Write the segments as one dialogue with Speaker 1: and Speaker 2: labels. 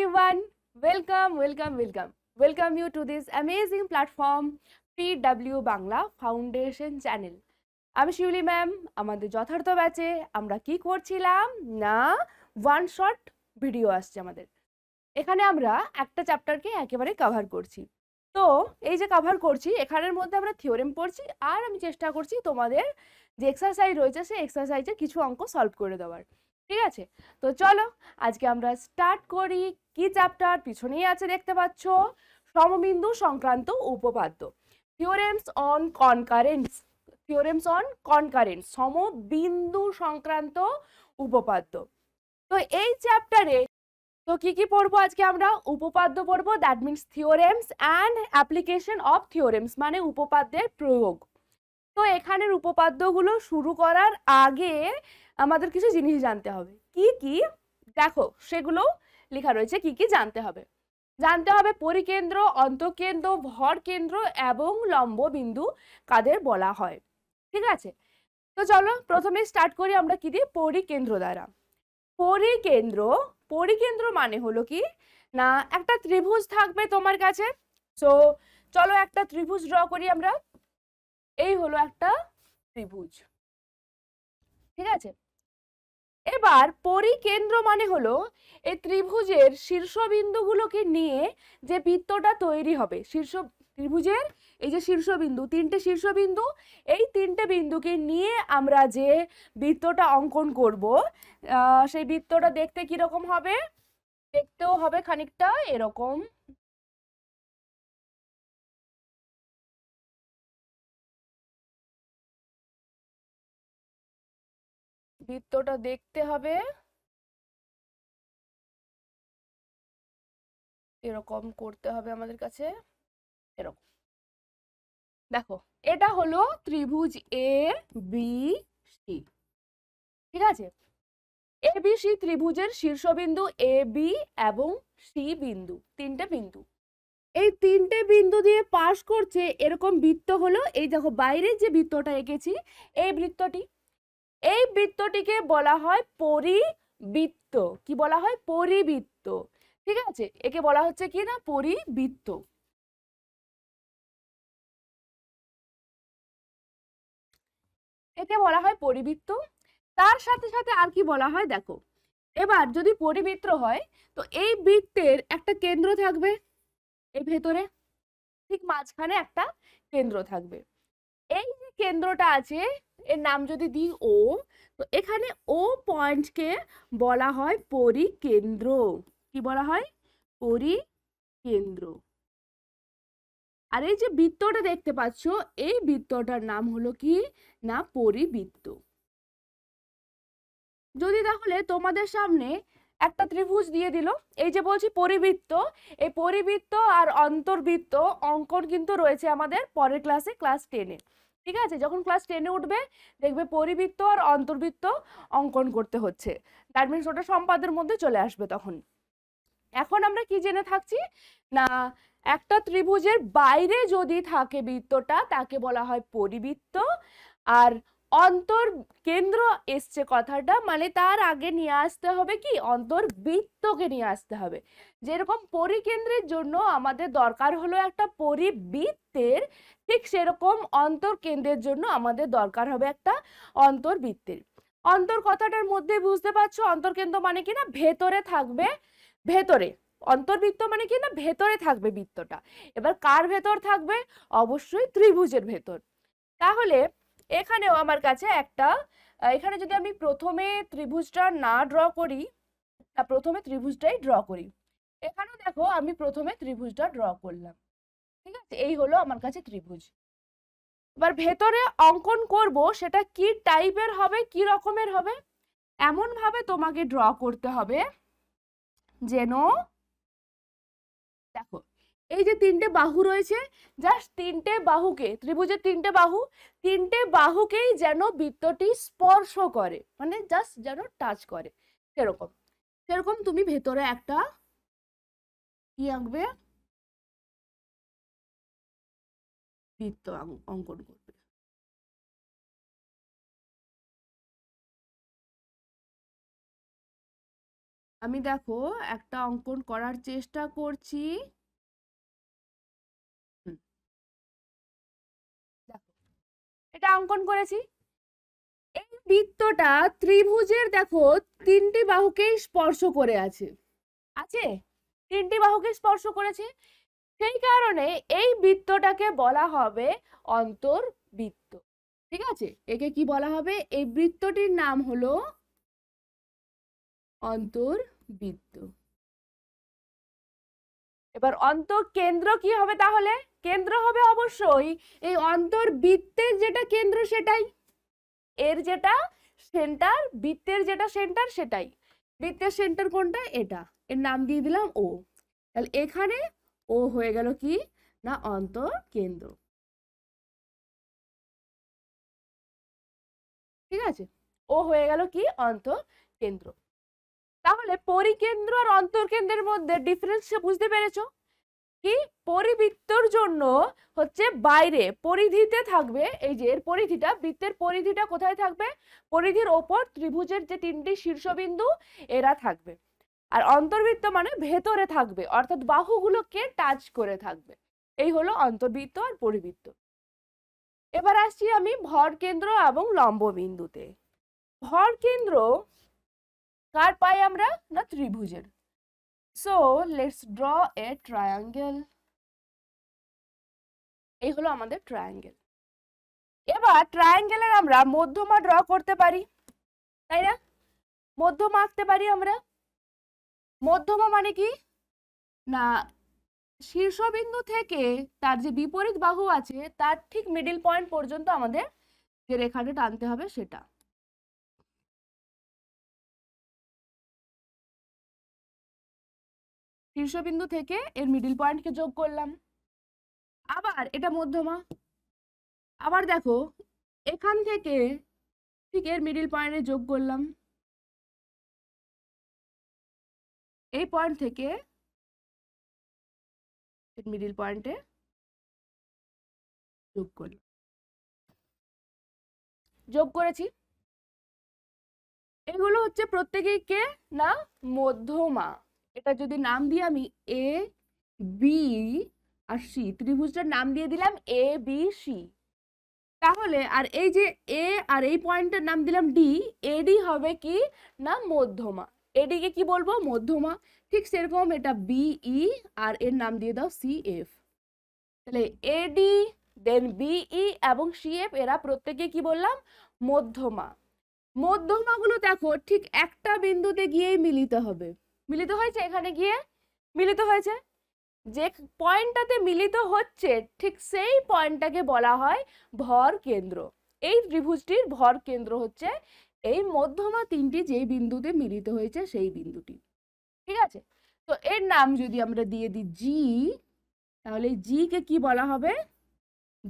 Speaker 1: everyone. Welcome, welcome, welcome. Welcome you to this amazing platform PW
Speaker 2: Bangla Foundation Channel. আমি শিউলি ma'am আমাদের যথার্থ ব্যাচে আমরা কি করছিলাম না ওয়ান শট ভিডিও আসছে আমাদের এখানে আমরা একটা চ্যাপ্টারকে একেবারে কভার করছি তো এই যে কভার করছি এখানের মধ্যে আমরা থিওরেম পড়ছি আর আমি চেষ্টা করছি তোমাদের যে এক্সারসাইজ রয়েছে সেই এক্সারসাইজে কিছু অঙ্ক সলভ করে দেওয়ার ঠিক আছে তো চলো আজকে আমরা স্টার্ট করি কি চ্যাপ্টার পিছনেই আছে দেখতে পাচ্ছ সমবিন্দু সংক্রান্ত উপপাদ্য theorems on concurrence theorems on concurrence সমবিন্দু সংক্রান্ত উপপাদ্য তো এই চ্যাপ্টারে তো কি কি পড়বো আজকে আমরা উপপাদ্য পড়বো that means theorems and application of theorems মানে উপপাদ্যের প্রয়োগ তো এখানের উপপাদ্যগুলো শুরু করার আগে আমাদের কিছু জিনিস জানতে হবে কি কি দেখো সেগুলো লেখা রয়েছে কি কি জানতে হবে জানতে হবে পরিকেন্দ্র অন্তকেন্দ্র ভর কেন্দ্র এবং লম্ব বিন্দু কাদের বলা হয় ঠিক আছে তো চলো প্রথমে স্টার্ট করি আমরা কি দিয়ে পরিকেন্দ্র দ্বারা পরিকেন্দ্র পরিকেন্দ্র মানে হলো কি না একটা ত্রিভুজ থাকবে তোমার কাছে সো চলো একটা ত্রিভুজ ড্র করি আমরা এই হলো একটা ত্রিভুজ ঠিক আছে এবার পরিকেন্দ্র মানে হলো এই ত্রিভুজের শীর্ষবিন্দুগুলোকে নিয়ে যে বৃত্তটা তৈরি হবে শীর্ষ ত্রিভুজের এই যে শীর্ষবিন্দু তিনটে শীর্ষবিন্দু এই তিনটে বিন্দুকে নিয়ে আমরা যে বৃত্তটা অঙ্কন
Speaker 1: করব সেই বৃত্তটা দেখতে কীরকম হবে দেখতেও হবে খানিকটা এরকম বৃত্তটা দেখতে হবে এরকম করতে হবে আমাদের কাছে এরকম দেখো এটা হলো ত্রিভুজ এ বি সি ঠিক
Speaker 2: আছে এ বি সি ত্রিভুজের শীর্ষবিন্দু এ বি এবং সি বিন্দু তিনটে বিন্দু এই তিনটে বিন্দু দিয়ে পাশ করছে এরকম বৃত্ত হলো এই দেখো বাইরের যে বৃত্তটা এঁকেছি এই বৃত্তটি এই বৃত্তটিকে বলা হয় পরিবৃত্ত কি বলা হয় পরিবৃত্ত ঠিক আছে
Speaker 1: একে বলা হচ্ছে কি না পরিবৃত্ত একে বলা হয় পরিবৃত্ত তার সাথে
Speaker 2: সাথে আর কি বলা হয় দেখো এবার যদি পরিবৃত্ত হয় তো এই বৃত্তের একটা কেন্দ্র থাকবে এই ভেতরে ঠিক মাঝখানে একটা কেন্দ্র থাকবে এই যে কেন্দ্রটা আছে এর নাম যদি দিই ও তো এখানে ও পয়েন্টকে বলা হয় পরিকেন্দ্র কি বলা হয় পরিকেন্দ্র আর এই যে বৃত্তটা দেখতে পাচ্ছ এই বৃত্তটার নাম হলো কি না পরিবৃত্ত যদি তাহলে তোমাদের সামনে একটা ত্রিভুজ দিয়ে দিল এই যে বলছি পরিবৃত্ত এই পরিবৃত্ত আর অন্তর্বৃত্ত অঙ্কন কিন্তু রয়েছে আমাদের পরের ক্লাসে ক্লাস টেনে ঠিক আছে যখন ক্লাস টেনে উঠবে দেখবে পরিবৃত্ত আর অন্তর্বৃত্ত অঙ্কন করতে হচ্ছে দ্যাট মিনস ওটা সম্পাদের মধ্যে চলে আসবে তখন এখন আমরা কি জেনে থাকছি না একটা ত্রিভুজের বাইরে যদি থাকে বৃত্তটা তাকে বলা হয় পরিবৃত্ত আর অন্তর কেন্দ্র এসছে কথাটা মানে তার আগে নিয়ে আসতে হবে কি অন্তর্বৃত্তকে নিয়ে আসতে হবে যেরকম পরিকেন্দ্রের জন্য আমাদের দরকার হলো একটা পরিবৃত্তের ঠিক সেরকম অন্তর্কেন্দ্রের জন্য আমাদের দরকার হবে একটা অন্তর্বৃত্তের অন্তর কথাটার মধ্যে বুঝতে পারছো অন্তর্কেন্দ্র মানে কি না ভেতরে থাকবে ভেতরে অন্তর্বৃত্ত মানে কি না ভেতরে থাকবে বৃত্তটা এবার কার ভেতর থাকবে অবশ্যই ত্রিভুজের ভেতর তাহলে এখানেও আমার কাছে একটা এখানে যদি আমি প্রথমে ত্রিভুজটা না ড্র করি প্রথমে ত্রিভুজটাই ড্র করি এখানেও দেখো আমি প্রথমে ত্রিভুজটা ড্র করলাম ঠিক আছে এই হলো আমার কাছে ত্রিভুজ এবার ভেতরে অঙ্কন করব সেটা কি টাইপের হবে কি রকমের হবে এমনভাবে তোমাকে ড্র করতে হবে যেন দেখো এই যে তিনটে বাহু রয়েছে জাস্ট তিনটে বাহুকে ত্রিভুজের তিনটে বাহু তিনটে বাহুকেই যেন বৃত্তটি স্পর্শ করে মানে জাস্ট
Speaker 1: যেন টাচ করে সেরকম সেরকম তুমি ভেতরে একটা কি আঁকবে বৃত্ত অঙ্কন করবে আমি দেখো একটা অঙ্কন করার চেষ্টা করছি এটা অঙ্কন করেছি এই বৃত্তটা ত্রিভুজের
Speaker 2: দেখো তিনটি বাহুকেই স্পর্শ করে আছে আছে তিনটি বাহুকে স্পর্শ করেছে সেই কারণে এই বৃত্তটাকে বলা হবে
Speaker 1: অন্তর্বৃত্ত ঠিক আছে একে কি বলা হবে এই বৃত্তটির নাম হলো অন্তর্বৃত্ত এবার কেন্দ্র কি হবে তাহলে কেন্দ্র হবে অবশ্যই এই
Speaker 2: অন্তর্বৃত্তের যেটা কেন্দ্র সেটাই এর যেটা সেন্টার বৃত্তের যেটা সেন্টার সেটাই বৃত্তের সেন্টার কোনটা এটা এর নাম দিয়ে দিলাম ও
Speaker 1: তাহলে এখানে ও হয়ে গেল কি না অন্তর কেন্দ্র ঠিক আছে ও হয়ে গেল কি অন্তর কেন্দ্র তাহলে পরিকেন্দ্র আর অন্তর্কেন্দ্রের মধ্যে ডিফারেন্স
Speaker 2: বুঝতে পেরেছ কি পরিবৃত্তর জন্য হচ্ছে বাইরে পরিধিতে থাকবে এই যে এর পরিধিটা বৃত্তের পরিধিটা কোথায় থাকবে পরিধির ওপর ত্রিভুজের যে তিনটি শীর্ষবিন্দু এরা থাকবে আর অন্তর্বৃত্ত মানে ভেতরে থাকবে অর্থাৎ বাহুগুলোকে টাচ করে থাকবে এই হলো অন্তর্বৃত্ত আর পরিবৃত্ত এবার আসছি আমি ভর কেন্দ্র এবং লম্ব বিন্দুতে ভর কেন্দ্র কার পাই আমরা না ত্রিভুজের so let's draw
Speaker 1: a triangle এই হলো আমাদের ট্রায়াঙ্গেল এবার ট্রায়াঙ্গেলের আমরা মধ্যমা ড্র করতে পারি তাই না মধ্যমা আঁকতে পারি আমরা মধ্যমা মানে কি
Speaker 2: না শীর্ষবিন্দু থেকে তার যে বিপরীত বাহু আছে তার ঠিক মিডিল
Speaker 1: পয়েন্ট পর্যন্ত আমাদের যে রেখাটা টানতে হবে সেটা শীর্ষবিন্দু থেকে এর মিডিল পয়েন্টকে যোগ করলাম আবার এটা মধ্যমা আবার দেখো এখান থেকে ঠিক এর মিডিল পয়েন্টে যোগ করলাম এই পয়েন্ট থেকে মিডিল পয়েন্টে যোগ করলাম যোগ করেছি এগুলো হচ্ছে প্রত্যেকেই কে না মধ্যমা এটা যদি নাম দিই আমি
Speaker 2: এ বি আর সি ত্রিভুজটার নাম দিয়ে দিলাম এ বি সি তাহলে আর এই যে এ আর এই পয়েন্টের নাম দিলাম ডি এডি হবে কি না মধ্যমা এডিকে কি বলবো মধ্যমা ঠিক সেরকম এটা বিই e আর এর নাম দিয়ে দাও সিএফ তাহলে এডি দেন বিই এবং সিএফ এরা প্রত্যেকে কি বললাম মধ্যমা মধ্যমাগুলো দেখো ঠিক একটা বিন্দুতে গিয়েই মিলিত হবে মিলিত হয়েছে এখানে গিয়ে মিলিত হয়েছে যে পয়েন্টটাতে মিলিত হচ্ছে ঠিক সেই পয়েন্টটাকে বলা হয় ভর কেন্দ্র এই ত্রিভুজটির ভর কেন্দ্র হচ্ছে এই মধ্যমা তিনটি যেই বিন্দুতে মিলিত হয়েছে সেই বিন্দুটি ঠিক আছে তো এর নাম যদি আমরা দিয়ে দিই জি তাহলে জি কে কি বলা হবে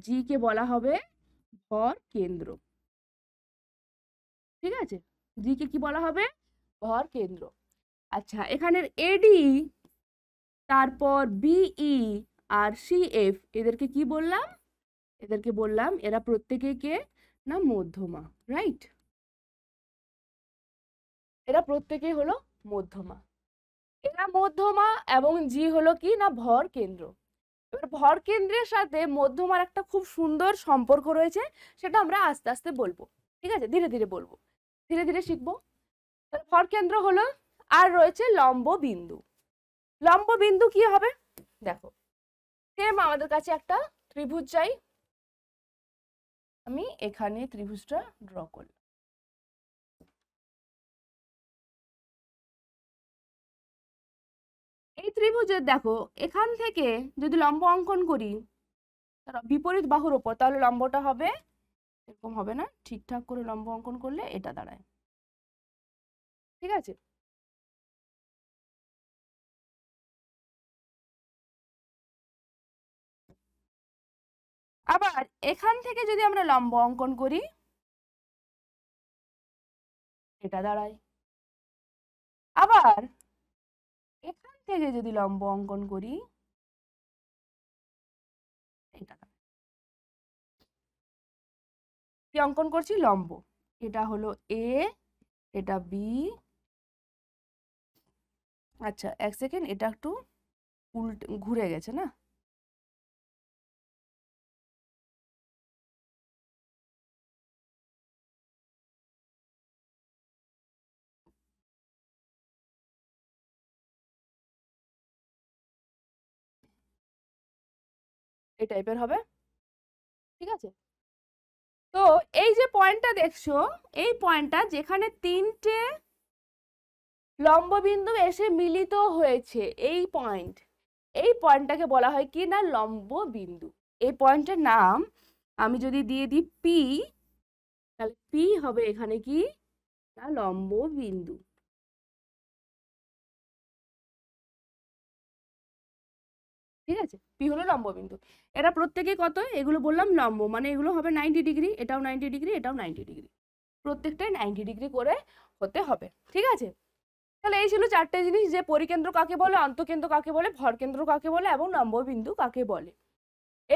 Speaker 2: জি কে বলা হবে ভর কেন্দ্র ঠিক আছে জি কে কি বলা হবে ভর কেন্দ্র আচ্ছা এখানের এডি তারপর বিই e আর সিএফ এদেরকে কি বললাম এদেরকে বললাম এরা প্রত্যেকে কে না মধ্যমা রাইট এরা প্রত্যেকেই হলো মধ্যমা এরা মধ্যমা এবং জি হলো কি না ভর কেন্দ্র এবার ভর কেন্দ্রের সাথে মধ্যমার একটা খুব সুন্দর সম্পর্ক রয়েছে সেটা আমরা আস্তে আস্তে বলবো ঠিক আছে ধীরে ধীরে বলবো ধীরে ধীরে শিখবো ভর কেন্দ্র হলো আর রয়েছে লম্ব বিন্দু লম্ব বিন্দু কি
Speaker 1: হবে দেখো সেম আমাদের কাছে একটা ত্রিভুজ চাই আমি এখানে ত্রিভুজটা ড্র করলাম এই ত্রিভুজের দেখো এখান থেকে যদি লম্ব অঙ্কন করি বিপরীত বাহুর ওপর তাহলে লম্বটা হবে এরকম হবে না ঠিকঠাক করে লম্ব অঙ্কন করলে এটা দাঁড়ায় ঠিক আছে আবার এখান থেকে যদি আমরা লম্ব অঙ্কন করি এটা দাঁড়ায় আবার থেকে যদি লম্ব অঙ্কন করি কি অঙ্কন করছি লম্ব এটা হলো এ এটা বি আচ্ছা এক সেকেন্ড এটা একটু উল্টে ঘুরে গেছে না এই টাইপের হবে ঠিক আছে তো এই যে পয়েন্টটা দেখছো এই পয়েন্টটা যেখানে তিনটে
Speaker 2: লম্ববিন্দু এসে মিলিত হয়েছে এই পয়েন্ট এই পয়েন্টটাকে বলা হয় কি না লম্ব বিন্দু এই পয়েন্টের নাম আমি
Speaker 1: যদি দিয়ে দিই পি তাহলে পি হবে এখানে কি না লম্ব বিন্দু ঠিক আছে পি হলো লম্ববিন্দু এরা প্রত্যেকে কত এগুলো বললাম লম্ব মানে
Speaker 2: এগুলো হবে নাইনটি ডিগ্রি এটাও নাইনটি ডিগ্রি এটাও নাইনটি ডিগ্রি প্রত্যেকটাই নাইনটি ডিগ্রি করে হতে হবে ঠিক আছে তাহলে এই ছিল চারটে জিনিস যে পরিকেন্দ্র কাকে বলে অন্তকেন্দ্র কাকে বলে ভরকেন্দ্র কাকে বলে এবং লম্ববিন্দু কাকে বলে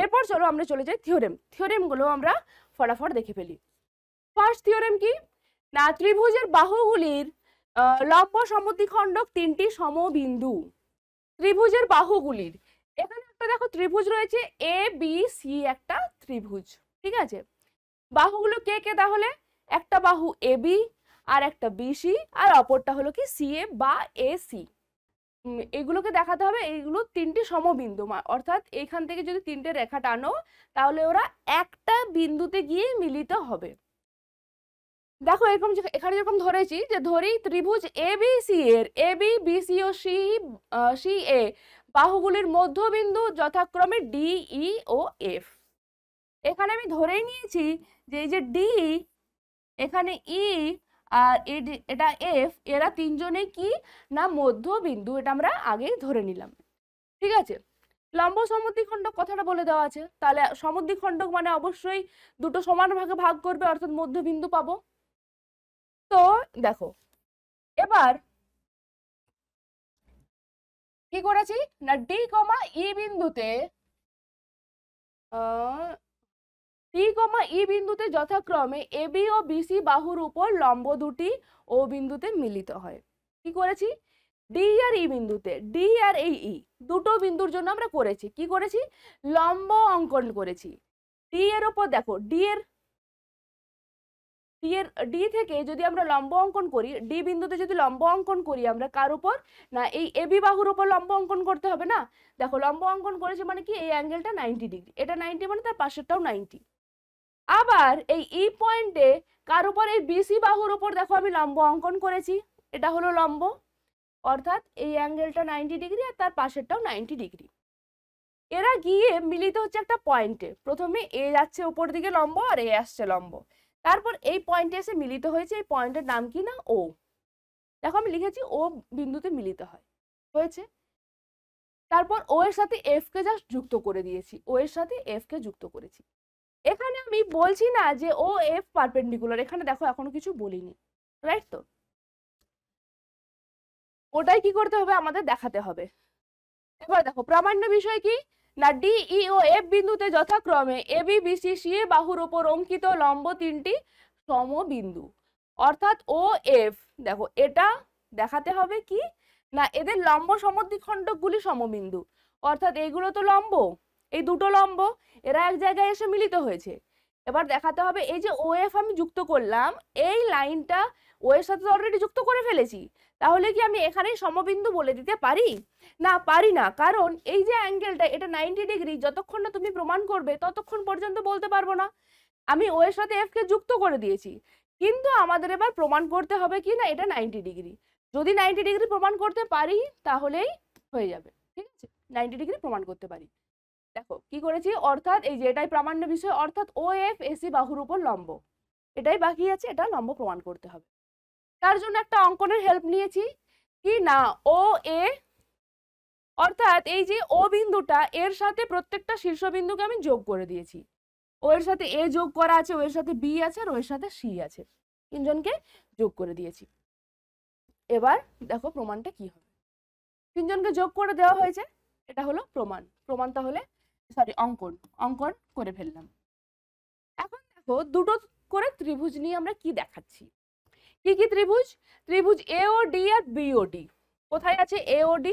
Speaker 2: এরপর চলো আমরা চলে যাই থিওরেম থিওরেমগুলো আমরা ফটাফট দেখে ফেলি ফার্স্ট থিওরেম কি না ত্রিভুজের বাহুগুলির লম্ব সমতিখণ্ডক তিনটি সমবিন্দু ত্রিভুজের বাহুগুলির এখানে একটা দেখো ত্রিভুজ রয়েছে এ বি সি একটা ত্রিভুজ ঠিক আছে বাহুগুলো কে কে তাহলে একটা বাহু এ বি আর একটা বি সি আর অপরটা হলো কি সি এ বা এ সি এগুলোকে দেখাতে হবে এইগুলো তিনটি সমবিন্দু অর্থাৎ এখান থেকে যদি তিনটে রেখা টানো তাহলে ওরা একটা বিন্দুতে গিয়ে মিলিত হবে দেখো এরকম এখানে যেরকম ধরেছি যে ধরি ত্রিভুজ এ বি সি এর A B B C O C C A বাহুগুলির মধ্যবিন্দু যথাক্রমে ডি ই e ও এফ এখানে আমি ধরেই নিয়েছি যে এই যে ডি এখানে ই e আর এটা এফ এরা তিনজনে কি না মধ্যবিন্দু এটা আমরা আগেই ধরে নিলাম ঠিক আছে লম্ব সমদ্বিখণ্ডক কথাটা বলে দেওয়া আছে তাহলে সমদ্বিখণ্ডক মানে অবশ্যই
Speaker 1: দুটো সমান ভাগে ভাগ করবে অর্থাৎ মধ্যবিন্দু পাবো তো দেখো এবার কি করেছি না ডি কমা ই বিন্দুতে টি
Speaker 2: কমা ই বিন্দুতে যথাক্রমে বি ও বিসি বাহুর উপর লম্ব দুটি ও বিন্দুতে মিলিত হয় কি করেছি ডি আর ই e বিন্দুতে ডি আর এই ই e, দুটো বিন্দুর জন্য আমরা করেছি কি করেছি লম্ব অঙ্কন করেছি ডি এর ওপর দেখো ডি এর ডি এর ডি থেকে যদি আমরা লম্ব অঙ্কন করি ডি বিন্দুতে যদি লম্ব অঙ্কন করি আমরা কার উপর না এই এবি বাহুর উপর লম্ব অঙ্কন করতে হবে না দেখো লম্ব অঙ্কন করেছে মানে কি এই অ্যাঙ্গেলটা নাইনটি ডিগ্রি এটা নাইনটি মানে তার পাশেরটাও নাইনটি আবার এই ই e পয়েন্টে কার উপর এই বিসি বাহুর উপর দেখো আমি লম্ব অঙ্কন করেছি এটা হলো লম্ব অর্থাৎ এই অ্যাঙ্গেলটা নাইনটি ডিগ্রি আর তার পাশেরটাও নাইনটি ডিগ্রি এরা গিয়ে মিলিত হচ্ছে একটা পয়েন্টে প্রথমে এ যাচ্ছে উপর দিকে লম্ব আর এ আসছে লম্ব তারপর এই পয়েন্টে এসে মিলিত হয়েছে এই পয়েন্টের নাম কি না ও দেখো আমি লিখেছি ও বিন্দুতে মিলিত হয় হয়েছে তারপর ও এর সাথে এফকে জাস্ট যুক্ত করে দিয়েছি ও এর সাথে এফকে যুক্ত করেছি এখানে আমি বলছি না যে ও এফ পারপেন্ডিকুলার এখানে দেখো এখনো কিছু বলিনি রাইট তো ওটাই কি করতে হবে আমাদের দেখাতে হবে এবার দেখো প্রামাণ্য বিষয় কি না ডি ই ও এফ বিন্দুতে যথাক্রমে এবি বিসি সিএ বাহুর ওপর অঙ্কিত লম্ব তিনটি সমবিন্দু অর্থাৎ ও এফ দেখো এটা দেখাতে হবে কি না এদের লম্ব সমদ্বিখণ্ডকগুলি সমবিন্দু অর্থাৎ এইগুলো তো লম্ব এই দুটো লম্ব এরা এক জায়গায় এসে মিলিত হয়েছে এবার দেখাতে হবে এই যে ও এফ আমি যুক্ত করলাম এই লাইনটা ও এর সাথে অলরেডি যুক্ত করে ফেলেছি তাহলে কি আমি এখানেই সমবিন্দু বলে দিতে পারি না পারি না কারণ এই যে অ্যাঙ্গেলটা এটা নাইনটি ডিগ্রি যতক্ষণ না তুমি প্রমাণ করবে ততক্ষণ পর্যন্ত বলতে পারবো না আমি ও এর সাথে এফকে যুক্ত করে দিয়েছি কিন্তু আমাদের এবার প্রমাণ করতে হবে কি না এটা নাইনটি ডিগ্রি যদি নাইনটি ডিগ্রি প্রমাণ করতে পারি তাহলেই হয়ে যাবে ঠিক আছে নাইনটি ডিগ্রি প্রমাণ করতে পারি দেখো কি করেছি অর্থাৎ এই যে এটাই প্রামাণ্য বিষয় অর্থাৎ ও এফ এসি বাহুর উপর লম্ব এটাই বাকি আছে এটা লম্ব প্রমাণ করতে হবে তার জন্য একটা অঙ্কনের হেল্প নিয়েছি কি না ও এ অর্থাৎ এই যে ও বিন্দুটা এর সাথে প্রত্যেকটা শীর্ষবিন্দুকে আমি যোগ করে দিয়েছি ও এর সাথে এ যোগ করা আছে ও এর সাথে বি আছে আর ওর সাথে সি আছে তিনজনকে যোগ করে দিয়েছি এবার দেখো প্রমাণটা কি হবে তিনজনকে যোগ করে দেওয়া হয়েছে এটা হলো প্রমাণ প্রমাণ তাহলে সরি অঙ্কন অঙ্কন করে ফেললাম এখন দেখো দুটো করে ত্রিভুজ নিয়ে আমরা কি দেখাচ্ছি কি কি ত্রিভুজ ত্রিভুজ এ ও ডি আর বি ও ডি কোথায় আছে এ ও ডি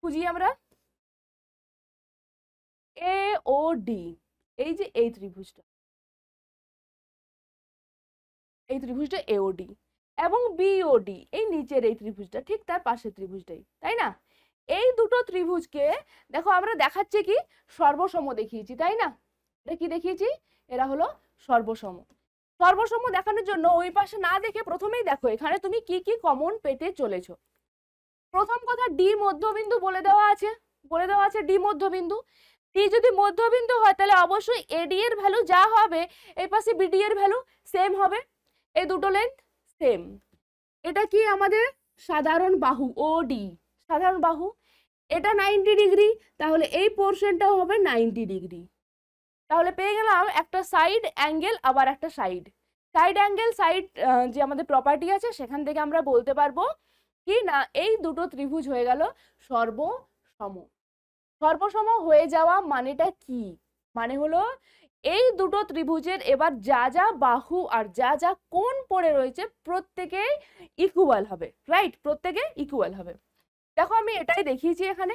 Speaker 2: খুঁজি আমরা
Speaker 1: এ ও ডি এই যে এই ত্রিভুজটা এই ত্রিভুজটা এ ও ডি এবং
Speaker 2: বিওডি এই নিচের এই ত্রিভুজটা ঠিক তার পাশের ত্রিভুজটাই তাই না এই দুটো ত্রিভুজকে দেখো আমরা দেখাচ্ছি কি সর্বসম দেখিয়েছি তাই না এটা কি দেখিয়েছি এরা হলো সর্বসম সর্বসম্ম দেখানোর জন্য ওই পাশে না দেখে প্রথমেই দেখো এখানে তুমি কি কি কমন পেতে চলেছ প্রথম কথা ডি মধ্যবিন্দু বলে দেওয়া আছে বলে দেওয়া আছে ডি মধ্যবিন্দু ডি যদি মধ্যবিন্দু হয় তাহলে অবশ্যই এডি এর ভ্যালু যা হবে এই পাশে বিডি এর ভ্যালু সেম হবে এই দুটো লেন্থ সেম এটা কি আমাদের সাধারণ বাহু ও ডি সাধারণ বাহু এটা নাইনটি ডিগ্রি তাহলে এই পোর্শনটাও হবে নাইনটি ডিগ্রি তাহলে পেয়ে গেলাম একটা সাইড অ্যাঙ্গেল আবার একটা সাইড সাইড অ্যাঙ্গেল সাইড যে আমাদের প্রপার্টি আছে সেখান থেকে আমরা বলতে পারবো কি না এই দুটো ত্রিভুজ হয়ে গেল সর্বসম সর্বসম হয়ে যাওয়া মানেটা কি মানে হলো এই দুটো ত্রিভুজের এবার যা যা বাহু আর যা যা কোন পড়ে রয়েছে প্রত্যেকে ইকুয়াল হবে রাইট প্রত্যেকে ইকুয়াল হবে দেখো আমি এটাই দেখিয়েছি এখানে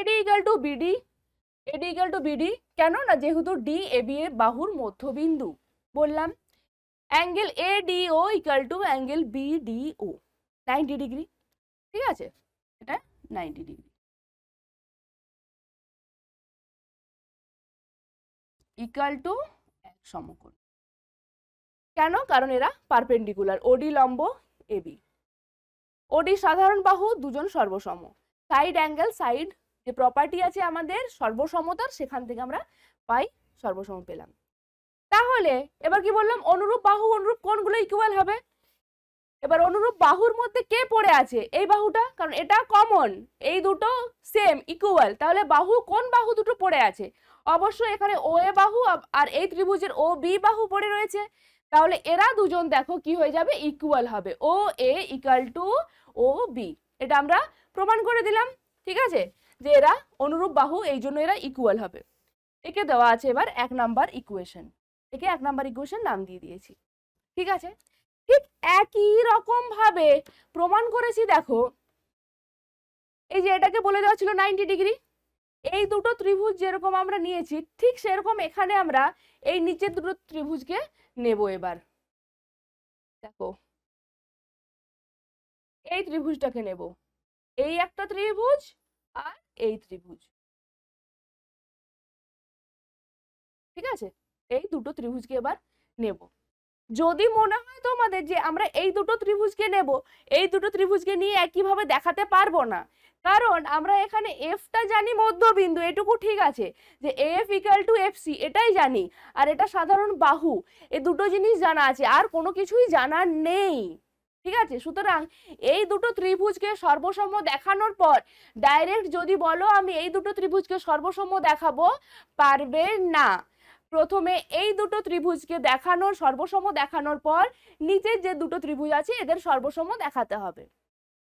Speaker 2: AD equal to BD AD equal to BD কেন না যেহেতু ডি এ বি এ বাহুর মধ্যবিন্দু বললাম angle A D O equal to angle
Speaker 1: B D O ninety degree ঠিক আছে এটা নাইনটি ডিগ্রি ইকাল টু সমকোণ কেন কারণ এরা পারপেন্ডিকুলার ওডি
Speaker 2: লম্ব এবি ওডি সাধারণ বাহু দুজন সর্বসম সাইড অ্যাঙ্গেল সাইড যে প্রপার্টি আছে আমাদের সর্বসমতার সেখান থেকে আমরা পাই সর্বসম পেলাম তাহলে এবার কি বললাম অনুরূপ বাহু অনুরূপ কোনগুলো ইকুয়াল হবে এবার অনুরূপ বাহুর মধ্যে কে পড়ে আছে এই বাহুটা কারণ এটা কমন এই দুটো সেম ইকুয়াল তাহলে বাহু কোন বাহু দুটো পড়ে আছে অবশ্যই এখানে ও এ বাহু আর এই ত্রিভুজের ও বি বাহু পড়ে রয়েছে তাহলে এরা দুজন দেখো কি হয়ে যাবে ইকুয়াল হবে O A equal to O B এটা আমরা প্রমাণ করে দিলাম ঠিক আছে যে এরা অনুরূপ বাহু এই জন্য এরা ইকুয়াল হবে একে দেওয়া আছে এবার এক নাম্বার ইকুয়েশন একে এক নাম্বার ইকুয়েশন নাম দিয়ে দিয়েছি ঠিক আছে ঠিক একই রকম ভাবে প্রমাণ করেছি দেখো এই যে এটাকে বলে দেওয়া ছিল নাইনটি ডিগ্রি এই দুটো ত্রিভুজ যেরকম আমরা নিয়েছি ঠিক সেরকম এখানে আমরা এই নিচের দুটো ত্রিভুজকে নেব এবার দেখো
Speaker 1: এই ত্রিভুজটাকে নেব এই একটা ত্রিভুজ আর এই ত্রিভুজ ঠিক আছে এই দুটো ত্রিভুজকে এবার নেব যদি মনে হয় তোমাদের যে আমরা এই দুটো
Speaker 2: ত্রিভুজকে নেব এই দুটো ত্রিভুজকে নিয়ে একইভাবে দেখাতে পারবো না কারণ আমরা এখানে এফটা জানি মধ্যবিন্দু এটুকু ঠিক আছে যে F equal to F C এটাই জানি আর এটা সাধারণ বাহু এ দুটো জিনিস জানা আছে আর কোনো কিছুই জানার নেই ঠিক আছে সুতরাং এই দুটো ত্রিভুজকে সর্বসম্ম দেখানোর পর ডাইরেক্ট যদি বলো আমি এই দুটো ত্রিভুজকে সর্বসম্ম দেখাবো পারবে না প্রথমে এই দুটো ত্রিভুজকে দেখানোর সর্বসম দেখানোর পর নিচের যে দুটো ত্রিভুজ আছে এদের সর্বসম দেখাতে হবে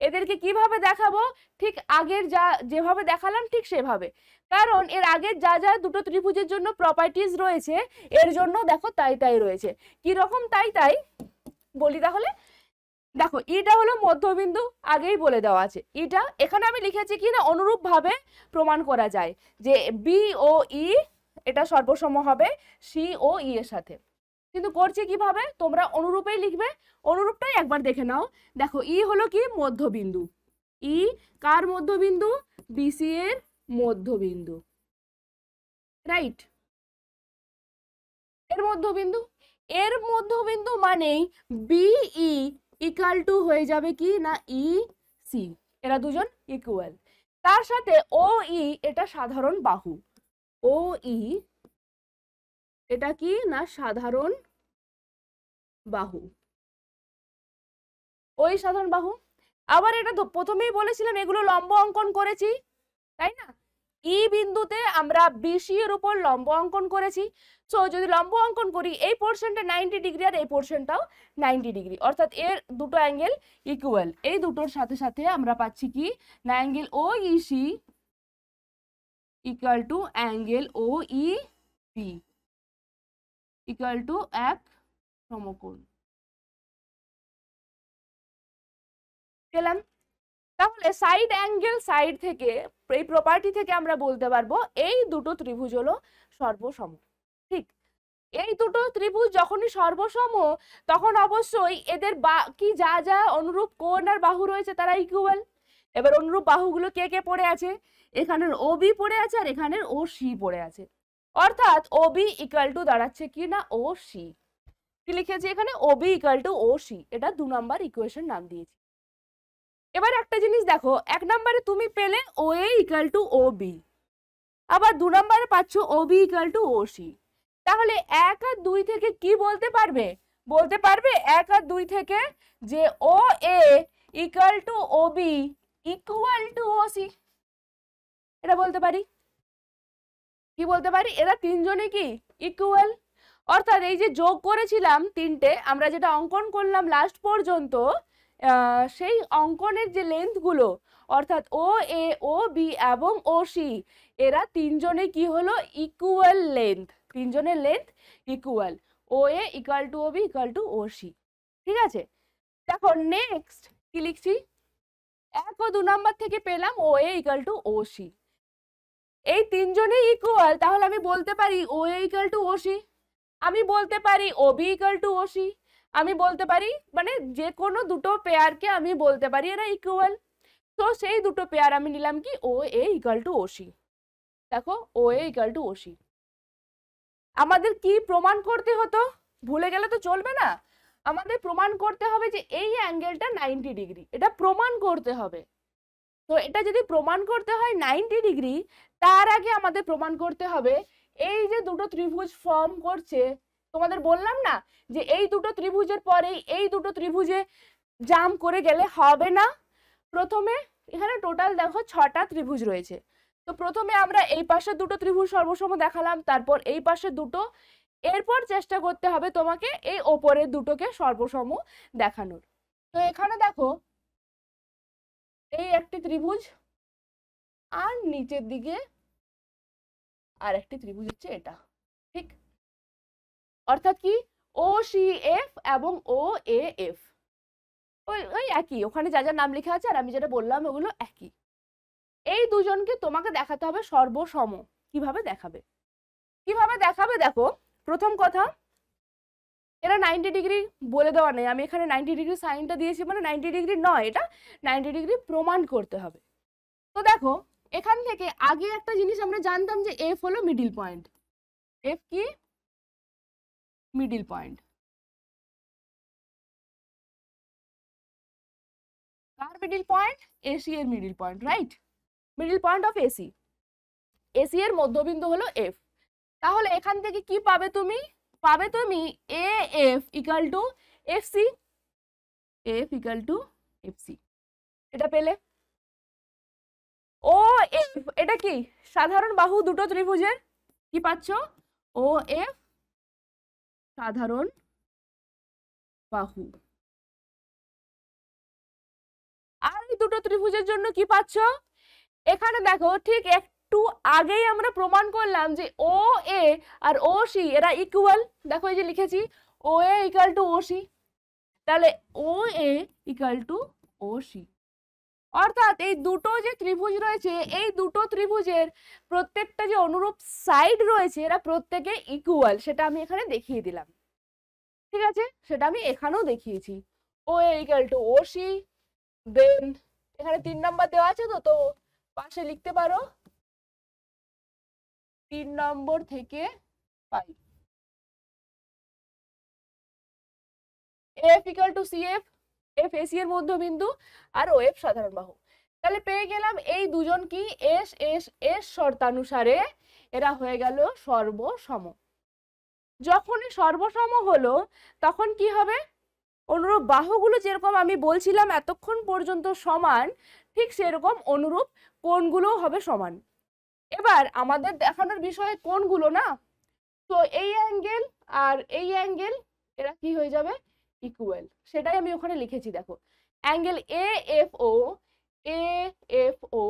Speaker 2: এদেরকে কিভাবে দেখাবো ঠিক আগের যা যেভাবে দেখালাম ঠিক সেভাবে কারণ এর আগের যা যা দুটো ত্রিভুজের জন্য প্রপার্টিজ রয়েছে এর জন্য দেখো তাই তাই রয়েছে কি রকম তাই তাই বলি তাহলে দেখো ইটা হলো মধ্যবিন্দু আগেই বলে দেওয়া আছে ইটা এখানে আমি লিখেছি কি না অনুরূপভাবে প্রমাণ করা যায় যে বি ও ই এটা সর্বসম হবে সি ও ই এর সাথে কিন্তু করছে কিভাবে তোমরা অনুরূপেই লিখবে অনুরূপটাই একবার দেখে নাও দেখো ই e হলো কি মধ্যবিন্দু ই e কার মধ্যবিন্দু বিসি
Speaker 1: এর মধ্যবিন্দু রাইট এর মধ্যবিন্দু এর মধ্যবিন্দু মানেই বিই
Speaker 2: ইকাল টু হয়ে যাবে কি না ই e, সি এরা দুজন ইকুয়াল তার সাথে
Speaker 1: ও ই e, এটা সাধারণ বাহু ও ই e, এটা কি না সাধারণ বাহু ওই সাধারণ বাহু আবার এটা প্রথমেই বলেছিলাম এগুলো লম্ব অঙ্কন করেছি
Speaker 2: তাই না ই বিন্দুতে আমরা বিসি এর উপর লম্ব অঙ্কন করেছি সো যদি লম্ব অঙ্কন করি এই পোর্শনটা নাইনটি ডিগ্রি আর এই পোর্শনটাও নাইনটি ডিগ্রি অর্থাৎ এর দুটো অ্যাঙ্গেল ইকুয়াল এই দুটোর সাথে সাথে আমরা পাচ্ছি কি না angle O EC
Speaker 1: equal to angle O E P equal to এক সমকোণ পেলাম তাহলে সাইড অ্যাঙ্গেল সাইড থেকে
Speaker 2: এই প্রপার্টি থেকে আমরা বলতে পারবো এই দুটো ত্রিভুজ হলো সর্বসম ঠিক এই দুটো ত্রিভুজ যখনই সর্বসম তখন অবশ্যই এদের বা কি যা যা অনুরূপ কোন আর বাহু রয়েছে তারা ইকুয়াল এবার অনুরূপ বাহুগুলো কে কে পড়ে আছে এখানের ও বি পড়ে আছে আর এখানের ও সি পড়ে আছে অর্থাৎ ও বি ইকুয়াল টু দাঁড়াচ্ছে কি না ও সি কি লিখেছি এখানে O B equal to O C এটা দু নম্বর ইকুয়েশন নাম দিয়েছি এবার একটা জিনিস দেখো এক নম্বরে তুমি পেলে O A equal to O B আবার দু নম্বরে পাচ্ছ O B equal to O C তাহলে এক আর দুই থেকে কি বলতে পারবে বলতে পারবে এক আর দুই থেকে যে O A equal to O B equal to O C এটা বলতে পারি কি বলতে পারি এরা তিনজনে কি ইকুয়াল অর্থাৎ এই যে যোগ করেছিলাম তিনটে আমরা যেটা অঙ্কন করলাম লাস্ট পর্যন্ত সেই অঙ্কনের যে লেন্থগুলো অর্থাৎ ও এ ও বি এবং ও সি এরা তিনজনে কি হলো ইকুয়াল লেন্থ তিনজনের length equal O A equal to O B equal to O C ঠিক আছে দেখো নেক্সট কি লিখছি এক ও দু নম্বর থেকে পেলাম O A equal to O C এই তিনজনে ইকুয়াল তাহলে আমি বলতে পারি O A equal to O C আমি বলতে পারি O B equal to O C আমি বলতে পারি মানে যে কোনো দুটো পেয়ারকে আমি বলতে পারি এরা ইকুয়াল তো সেই দুটো পেয়ার আমি নিলাম কি O A equal to OC দেখো O A equal to OC আমাদের কি প্রমাণ করতে হতো ভুলে গেলে তো চলবে না আমাদের প্রমাণ করতে হবে যে এই অ্যাঙ্গেলটা নাইনটি ডিগ্রি এটা প্রমাণ করতে হবে তো এটা যদি প্রমাণ করতে হয় নাইনটি ডিগ্রি তার আগে আমাদের প্রমাণ করতে হবে এই যে দুটো ত্রিভুজ ফর্ম করছে তোমাদের বললাম না যে এই দুটো ত্রিভুজের পরেই এই দুটো ত্রিভুজে জাম করে গেলে হবে না প্রথমে এখানে টোটাল দেখো ছটা ত্রিভুজ রয়েছে তো প্রথমে আমরা এই পাশে দুটো ত্রিভুজ সর্বসম দেখালাম তারপর এই পাশে দুটো এরপর চেষ্টা করতে হবে তোমাকে এই ওপরের দুটোকে সর্বসম দেখানোর
Speaker 1: তো এখানে দেখো এই একটি ত্রিভুজ আর নিচের দিকে আর একটি ত্রিভুজ হচ্ছে এটা ঠিক
Speaker 2: অর্থাৎ কি ও সি এফ এবং ও এ এফ ওই ওই একই ওখানে যা যা নাম লেখা আছে আর আমি যেটা বললাম ওগুলো একই এই দুজনকে তোমাকে দেখাতে হবে সর্বসম কিভাবে দেখাবে কিভাবে দেখাবে দেখো প্রথম কথা এরা নাইনটি ডিগ্রি বলে দেওয়া নেই আমি এখানে নাইনটি ডিগ্রি সাইনটা দিয়েছি মানে নাইনটি ডিগ্রি নয় এটা নাইনটি ডিগ্রি প্রমাণ করতে হবে তো দেখো এখান
Speaker 1: থেকে আগে একটা জিনিস আমরা জানতাম যে এফ হলো মিডিল পয়েন্ট এফ কি middle point. Car middle point, AC এর middle point, right? Middle point
Speaker 2: of AC. AC এর মধ্যবিন্দু হলো F. তাহলে এখান থেকে কি পাবে তুমি পাবে তুমি A F equal to FC F equal to FC এটা পেলে ও এফ
Speaker 1: এটা কি সাধারণ বাহু দুটো ত্রিভুজের কি পাচ্ছ ও এফ সাধারণ বাহু আর এই দুটো ত্রিভুজের জন্য কি পাচ্ছ এখানে দেখো
Speaker 2: ঠিক একটু আগেই আমরা প্রমাণ করলাম যে ও এ আর ও সি এরা ইকুয়াল দেখো এই যে লিখেছি O A equal to O C তাহলে O A equal to O C অর্থাৎ এই দুটো যে ত্রিভুজ রয়েছে এই দুটো ত্রিভুজের প্রত্যেকটা যে অনুরূপ সাইড রয়েছে এরা প্রত্যেকে ইকুয়াল সেটা আমি এখানে দেখিয়ে দিলাম ঠিক আছে সেটা আমি এখানেও দেখিয়েছি O equal to OC then এখানে তিন নম্বর দেওয়া আছে তো তো পাশে লিখতে পারো
Speaker 1: তিন নম্বর থেকে পাই F equal to C F F AC এর মধ্যবিন্দু আর ও এফ সাধারণ বাহু তাহলে পেয়ে গেলাম এই দুজন কি এস
Speaker 2: এস এস শর্তানুসারে এরা হয়ে গেল সর্বসম যখনই সর্বসম হলো তখন কি হবে অনুরূপ বাহুগুলো যেরকম আমি বলছিলাম এতক্ষণ পর্যন্ত সমান ঠিক সেরকম অনুরূপ কোনগুলোও হবে সমান এবার আমাদের দেখানোর বিষয়ে কোনগুলো না তো এই অ্যাঙ্গেল আর এই অ্যাঙ্গেল এরা কি হয়ে যাবে ইকুয়াল সেটাই আমি ওখানে লিখেছি দেখো angle A F O A F O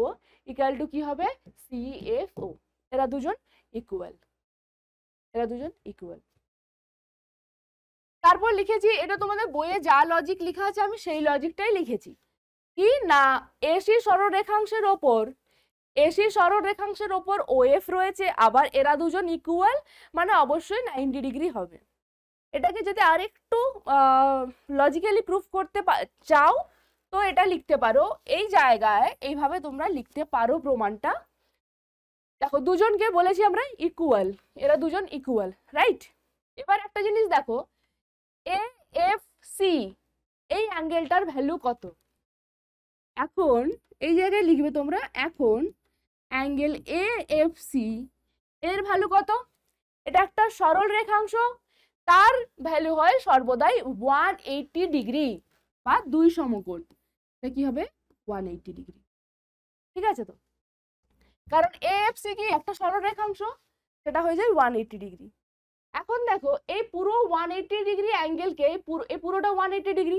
Speaker 2: equal to কি হবে সি এফ ও এরা দুজন ইকুয়াল এরা দুজন ইকুয়াল তারপর লিখেছি এটা তোমাদের বইয়ে যা লজিক লেখা আছে আমি সেই লজিকটাই লিখেছি কি না এসি সরলরেখাংশের ওপর এসি সরলরেখাংশের ওপর ওএফ রয়েছে আবার এরা দুজন ইকুয়াল মানে অবশ্যই নাইনটি ডিগ্রি হবে এটাকে যদি আরেকটু লজিক্যালি প্রুফ করতে চাও তো এটা লিখতে পারো এই জায়গায় এইভাবে তোমরা লিখতে পারো প্রমাণটা দেখো দুজনকে বলেছি আমরা ইকুয়াল এরা দুজন ইকুয়াল রাইট এবার একটা জিনিস দেখো এ এফ সি এই অ্যাঙ্গেলটার ভ্যালু কত এখন এই জায়গায় লিখবে তোমরা এখন অ্যাঙ্গেল এ এফ সি এর ভ্যালু কত এটা একটা সরল রেখাংশ তার ভ্যালু হয় সর্বদাই ওয়ান এইটটি ডিগ্রি বা দুই সমকোণ এটা কি হবে ওয়ান এইটটি ডিগ্রি ঠিক আছে তো কারণ এএফসি কি একটা সরলরেখাংশ সেটা হয়ে যায় ওয়ান এইটটি ডিগ্রি এখন দেখো এই পুরো ওয়ান এইটটি ডিগ্রি অ্যাঙ্গেলকে এই পুরোটা ওয়ান এইটটি ডিগ্রি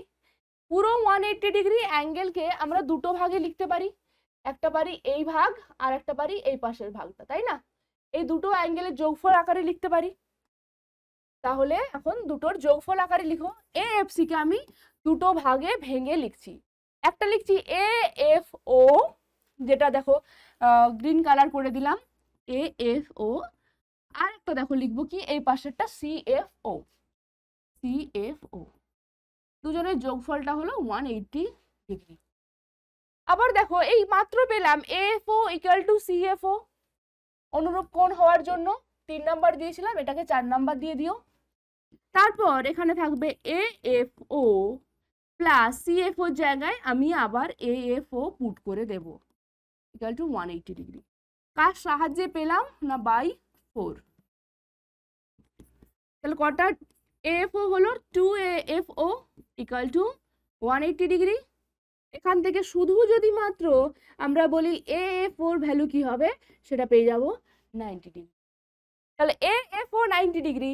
Speaker 2: পুরো ওয়ান এইটটি ডিগ্রি অ্যাঙ্গেলকে আমরা দুটো ভাগে লিখতে পারি একটা পারি এই ভাগ আর একটা পারি এই পাশের ভাগটা তাই না এই দুটো অ্যাঙ্গেলের যোগফল আকারে লিখতে পারি তাহলে এখন দুটোর যোগফল আকারে লিখো এ এফ আমি দুটো ভাগে ভেঙে লিখছি একটা লিখছি এ এফ ও যেটা দেখো গ্রিন কালার করে দিলাম এ এফ ও আর একটা দেখো লিখবো কি এই পাশেরটা C F O C F O দুজনের যোগফলটা হলো ওয়ান এইটটি ডিগ্রি আবার দেখো এই মাত্র পেলাম F O equal to C F O অনুরূপ কোণ হওয়ার জন্য তিন নাম্বার দিয়েছিলাম এটাকে চার নাম্বার দিয়ে দিও তারপর এখানে থাকবে এ এফ ও প্লাস ওর জায়গায় আমি আবার এ এফ ও পুট করে দেব equal to one eighty degree কার সাহায্যে পেলাম না বাই ফোর তাহলে কটা এএফও হলো two A F O equal to one eighty degree এখান থেকে শুধু যদি মাত্র আমরা বলি এএফওর ভ্যালু কি হবে সেটা পেয়ে যাব নাইনটি ডিগ্রি তাহলে A F O ninety degree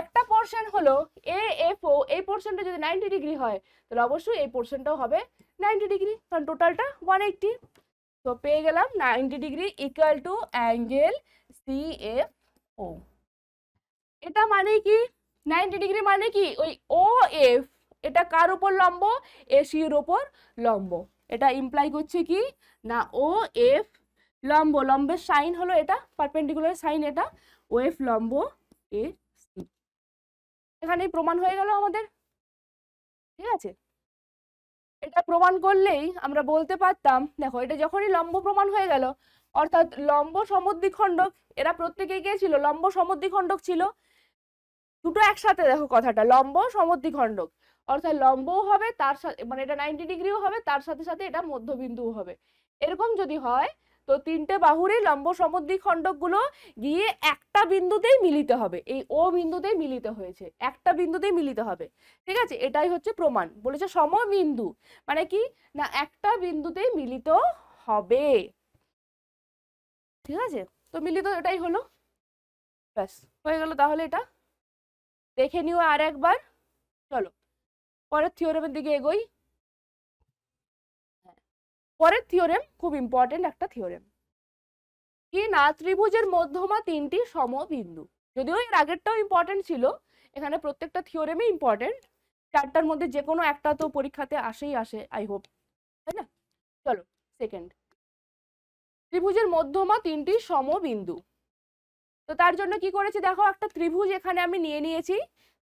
Speaker 2: একটা পোর্শন হলো এ এফ ও এই পোর্শনটা যদি নাইনটি ডিগ্রি হয় তাহলে অবশ্যই এই পোর্শনটাও হবে নাইনটি ডিগ্রি কারণ টোটালটা ওয়ান এইটটি তো পেয়ে গেলাম ninety degree equal to angle C F O এটা মানে কি নাইনটি ডিগ্রি মানে কি ওই ও এফ এটা কার ওপর লম্ব এ সির ওপর লম্ব এটা ইমপ্লাই করছে কি না ও এফ লম্ব লম্বের সাইন হলো এটা পারপেন্ডিকুলার সাইন এটা ওয়েফ লম্ব এ সি এখানে প্রমাণ হয়ে গেল আমাদের ঠিক আছে এটা প্রমাণ করলেই আমরা বলতে পারতাম দেখো এটা যখনই লম্ব প্রমাণ হয়ে গেল অর্থাৎ লম্ব খণ্ডক এরা প্রত্যেকেই কে ছিল লম্ব সমদ্বিখণ্ডক ছিল দুটো একসাথে দেখো কথাটা লম্ব খণ্ডক অর্থাৎ লম্বও হবে তার সাথে মানে এটা নাইনটি ডিগ্রিও হবে তার সাথে সাথে এটা মধ্যবিন্দুও হবে এরকম যদি হয় তো তিনটে বাহুরই লম্ব খণ্ডকগুলো গিয়ে একটা বিন্দুতেই মিলিত হবে এই ও বিন্দুতেই মিলিত হয়েছে একটা বিন্দুতেই মিলিত হবে ঠিক আছে এটাই হচ্ছে প্রমাণ বলেছে সমবিন্দু মানে কি না একটা বিন্দুতেই মিলিত হবে ঠিক আছে তো মিলিত এটাই হলো ব্যাস হয়ে গেল তাহলে এটা দেখে নিও আর একবার চলো পরের থিওরমের দিকে এগোই পরের থিওরেম খুব ইম্পর্টেন্ট একটা থিওরেম কি না ত্রিভুজের মধ্যমা তিনটি সমবিন্দু যদিও এর আগেরটাও ইম্পর্টেন্ট ছিল এখানে প্রত্যেকটা থিওরেমই ইম্পর্টেন্ট চারটার মধ্যে যে কোনো একটা তো পরীক্ষাতে আসেই আসে আই হোপ তাই না চলো সেকেন্ড ত্রিভুজের মধ্যমা তিনটি সমবিন্দু তো তার জন্য কি করেছি দেখো একটা ত্রিভুজ এখানে আমি নিয়ে নিয়েছি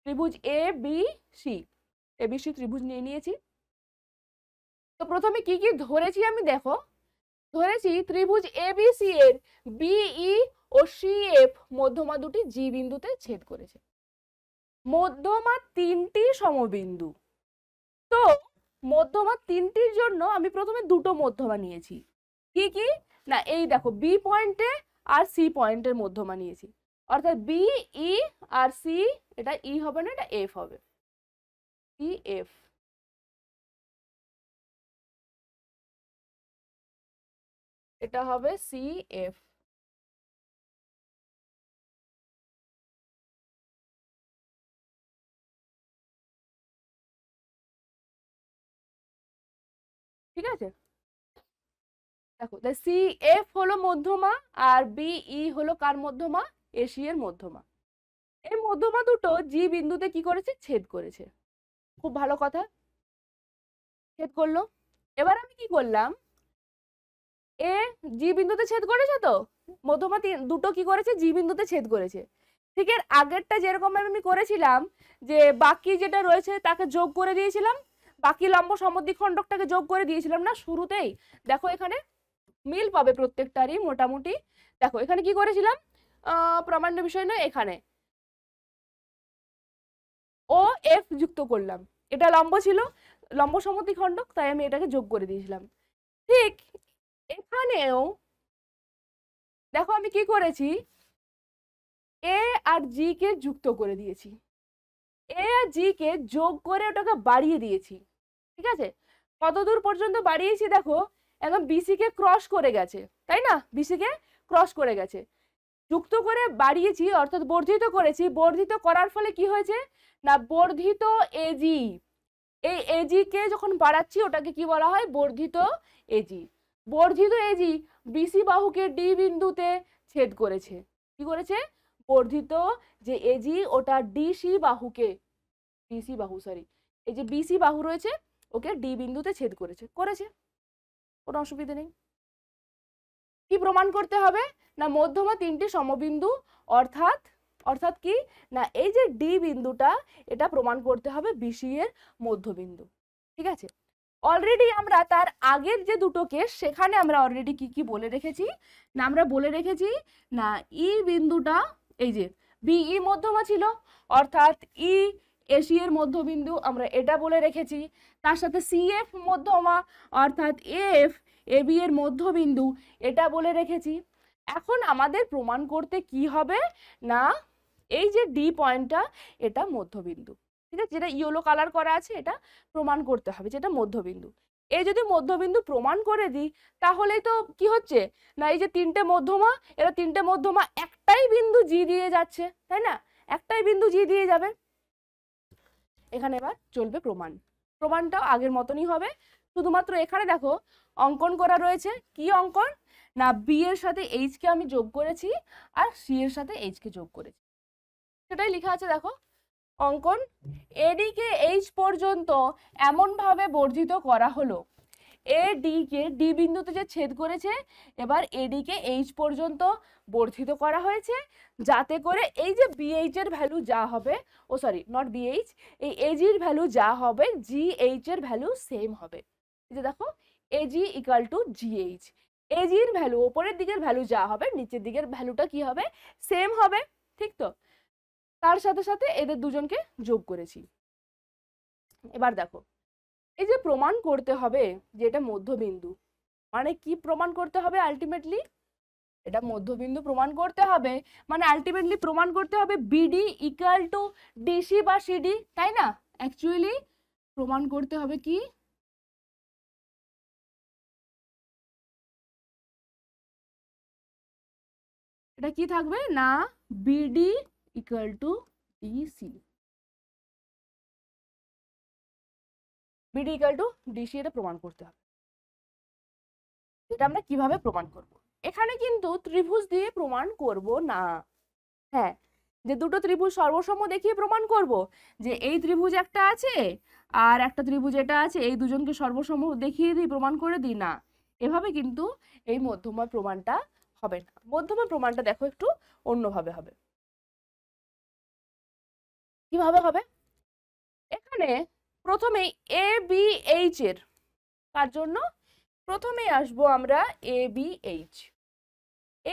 Speaker 2: ত্রিভুজ A B C A B C ত্রিভুজ নিয়ে নিয়েছি তো প্রথমে কি কি ধরেছি আমি দেখো ধরেছি ত্রিভুজ এ বি সি এর বিই e ও সি এফ মধ্যমা দুটি জি বিন্দুতে ছেদ করেছে মধ্যমা তিনটি সমবিন্দু তো মধ্যমা তিনটির জন্য আমি প্রথমে দুটো মধ্যমা নিয়েছি কি কি না এই দেখো বি পয়েন্টে আর সি পয়েন্টের মধ্যমা নিয়েছি অর্থাৎ বি ই e আর সি
Speaker 1: এটা ই e হবে না এটা এফ হবে ই এফ এটা হবে সি এফ ঠিক আছে দেখো সি এফ হলো মধ্যমা
Speaker 2: আর বিই e হলো কার মধ্যমা এশিয়ার মধ্যমা এই মধ্যমা দুটো জি বিন্দুতে কি করেছে ছেদ করেছে খুব ভালো কথা ছেদ করলো এবার আমি কি করলাম এ জি বিন্দুতে ছেদ করেছে তো মধ্যমা তিন দুটো কি করেছে জি বিন্দুতে ছেদ করেছে ঠিক এর আগেরটা যেরকম আমি করেছিলাম যে বাকি যেটা রয়েছে তাকে যোগ করে দিয়েছিলাম বাকি লম্ব খণ্ডকটাকে যোগ করে দিয়েছিলাম না শুরুতেই দেখো এখানে মিল পাবে প্রত্যেকটারই মোটামুটি দেখো এখানে কি করেছিলাম প্রমাণ্য বিষয় নয় এখানে ও এফ যুক্ত করলাম এটা লম্ব ছিল লম্ব খণ্ডক তাই আমি এটাকে যোগ করে দিয়েছিলাম ঠিক এখানেও দেখো আমি কি করেছি এ আর জি কে যুক্ত করে দিয়েছি এ আর জি কে যোগ করে ওটাকে বাড়িয়ে দিয়েছি ঠিক আছে কতদূর পর্যন্ত বাড়িয়েছি দেখো একদম কে ক্রস করে গেছে তাই না কে ক্রস করে গেছে যুক্ত করে বাড়িয়েছি অর্থাৎ বর্ধিত করেছি বর্ধিত করার ফলে কি হয়েছে না বর্ধিত এজি এই এজিকে যখন বাড়াচ্ছি ওটাকে কি বলা হয় বর্ধিত এজি বর্ধিত এজি বিসি বাহুকে ডি বিন্দুতে ছেদ করেছে কি করেছে বর্ধিত যে এজি ওটা ডিসি বাহুকে ডিসি বাহু সরি এই যে বিসি বাহু রয়েছে ওকে ডি বিন্দুতে ছেদ করেছে করেছে কোনো অসুবিধে নেই কি প্রমাণ করতে হবে না মধ্যমা তিনটি সমবিন্দু অর্থাৎ অর্থাৎ কি না এই যে ডি বিন্দুটা এটা প্রমাণ করতে হবে বিসি এর মধ্যবিন্দু ঠিক আছে অলরেডি আমরা তার আগের যে দুটো কেস সেখানে আমরা অলরেডি কি কি বলে রেখেছি না আমরা বলে রেখেছি না ই বিন্দুটা এই যে বি ই মধ্যমা ছিল অর্থাৎ ই এসিয়ের মধ্যবিন্দু আমরা এটা বলে রেখেছি তার সাথে সিএফ মধ্যমা অর্থাৎ এফ এ বি এর মধ্যবিন্দু এটা বলে রেখেছি এখন আমাদের প্রমাণ করতে কি হবে না এই যে ডি পয়েন্টটা এটা মধ্যবিন্দু ঠিক আছে যেটা ইয়েলো কালার করা আছে এটা প্রমাণ করতে হবে যেটা মধ্যবিন্দু এই যদি মধ্যবিন্দু প্রমাণ করে দিই তাহলেই তো কি হচ্ছে না এই যে তিনটে মধ্যমা এরা তিনটে মধ্যমা একটাই বিন্দু জি দিয়ে যাচ্ছে তাই না একটাই বিন্দু জি দিয়ে যাবে এখানে এবার চলবে প্রমাণ প্রমাণটাও আগের মতনই হবে শুধুমাত্র এখানে দেখো অঙ্কন করা রয়েছে কি অঙ্কন না বি এর সাথে এইচকে আমি যোগ করেছি আর সি এর সাথে এইচকে যোগ করেছি সেটাই লেখা আছে দেখো অঙ্কন এডিকে এইচ পর্যন্ত এমনভাবে বর্ধিত করা হলো এ ডিকে ডি বিন্দুতে যে ছেদ করেছে এবার এডিকে এইচ পর্যন্ত বর্ধিত করা হয়েছে যাতে করে এই যে বিএইচ এর ভ্যালু যা হবে ও সরি নট বিএইচ এই এজির ভ্যালু যা হবে জি এইচ এর ভ্যালু সেম হবে যে দেখো এজি ইকাল টু জিএইচ এজির ভ্যালু ওপরের দিকের ভ্যালু যা হবে নিচের দিকের ভ্যালুটা কি হবে সেম হবে ঠিক তো তার সাথে সাথে এদের দুজনকে যোগ করেছি এবার দেখো এই যে প্রমাণ করতে হবে যে এটা মধ্যবিন্দু মানে কি প্রমাণ করতে হবে আলটিমেটলি এটা মধ্যবিন্দু প্রমাণ করতে হবে মানে আলটিমেটলি প্রমাণ করতে হবে বিডি ইকুয়াল টু
Speaker 1: ডিসি বা সিডি তাই না অ্যাকচুয়ালি প্রমাণ করতে হবে কি এটা কি থাকবে না BD equal to DC. BD equal to DC এটা প্রমাণ করতে হবে এটা আমরা কিভাবে প্রমাণ করব এখানে কিন্তু
Speaker 2: ত্রিভুজ দিয়ে প্রমাণ করব না হ্যাঁ যে দুটো ত্রিভুজ সর্বসম দেখিয়ে প্রমাণ করব যে এই ত্রিভুজ একটা আছে আর একটা ত্রিভুজ এটা আছে এই দুজনকে সর্বসম দেখিয়ে দিই প্রমাণ করে দিই না এভাবে কিন্তু এই মধ্যময় প্রমাণটা হবে না মধ্যময় প্রমাণটা দেখো একটু অন্যভাবে হবে কিভাবে হবে এখানে প্রথমে এ বি এইচ এর
Speaker 1: কার জন্য প্রথমে আসব আমরা এ বি এইচ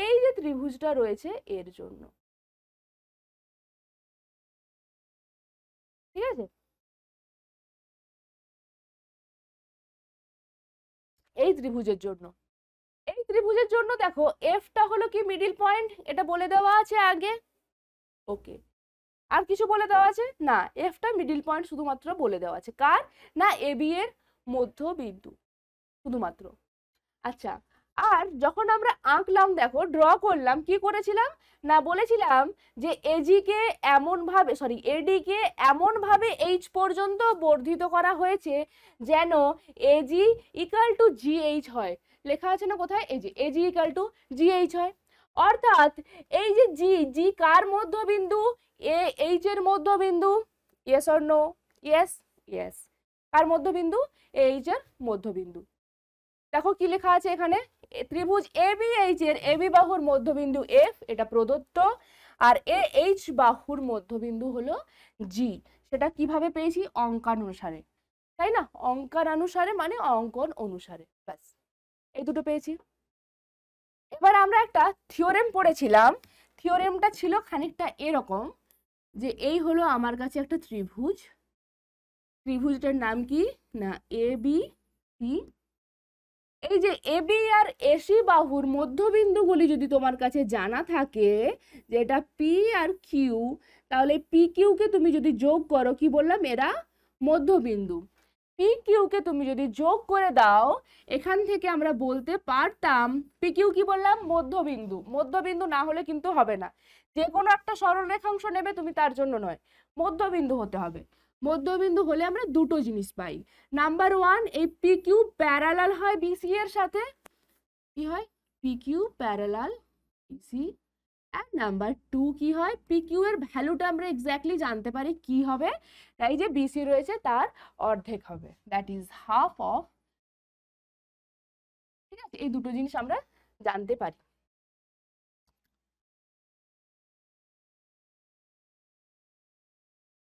Speaker 1: এই যে ত্রিভুজটা রয়েছে এর জন্য ঠিক আছে এই ত্রিভুজের জন্য এই ত্রিভুজের জন্য দেখো এফটা
Speaker 2: হলো কি মিডিল পয়েন্ট এটা বলে দেওয়া আছে আগে ওকে আর কিছু বলে দেওয়া আছে না এফটা মিডিল পয়েন্ট শুধুমাত্র বলে দেওয়া আছে কার না এ বি এর মধ্য বিন্দু শুধুমাত্র আচ্ছা আর যখন আমরা আঁকলাম দেখো ড্র করলাম কি করেছিলাম না বলেছিলাম যে এজিকে এমনভাবে সরি এডিকে এমনভাবে এইচ পর্যন্ত বর্ধিত করা হয়েছে যেন এজি ইকাল টু জিএইচ হয় লেখা আছে না কোথায় AG AG equal to GH হয় অর্থাৎ এই যে জি জি কার মধ্যবিন্দু এ এইচের মধ্যবিন্দু yes or no yes yes কার মধ্যবিন্দু এ এইচের মধ্যবিন্দু দেখো কি লেখা আছে এখানে ত্রিভুজ এ বি এইচ এর এ বি বাহুর মধ্যবিন্দু এফ এটা প্রদত্ত আর এ এইচ বাহুর মধ্যবিন্দু হলো জি সেটা কিভাবে পেয়েছি অঙ্কানুসারে তাই না অঙ্কানুসারে মানে অঙ্কন অনুসারে ব্যাস এই দুটো পেয়েছি এবার আমরা একটা থিওরেম পড়েছিলাম থিওরেমটা ছিল খানিকটা এরকম যে এই হলো আমার কাছে একটা ত্রিভুজ ত্রিভুজটার নাম কি না এ বি সি এই যে এবি আর এসি বাহুর মধ্যবিন্দুগুলি যদি তোমার কাছে জানা থাকে যে এটা পি আর কিউ তাহলে পি কিউকে তুমি যদি যোগ করো কি বললাম এরা মধ্যবিন্দু পি কিউকে তুমি যদি যোগ করে দাও এখান থেকে আমরা বলতে পারতাম পি কিউ কি বললাম মধ্যবিন্দু মধ্যবিন্দু না হলে কিন্তু হবে না যে কোনো একটা সরলরেখাংশ নেবে তুমি তার জন্য নয় মধ্যবিন্দু হতে হবে মধ্যবিন্দু হলে আমরা দুটো জিনিস পাই নাম্বার ওয়ান এই পি কিউ প্যারালাল হয় বিসি এর সাথে কি হয় পি কিউ প্যারালাল বিসি আর নাম্বার টু কি হয় পি কিউ এর ভ্যালুটা আমরা এক্স্যাক্টলি জানতে পারি কি হবে তাই যে বিসি রয়েছে তার অর্ধেক হবে দ্যাট ইজ হাফ অফ
Speaker 1: ঠিক আছে এই দুটো জিনিস আমরা জানতে পারি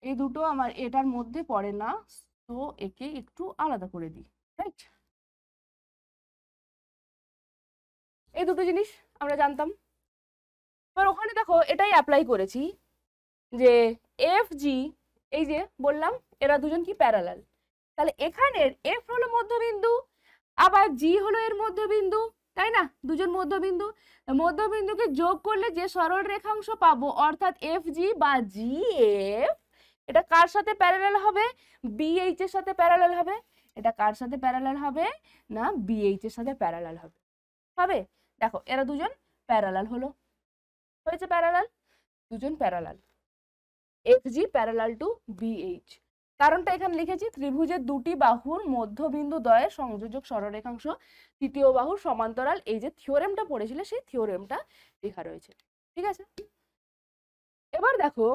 Speaker 1: এই দুটো আমার এটার মধ্যে পড়ে না তো একে একটু আলাদা করে দিই রাইট এই দুটো জিনিস আমরা জানতাম এবার ওখানে দেখো এটাই অ্যাপ্লাই করেছি যে এফ
Speaker 2: জি এই যে বললাম এরা দুজন কি প্যারালাল তাহলে এখানের এফ হলো মধ্যবিন্দু আবার জি হলো এর মধ্যবিন্দু তাই না দুজন মধ্যবিন্দু মধ্যবিন্দুকে যোগ করলে যে সরল রেখাংশ পাবো অর্থাৎ এফ জি বা জি এফ এটা কার সাথে প্যারালাল হবে বিএইচ এর সাথে প্যারালাল হবে এটা কার সাথে প্যারালাল হবে না বিএইচ এর সাথে প্যারালাল হবে হবে দেখো এরা দুজন প্যারালাল হলো হয়েছে প্যারালাল দুজন parallel X G parallel to BH কারণটা এখানে লিখেছি ত্রিভুজের দুটি বাহুর মধ্যবিন্দু দয়ের সংযোজক সরলরেখাংশ তৃতীয় বাহুর সমান্তরাল এই যে থিওরেমটা পড়েছিল সেই থিওরেমটা লেখা রয়েছে ঠিক আছে এবার দেখো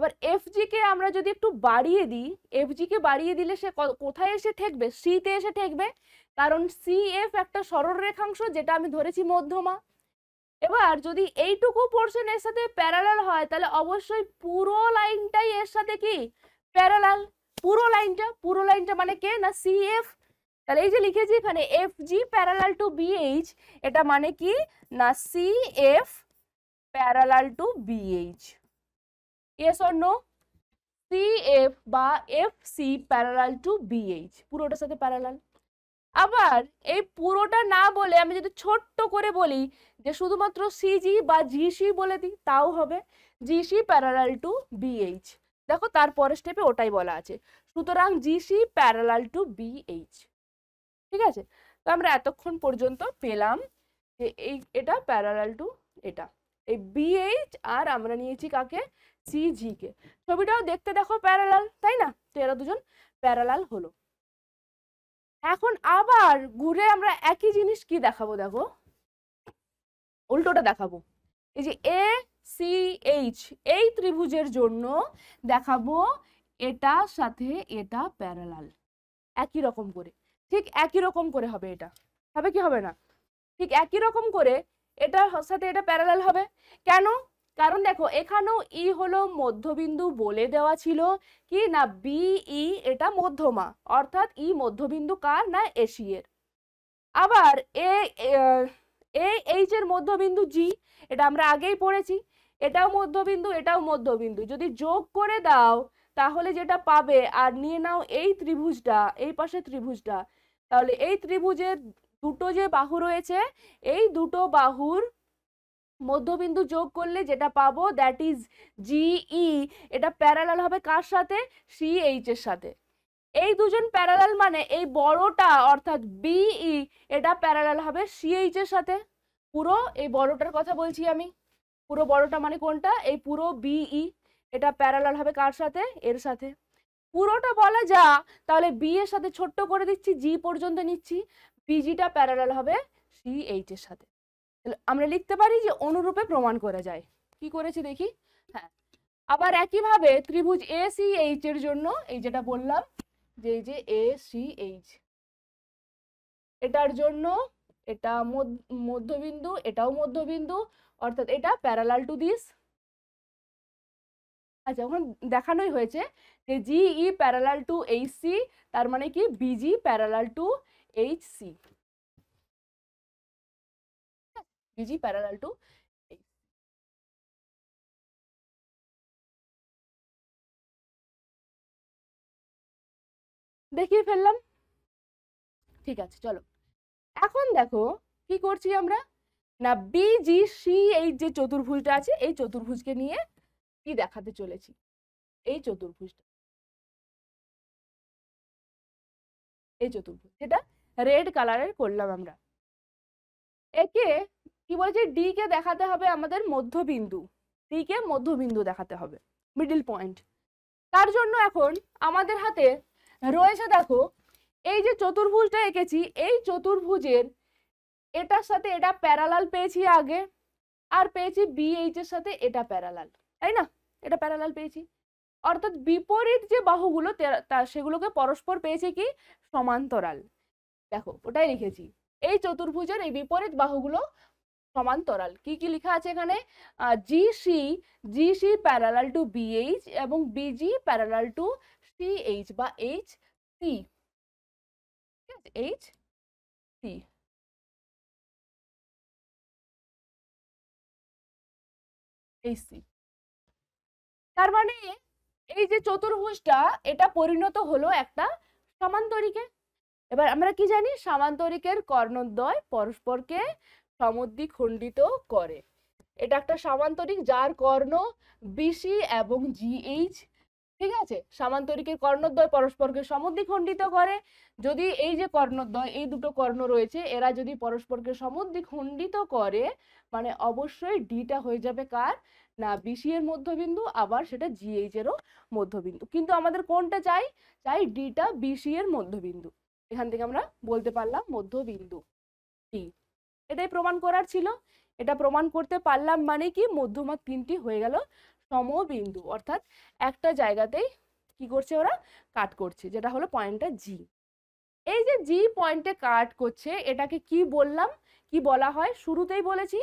Speaker 2: এবার এফ কে আমরা যদি একটু বাড়িয়ে দিই এফ কে বাড়িয়ে দিলে সে কোথায় এসে ঠেকবে সিতে এসে ঠেকবে কারণ সি এফ একটা রেখাংশ যেটা আমি ধরেছি মধ্যমা এবার যদি এইটুকু পোর্শন এর সাথে প্যারালাল হয় তাহলে অবশ্যই পুরো লাইনটাই এর সাথে কি প্যারালাল পুরো লাইনটা পুরো লাইনটা মানে কে না সি এফ তাহলে এই যে লিখেছি এখানে F G parallel to BH এটা মানে কি না C F parallel to BH yes or no C বা F C parallel to BH পুরোটার সাথে প্যারালাল আবার এই পুরোটা না বলে আমি যদি ছোট্ট করে বলি যে শুধুমাত্র সিজি বা জিসি বলে দিই তাও হবে জিসি প্যারালাল টু বিএইচ দেখো তার পরের স্টেপে ওটাই বলা আছে সুতরাং জিসি প্যারালাল টু বিএইচ ঠিক আছে তো আমরা এতক্ষণ পর্যন্ত পেলাম যে এই এটা প্যারালাল টু এটা এই বিএইচ আর আমরা নিয়েছি কাকে সিজি কে ছবিটাও দেখতে দেখো প্যারালাল তাই না তো এরা দুজন প্যারালাল হলো এখন আবার ঘুরে আমরা একই জিনিস কি দেখাবো দেখো উল্টোটা দেখাবো এই যে এ সি এইচ এই ত্রিভুজের জন্য দেখাবো এটা সাথে এটা প্যারালাল একই রকম করে ঠিক একই রকম করে হবে এটা হবে কি হবে না ঠিক একই রকম করে এটার সাথে এটা প্যারালাল হবে কেন কারণ দেখো এখানেও ই হলো মধ্যবিন্দু বলে দেওয়া ছিল কি না বিই এটা মধ্যমা অর্থাৎ ই মধ্যবিন্দু কার না এর আবার এ এ এইচ এর মধ্যবিন্দু জি এটা আমরা আগেই পড়েছি এটাও মধ্যবিন্দু এটাও মধ্যবিন্দু যদি যোগ করে দাও তাহলে যেটা পাবে আর নিয়ে নাও এই ত্রিভুজটা এই পাশে ত্রিভুজটা তাহলে এই ত্রিভুজের দুটো যে বাহু রয়েছে এই দুটো বাহুর মধ্যবিন্দু যোগ করলে যেটা পাবো দ্যাট ইজ জিই এটা প্যারালাল হবে কার সাথে সিএইচ এর সাথে এই দুজন প্যারালাল মানে এই বড়টা অর্থাৎ বিই e, এটা প্যারালাল হবে সিএইচ এর সাথে পুরো এই বড়টার কথা বলছি আমি পুরো বড়টা মানে কোনটা এই পুরো বিই e, এটা প্যারালাল হবে কার সাথে এর সাথে পুরোটা বলা যা তাহলে বি এর সাথে ছোট্ট করে দিচ্ছি জি পর্যন্ত নিচ্ছি বিজিটা প্যারালাল হবে সিএইচ এর সাথে আমরা লিখতে পারি যে অনুরূপে প্রমাণ করা যায় কি করেছে দেখি হ্যাঁ আবার একইভাবে ত্রিভুজ এ সি এইচ এর জন্য এই যেটা বললাম যে এই যে এ সি এইচ এটার জন্য এটা মধ্যবিন্দু এটাও মধ্যবিন্দু অর্থাৎ এটা প্যারালাল টু দিস আচ্ছা ওখানে দেখানোই হয়েছে যে G E parallel to H C তার মানে
Speaker 1: কি BG parallel to H C BG parallel to AC. দেখিয়ে ফেললাম ঠিক আছে চলো এখন দেখো কি করছি আমরা না বিজি সি এই যে চতুর্ভুজটা আছে এই চতুর্ভুজকে নিয়ে কি দেখাতে চলেছি এই চতুর্ভুজটা এই চতুর্ভুজ যেটা রেড কালারের করলাম আমরা একে
Speaker 2: কি বলেছে ডি কে দেখাতে হবে আমাদের মধ্যবিন্দু ডি কে মধ্যবিন্দু দেখাতে হবে মিডিল পয়েন্ট তার জন্য এখন আমাদের হাতে রয়েছে দেখো এই যে চতুর্ভুজটা এঁকেছি এই চতুর্ভুজের এটার সাথে এটা প্যারালাল পেয়েছি আগে আর পেয়েছি বিএইচ এর সাথে এটা প্যারালাল তাই না এটা প্যারালাল পেয়েছি অর্থাৎ বিপরীত যে বাহুগুলো সেগুলোকে পরস্পর পেয়েছে কি সমান্তরাল দেখো ওটাই লিখেছি এই চতুর্ভুজের এই বিপরীত বাহুগুলো সমান্তরাল কি কি লেখা আছে এখানে G C G C parallel
Speaker 1: to BH এবং BG parallel to C H বা এইচ সি এইচ সি তার মানে এই যে চতুর্ভুজটা এটা পরিণত হলো একটা
Speaker 2: সমান্তরিকে এবার আমরা কি জানি সামান্তরিকের কর্ণদ্বয় পরস্পরকে খণ্ডিত করে এটা একটা সামান্তরিক যার কর্ণ বিসি এবং জিএইচ ঠিক আছে সামান্তরিকের কর্ণদ্বয় পরস্পরকে খণ্ডিত করে যদি এই যে কর্ণদ্বয় এই দুটো কর্ণ রয়েছে এরা যদি পরস্পরকে খণ্ডিত করে মানে অবশ্যই ডিটা হয়ে যাবে কার না বিসি এর মধ্যবিন্দু আবার সেটা জিএইচ এরও মধ্যবিন্দু কিন্তু আমাদের কোনটা চাই চাই ডিটা বিসি এর মধ্যবিন্দু এখান থেকে আমরা বলতে পারলাম মধ্যবিন্দু ডি এটাই প্রমাণ করার ছিল এটা প্রমাণ করতে পারলাম মানে কি মধ্যমা তিনটি হয়ে গেল সমবিন্দু অর্থাৎ একটা জায়গাতেই কি করছে ওরা কাট করছে যেটা হলো পয়েন্টটা জি এই যে জি পয়েন্টে কাট করছে এটাকে কি বললাম কি বলা হয়
Speaker 1: শুরুতেই বলেছি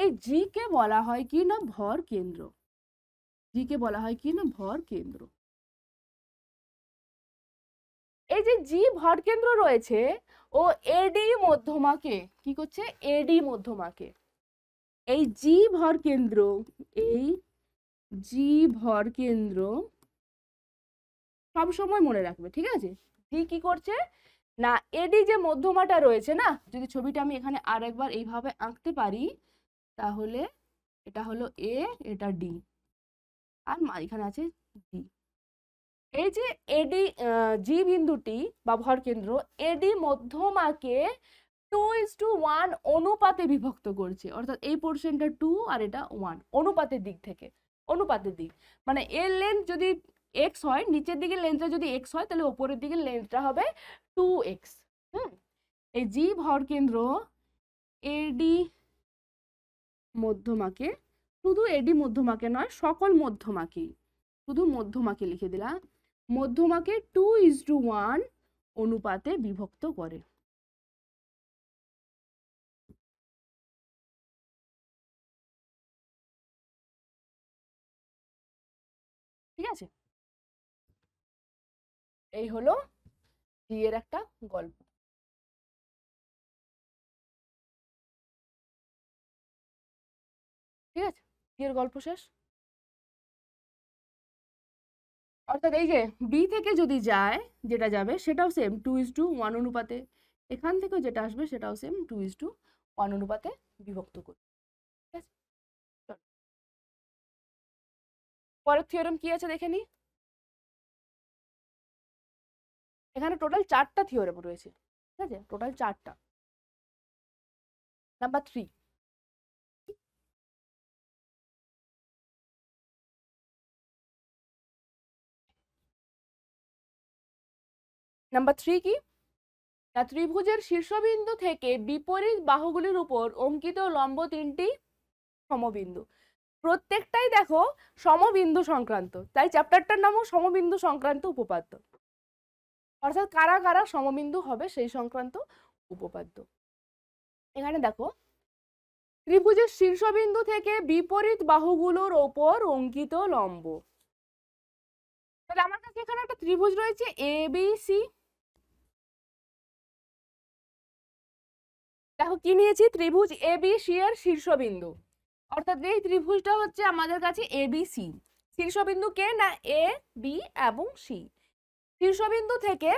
Speaker 1: এই জিকে বলা হয় কি না ভর কেন্দ্র জিকে বলা হয় কি না ভর কেন্দ্র এই যে
Speaker 2: জি ভরকেন্দ্র রয়েছে ও এডি মধ্যমাকে কি করছে এডি মধ্যমাকে এই জি ভরকেন্দ্র এই জি ভরকেন্দ্র সবসময় মনে রাখবে ঠিক আছে জি কি করছে না এডি যে মধ্যমাটা রয়েছে না যদি ছবিটা আমি এখানে আর একবার এইভাবে আঁকতে পারি তাহলে এটা হলো এ এটা ডি আর এখানে আছে ডি এই যে এডি জি বিন্দুটি বা ভরকেন্দ্র এডি মধ্যমাকে টু ইস টু ওয়ান অনুপাতে বিভক্ত করছে অর্থাৎ এই পোর্শনটা টু আর এটা ওয়ান অনুপাতের দিক থেকে অনুপাতের দিক মানে এর লেন্থ যদি এক্স হয় নিচের দিকে লেন্থটা যদি এক্স হয় তাহলে ওপরের দিকে লেন্থটা হবে টু এক্স হুম এই জি ভরকেন্দ্র এডি মধ্যমাকে শুধু এডি মধ্যমাকে নয় সকল মধ্যমাকেই
Speaker 1: শুধু মধ্যমাকে লিখে দিলাম মধ্যমাকে টু ইজ টু ওয়ান অনুপাতে বিভক্ত করে ঠিক আছে এই হলো এর একটা গল্প ঠিক আছে এর গল্প শেষ অর্থাৎ এই যে বি থেকে যদি যায় যেটা যাবে সেটাও same two is to one অনুপাতে এখান থেকেও যেটা আসবে সেটাও same two is to one অনুপাতে বিভক্ত করি ঠিক আছে পরের থিওরম কি আছে দেখে এখানে টোটাল চারটা থিওরম রয়েছে ঠিক আছে টোটাল চারটা নাম্বার থ্রি নাম্বার থ্রি কি না ত্রিভুজের শীর্ষবিন্দু থেকে বিপরীত বাহুগুলির উপর অঙ্কিত
Speaker 2: লম্ব তিনটি সমবিন্দু প্রত্যেকটাই দেখো সমবিন্দু সংক্রান্ত তাই চ্যাপ্টারটার নামও সমবিন্দু সংক্রান্ত উপপাদ্য অর্থাৎ কারা কারা সমবিন্দু হবে সেই সংক্রান্ত উপপাদ্য এখানে দেখো ত্রিভুজের শীর্ষবিন্দু থেকে বিপরীত বাহুগুলোর ওপর অঙ্কিত লম্ব
Speaker 1: তাহলে আমার কাছে এখানে একটা ত্রিভুজ রয়েছে এ বি সি দেখো কি নিয়েছি ত্রিভুজ এ বি সি এর শীর্ষবিন্দু অর্থাৎ এই ত্রিভুজটা হচ্ছে আমাদের কাছে এ বি সি
Speaker 2: শীর্ষবিন্দু কে না এ বি এবং সি শীর্ষবিন্দু থেকে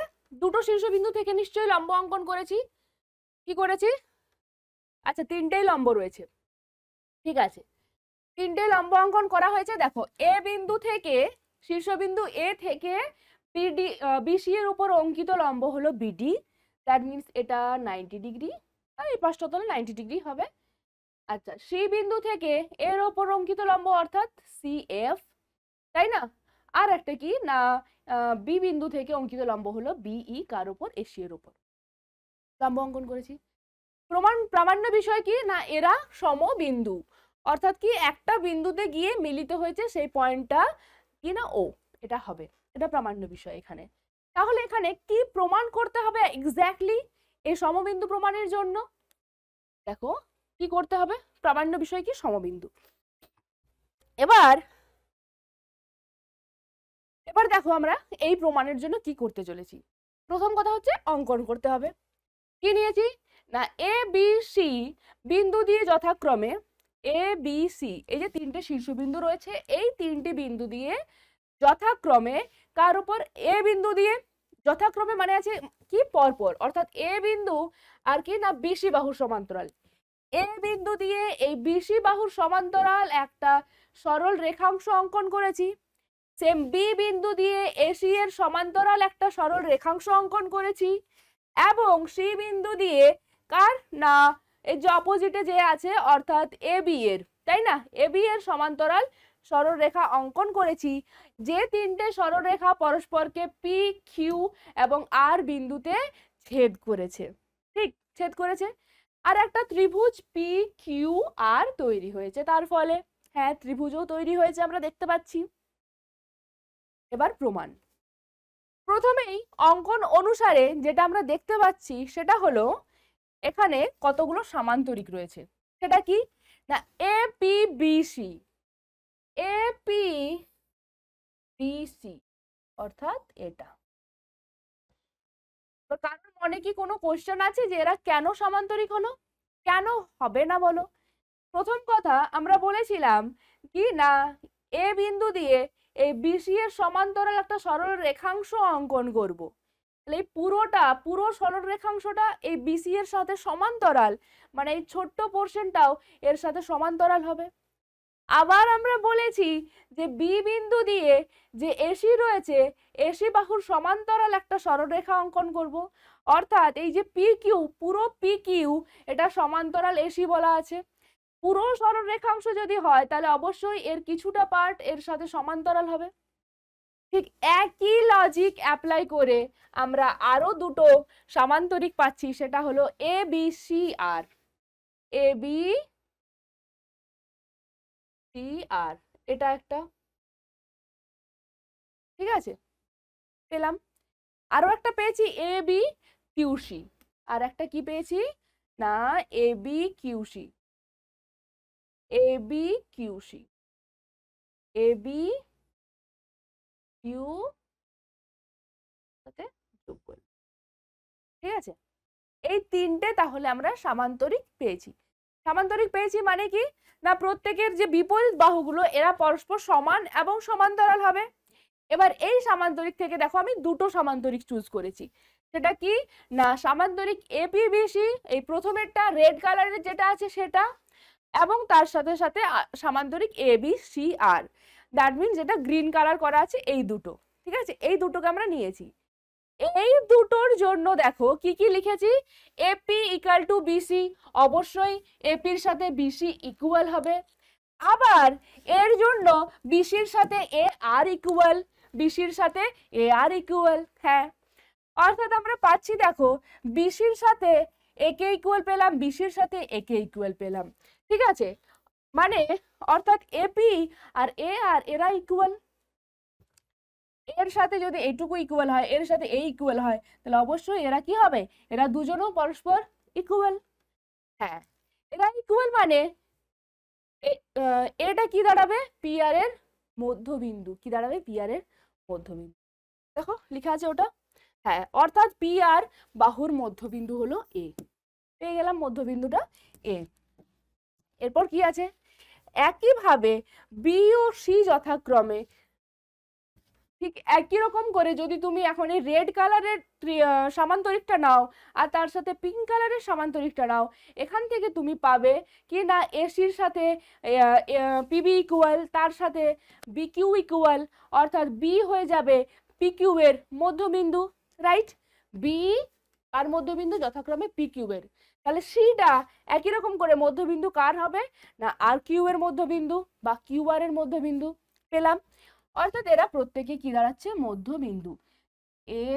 Speaker 2: দুটো শীর্ষবিন্দু থেকে নিশ্চয়ই লম্ব অঙ্কন করেছি কি করেছি আচ্ছা তিনটেই লম্ব রয়েছে ঠিক আছে তিনটে লম্ব অঙ্কন করা হয়েছে দেখো এ বিন্দু থেকে শীর্ষবিন্দু এ থেকে বিডি বিসি এর উপর অঙ্কিত লম্ব হলো বিডি দ্যাট মিনস এটা নাইনটি ডিগ্রি আর এই পাশটা তাহলে নাইনটি ডিগ্রি হবে আচ্ছা সেই বিন্দু থেকে এর ওপর অঙ্কিত লম্ব অর্থাৎ সি এফ তাই না আর একটা কি না বি বিন্দু থেকে অঙ্কিত লম্ব হলো বিই e কার ওপর এসি এর ওপর লম্ব অঙ্কন করেছি প্রমাণ প্রামাণ্য বিষয় কি না এরা সম বিন্দু অর্থাৎ কি একটা বিন্দুতে গিয়ে মিলিত হয়েছে সেই পয়েন্টটা কি না ও এটা হবে এটা প্রামাণ্য বিষয় এখানে তাহলে এখানে কি প্রমাণ করতে হবে এক্স্যাক্টলি এই সমবিন্দু প্রমাণের জন্য দেখো কি করতে হবে প্রামাণ্য বিষয় কি সমবিন্দু এবার এবার দেখো আমরা এই প্রমাণের জন্য কি করতে চলেছি প্রথম কথা হচ্ছে অঙ্কন করতে হবে কি নিয়েছি না এ বি সি বিন্দু দিয়ে যথাক্রমে এ বি সি এই যে তিনটে শীর্ষবিন্দু রয়েছে এই তিনটি বিন্দু দিয়ে যথাক্রমে কার উপর এ বিন্দু দিয়ে যথাক্রমে মানে আছে কি পরপর অর্থাৎ এ বিন্দু আর কি না বিশি বাহুর সমান্তরাল এ বিন্দু দিয়ে এই বিশি বাহুর সমান্তরাল একটা সরল রেখাংশ অঙ্কন করেছি সেম বি বিন্দু দিয়ে এসি এর সমান্তরাল একটা সরল রেখাংশ অঙ্কন করেছি এবং সি বিন্দু দিয়ে কার না এই যে অপোজিটে যে আছে অর্থাৎ এ বি এর তাই না এ বি এর সমান্তরাল সরল রেখা অঙ্কন করেছি যে তিনটে সরলরেখা পরস্পরকে পি কিউ এবং আর বিন্দুতে ছেদ করেছে ঠিক ছেদ করেছে আর একটা ত্রিভুজ পি কিউ আর তৈরি হয়েছে তার ফলে হ্যাঁ ত্রিভুজও তৈরি হয়েছে আমরা দেখতে পাচ্ছি এবার প্রমাণ প্রথমেই অঙ্কন অনুসারে যেটা আমরা দেখতে পাচ্ছি সেটা হলো এখানে কতগুলো সামান্তরিক রয়েছে
Speaker 1: সেটা কি না A P B C A P BC অর্থাৎ এটা
Speaker 2: কারণ মনে কি কোনো কোশ্চেন আছে যে এরা কেন সমান্তরিক হলো কেন হবে না বলো প্রথম কথা আমরা বলেছিলাম কি না এ বিন্দু দিয়ে এই বিসি এর সমান্তরাল একটা সরল রেখাংশ অঙ্কন করব। তাহলে এই পুরোটা পুরো সরল রেখাংশটা এই বিসি এর সাথে সমান্তরাল মানে এই ছোট্ট পোর্শনটাও এর সাথে সমান্তরাল হবে আবার আমরা বলেছি যে বি বিন্দু দিয়ে যে এসি রয়েছে এসি বাহুর সমান্তরাল একটা সরলরেখা অঙ্কন করব। অর্থাৎ এই যে পি কিউ পুরো পি কিউ এটা সমান্তরাল এসি বলা আছে পুরো সরলরেখাংশ যদি হয় তাহলে অবশ্যই এর কিছুটা পার্ট এর সাথে সমান্তরাল হবে ঠিক একই লজিক অ্যাপ্লাই করে আমরা আরও দুটো সামান্তরিক পাচ্ছি সেটা হলো A B C R A B
Speaker 1: T R এটা একটা ঠিক আছে পেলাম আরও একটা পেয়েছি এ
Speaker 2: বি কিউসি আর একটা কি পেয়েছি না A B QC
Speaker 1: A B QC A B Q সাথে ঠিক আছে এই তিনটে তাহলে আমরা সামান্তরিক পেয়েছি সামান্তরিক
Speaker 2: পেয়েছি মানে কি না প্রত্যেকের যে বিপরীত বাহুগুলো এরা পরস্পর সমান এবং সমান্তরাল হবে এবার এই সামান্তরিক থেকে দেখো আমি দুটো সামান্তরিক চুজ করেছি সেটা কি না সামান্তরিক এপিবিসি এই প্রথমেরটা রেড কালারের যেটা আছে সেটা এবং তার সাথে সাথে সামান্তরিক A B C R that mean যেটা গ্রিন কালার করা আছে এই দুটো ঠিক আছে এই দুটোকে আমরা নিয়েছি এই দুটোর জন্য দেখো কি কি লিখেছি এপি ইকাল টু বিসি অবশ্যই এপির সাথে বিসি ইকুয়াল হবে আবার এর জন্য বিসির সাথে এ আর ইকুয়াল বিসির সাথে এ আর ইকুয়াল হ্যাঁ অর্থাৎ আমরা পাচ্ছি দেখো বিসির সাথে একে ইকুয়াল পেলাম বিসির সাথে একে ইকুয়াল পেলাম ঠিক আছে মানে অর্থাৎ এপি আর এ আর এরা ইকুয়াল এর সাথে যদি এইটুকু ইকুয়াল হয় এর সাথে এই ইকুয়াল হয় তাহলে অবশ্যই এরা কি হবে এরা দুজনও পরস্পর ইকুয়াল হ্যাঁ এরা ইকুয়াল মানে এটা কি দাঁড়াবে পিআর এর মধ্যবিন্দু কি দাঁড়াবে পিআর এর মধ্যবিন্দু দেখো লেখা আছে ওটা হ্যাঁ অর্থাৎ পি আর বাহুর মধ্যবিন্দু হলো এ পেয়ে গেলাম মধ্যবিন্দুটা এ এরপর কি আছে একইভাবে বি ও সি যথাক্রমে ঠিক একই রকম করে যদি তুমি এখন এই রেড কালারের সামান্তরিকটা নাও আর তার সাথে পিঙ্ক কালারের সামান্তরিকটা নাও এখান থেকে তুমি পাবে কি না এসির সাথে পিবি ইকুয়াল তার সাথে বিকিউ ইকুয়াল অর্থাৎ বি হয়ে যাবে পিকিউবের মধ্যবিন্দু রাইট বি আর মধ্যবিন্দু যথাক্রমে পিকিউবের তাহলে সিটা একই রকম করে মধ্যবিন্দু কার হবে না আর কিউ এর মধ্যবিন্দু বা কিউ আর এর মধ্যবিন্দু পেলাম অর্থাৎ এরা প্রত্যেকে কি দাঁড়াচ্ছে মধ্যবিন্দু এ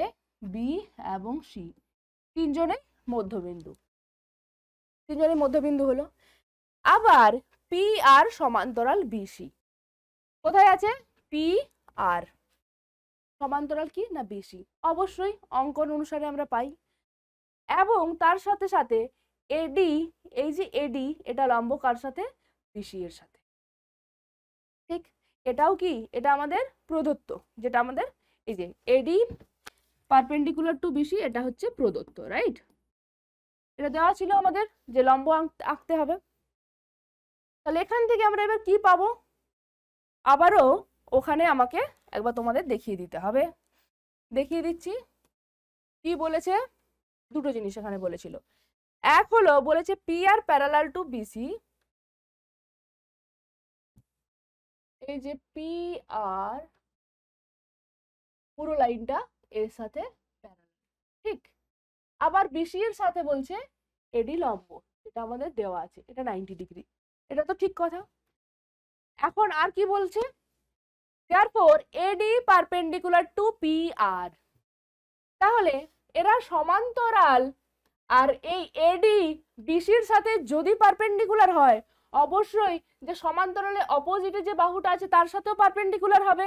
Speaker 2: বি এবং সি তিনজনের মধ্যবিন্দু তিনজনের মধ্যবিন্দু হলো আবার পি আর সমান্তরাল বিসি কোথায় আছে পি আর সমান্তরাল কি না বিসি অবশ্যই অঙ্কন অনুসারে আমরা পাই এবং তার সাথে সাথে এডি এই যে এডি এটা লম্ব কার সাথে বিসি এর সাথে এটাও কি এটা আমাদের প্রদত্ত যেটা আমাদের এই যে এডি পারপেন্ডিকুলার টু বিসি এটা হচ্ছে প্রদত্ত রাইট এটা দেওয়া ছিল আমাদের যে লম্ব আঁকতে হবে তাহলে এখান থেকে আমরা এবার কি পাবো আবারও ওখানে আমাকে একবার তোমাদের দেখিয়ে দিতে হবে দেখিয়ে দিচ্ছি কি বলেছে দুটো জিনিস এখানে বলেছিল এক হলো বলেছে P R parallel to BC
Speaker 1: এই যে পি আর পুরো লাইনটা এর সাথে ঠিক
Speaker 2: আবার বিসি এর সাথে বলছে এডি লম্ব এটা আমাদের দেওয়া আছে এটা নাইনটি ডিগ্রি এটা তো ঠিক কথা এখন আর কি বলছে AD perpendicular to P R তাহলে এরা সমান্তরাল আর এই এডি বিসির সাথে যদি পারপেন্ডিকুলার হয় অবশ্যই যে সমান্তরালে অপোজিটে যে বাহুটা আছে তার সাথেও পারপেন্ডিকুলার হবে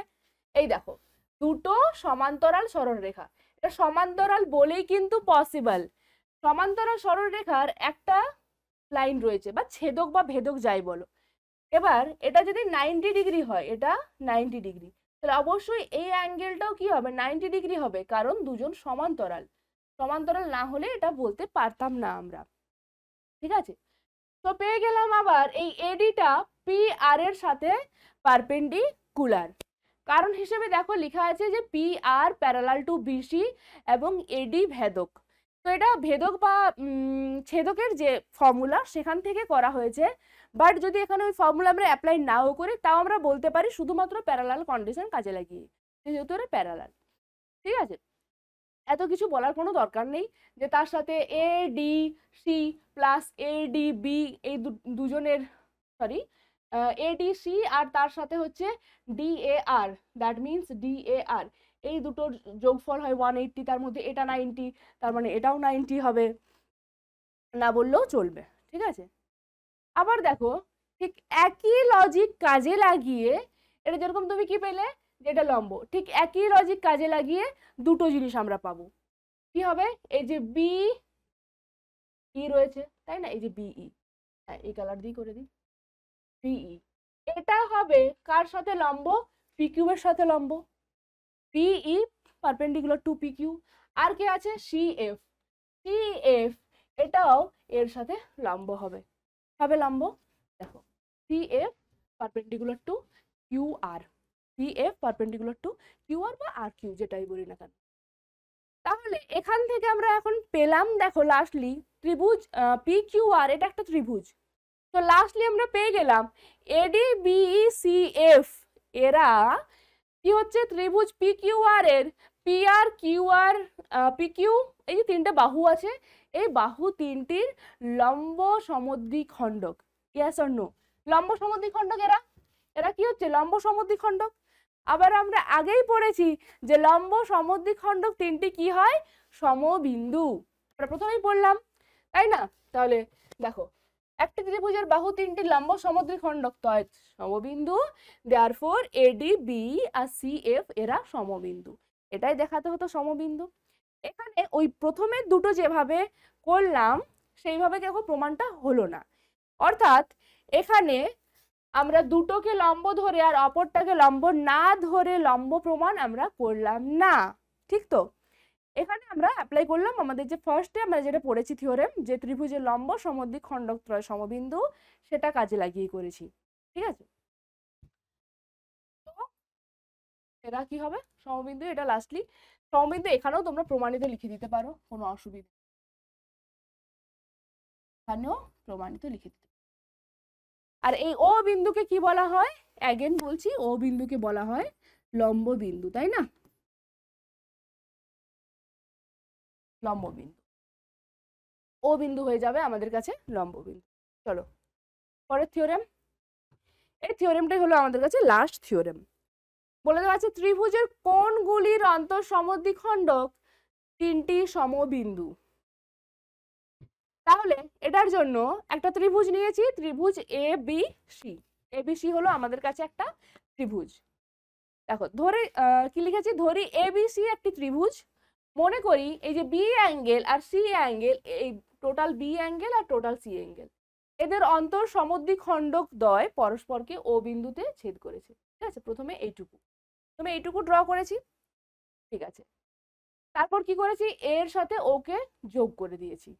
Speaker 2: এই দেখো দুটো সমান্তরাল সরলরেখা এটা সমান্তরাল বলেই কিন্তু পসিবল সমান্তরাল সরলরেখার একটা লাইন রয়েছে বা ছেদক বা ভেদক যাই বলো এবার এটা যদি নাইনটি ডিগ্রি হয় এটা নাইনটি ডিগ্রি তাহলে অবশ্যই এই অ্যাঙ্গেলটাও কি হবে নাইনটি ডিগ্রি হবে কারণ দুজন সমান্তরাল সমান্তরাল না হলে এটা বলতে পারতাম না আমরা ঠিক আছে তো পেয়ে গেলাম আবার এই এডিটা পি আর এর সাথে পারপেন্ডিকুলার কারণ হিসেবে দেখো লেখা আছে যে P R parallel to BC এবং এডি ভেদক তো এটা ভেদক বা ছেদকের যে ফর্মুলা সেখান থেকে করা হয়েছে বাট যদি এখানে ওই ফর্মুলা আমরা অ্যাপ্লাই নাও করি তাও আমরা বলতে পারি শুধুমাত্র প্যারালাল কন্ডিশন কাজে লাগিয়ে যেহেতু প্যারালাল ঠিক আছে এত কিছু বলার কোনো দরকার নেই যে তার সাথে A D C plus A D B এই দুজনের সরি এ ডি সি আর তার সাথে হচ্ছে D A R that means D A R এই দুটোর যোগফল হয় ওয়ান এইটটি তার মধ্যে এটা নাইনটি তার মানে এটাও নাইনটি হবে না বললেও চলবে ঠিক আছে আবার দেখো ঠিক একই লজিক কাজে লাগিয়ে এটা যেরকম তুমি কি পেলে যেটা লম্ব ঠিক একই লজিক কাজে লাগিয়ে দুটো জিনিস আমরা পাবো কি হবে এই যে বি ই e রয়েছে তাই না এই যে বিই e। হ্যাঁ এই কালার দিয়ে করে দিই বিই e। এটা হবে কার সাথে লম্ব পি এর সাথে লম্ব PE perpendicular to P Q আর কে আছে সি এফ সি এফ এটাও এর সাথে লম্ব হবে হবে লম্ব দেখো C F perpendicular to Q R F perpendicular to QR বা আর কিউ যেটাই বলি না কেন তাহলে এখান থেকে আমরা এখন পেলাম দেখো লাস্টলি ত্রিভুজ পি কিউ আর এটা একটা ত্রিভুজ তো লাস্টলি আমরা পেয়ে গেলাম এডি বিই সি এফ এরা কি হচ্ছে ত্রিভুজ পি কিউ আর এর পি আর কিউ আর পি কিউ এই যে তিনটে বাহু আছে এই বাহু তিনটির লম্ব খণ্ডক ইয়াস অর নো লম্ব খণ্ডক এরা এরা কি হচ্ছে লম্ব খণ্ডক আবার আমরা আগেই পড়েছি যে লম্ব খণ্ডক তিনটি কি হয় সমবিন্দু আমরা প্রথমেই পড়লাম তাই না তাহলে দেখো একটি ত্রিভুজের বাহু তিনটি লম্ব সমদ্বিখণ্ডক তয় সমবিন্দু দেয়ার ফোর ডি বি আর সি এফ এরা সমবিন্দু এটাই দেখাতে হতো সমবিন্দু এখানে ওই প্রথমে দুটো যেভাবে করলাম সেইভাবে কেউ প্রমাণটা হলো না অর্থাৎ এখানে আমরা দুটোকে লম্ব ধরে আর অপরটাকে লম্ব না ধরে লম্ব প্রমাণ আমরা করলাম না ঠিক তো এখানে আমরা অ্যাপ্লাই করলাম আমাদের যে ফার্স্টে আমরা যেটা পড়েছি থিওরেম যে ত্রিভুজের লম্ব সমদ্বিক খণ্ডকত্রয় সমবিন্দু সেটা কাজে লাগিয়ে করেছি ঠিক আছে
Speaker 1: এরা কি হবে সমবিন্দু এটা লাস্টলি সমবিন্দু এখানেও তোমরা প্রমাণিত লিখে দিতে পারো কোনো অসুবিধা এখানেও প্রমাণিত লিখে দিতে আর এই ও বিন্দুকে কি বলা হয় অ্যাগেন বলছি ও বিন্দুকে বলা হয় লম্ব বিন্দু তাই না লম্ব বিন্দু ও বিন্দু হয়ে যাবে আমাদের কাছে লম্ব বিন্দু চলো
Speaker 2: পরের থিওরেম এই থিওরেমটাই হলো আমাদের কাছে লাস্ট থিওরেম বলে দেওয়া আছে ত্রিভুজের কোনগুলির অন্তঃসমদ্বিখণ্ডক তিনটি সমবিন্দু তাহলে এটার জন্য একটা ত্রিভুজ নিয়েছি ত্রিভুজ A B C A B C হলো আমাদের কাছে একটা ত্রিভুজ দেখো ধরে কি লিখেছি ধরি এ বি সি একটি ত্রিভুজ মনে করি এই যে বি অ্যাঙ্গেল আর সি অ্যাঙ্গেল এই টোটাল বি অ্যাঙ্গেল আর টোটাল সি অ্যাঙ্গেল এদের অন্তর খণ্ডক দ্বয় পরস্পরকে ও বিন্দুতে ছেদ করেছে ঠিক আছে প্রথমে এইটুকু প্রথমে এইটুকু ড্র করেছি ঠিক আছে তারপর কি করেছি এর সাথে ওকে যোগ করে দিয়েছি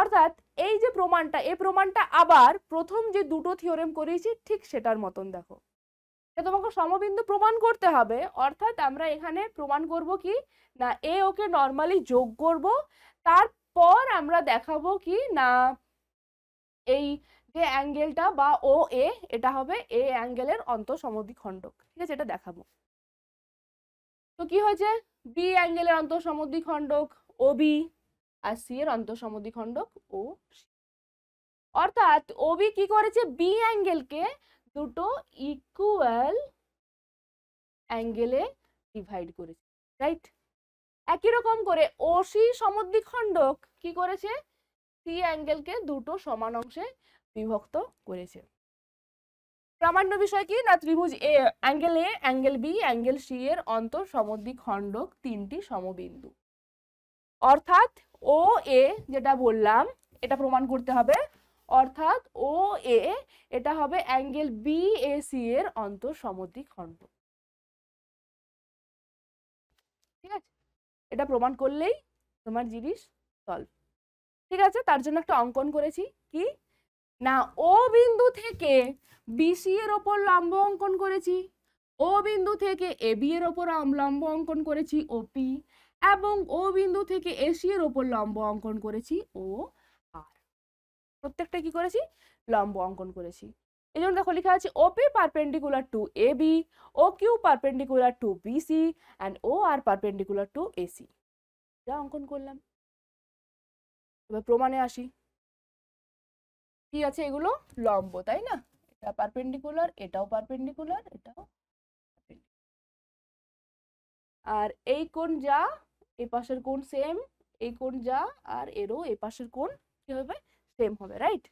Speaker 2: অর্থাৎ এই যে প্রমাণটা এই প্রমাণটা আবার প্রথম যে দুটো থিওরেম করিয়েছি ঠিক সেটার মতন দেখো তোমাকে সমবিন্দু প্রমাণ করতে হবে অর্থাৎ আমরা এখানে প্রমাণ করব কি না এ ওকে নর্মালি যোগ করব তারপর আমরা দেখাবো কি না এই যে অ্যাঙ্গেলটা বা ও এ এটা হবে এ অ্যাঙ্গেলের অন্তঃসমদ্বিখণ্ডক ঠিক আছে এটা দেখাবো তো কি হয়েছে বি অ্যাঙ্গেলের অন্তঃসমদ্বিখণ্ডক ও বি আর সি এর অন্তঃসমদ্বিখণ্ডক ও অর্থাৎ ওবি কি করেছে বি অ্যাঙ্গেলকে দুটো ইকুয়াল অ্যাঙ্গেলে ডিভাইড করেছে রাইট একই রকম করে ওসি সমদ্বিখণ্ডক কি করেছে সি অ্যাঙ্গেলকে দুটো সমান অংশে বিভক্ত করেছে প্রামাণ্য বিষয় কি না ত্রিভুজ A angle A angle B angle C এর অন্তর খণ্ডক তিনটি সমবিন্দু অর্থাৎ ও এ যেটা বললাম এটা প্রমাণ করতে হবে অর্থাৎ ও এ এটা হবে অ্যাঙ্গেল বি এ সি এর খণ্ড
Speaker 1: ঠিক আছে এটা প্রমাণ করলেই তোমার জিনিস সলভ ঠিক আছে তার জন্য একটা অঙ্কন করেছি কি না ও
Speaker 2: বিন্দু থেকে বিসি এর ওপর লম্ব অঙ্কন করেছি ও বিন্দু থেকে এ বি এর ওপর লম্ব অঙ্কন করেছি ওপি এবং ও বিন্দু থেকে এর ওপর লম্ব অঙ্কন করেছি ও আর প্রত্যেকটা কি করেছি লম্ব অঙ্কন করেছি এই জন্য দেখো লেখা আছে OP perpendicular to A B O Q perpendicular
Speaker 1: to B C and O R perpendicular to AC যা অঙ্কন করলাম এবার প্রমাণে আসি কি আছে এগুলো লম্ব তাই না এটা পারপেন্ডিকুলার এটাও পারপেন্ডিকুলার এটাও
Speaker 2: আর এই কোন যা এই পাশের কোন সেম এই কোন যা আর এরও এই পাশের কোন কি হবে সেম হবে রাইট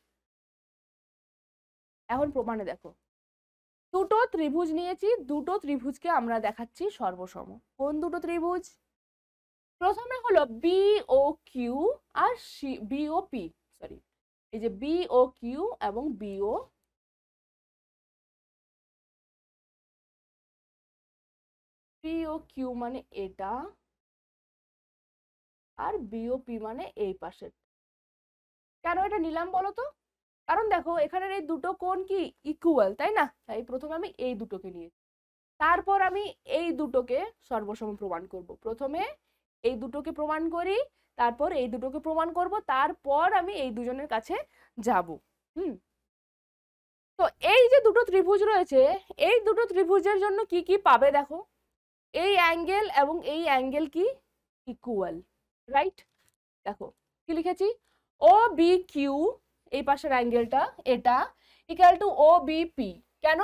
Speaker 2: এখন প্রমাণে দেখো দুটো ত্রিভুজ নিয়েছি দুটো ত্রিভুজকে আমরা দেখাচ্ছি সর্বসম কোন দুটো ত্রিভুজ প্রথমে হলো বি ও
Speaker 1: কিউ আর বি ও পি সরি এই যে বি ও কিউ এবং B O P O Q মানে এটা আর বিওপি মানে এই পাশের কেন এটা নিলাম বলো তো কারণ দেখো এখানের
Speaker 2: এই দুটো কোণ কি ইকুয়াল তাই না তাই প্রথমে আমি এই দুটোকে নিয়ে তারপর আমি এই দুটোকে সর্বসম প্রমাণ করব প্রথমে এই দুটোকে প্রমাণ করি তারপর এই দুটোকে প্রমাণ করব তারপর আমি এই দুজনের কাছে যাব হুম তো এই যে দুটো ত্রিভুজ রয়েছে এই দুটো ত্রিভুজের জন্য কি কি পাবে দেখো এই অ্যাঙ্গেল এবং এই অ্যাঙ্গেল কি ইকুয়াল রাইট দেখো কি লিখেছি ও বি কিউ এই পাশের অ্যাঙ্গেলটা এটা equal to O B P কেন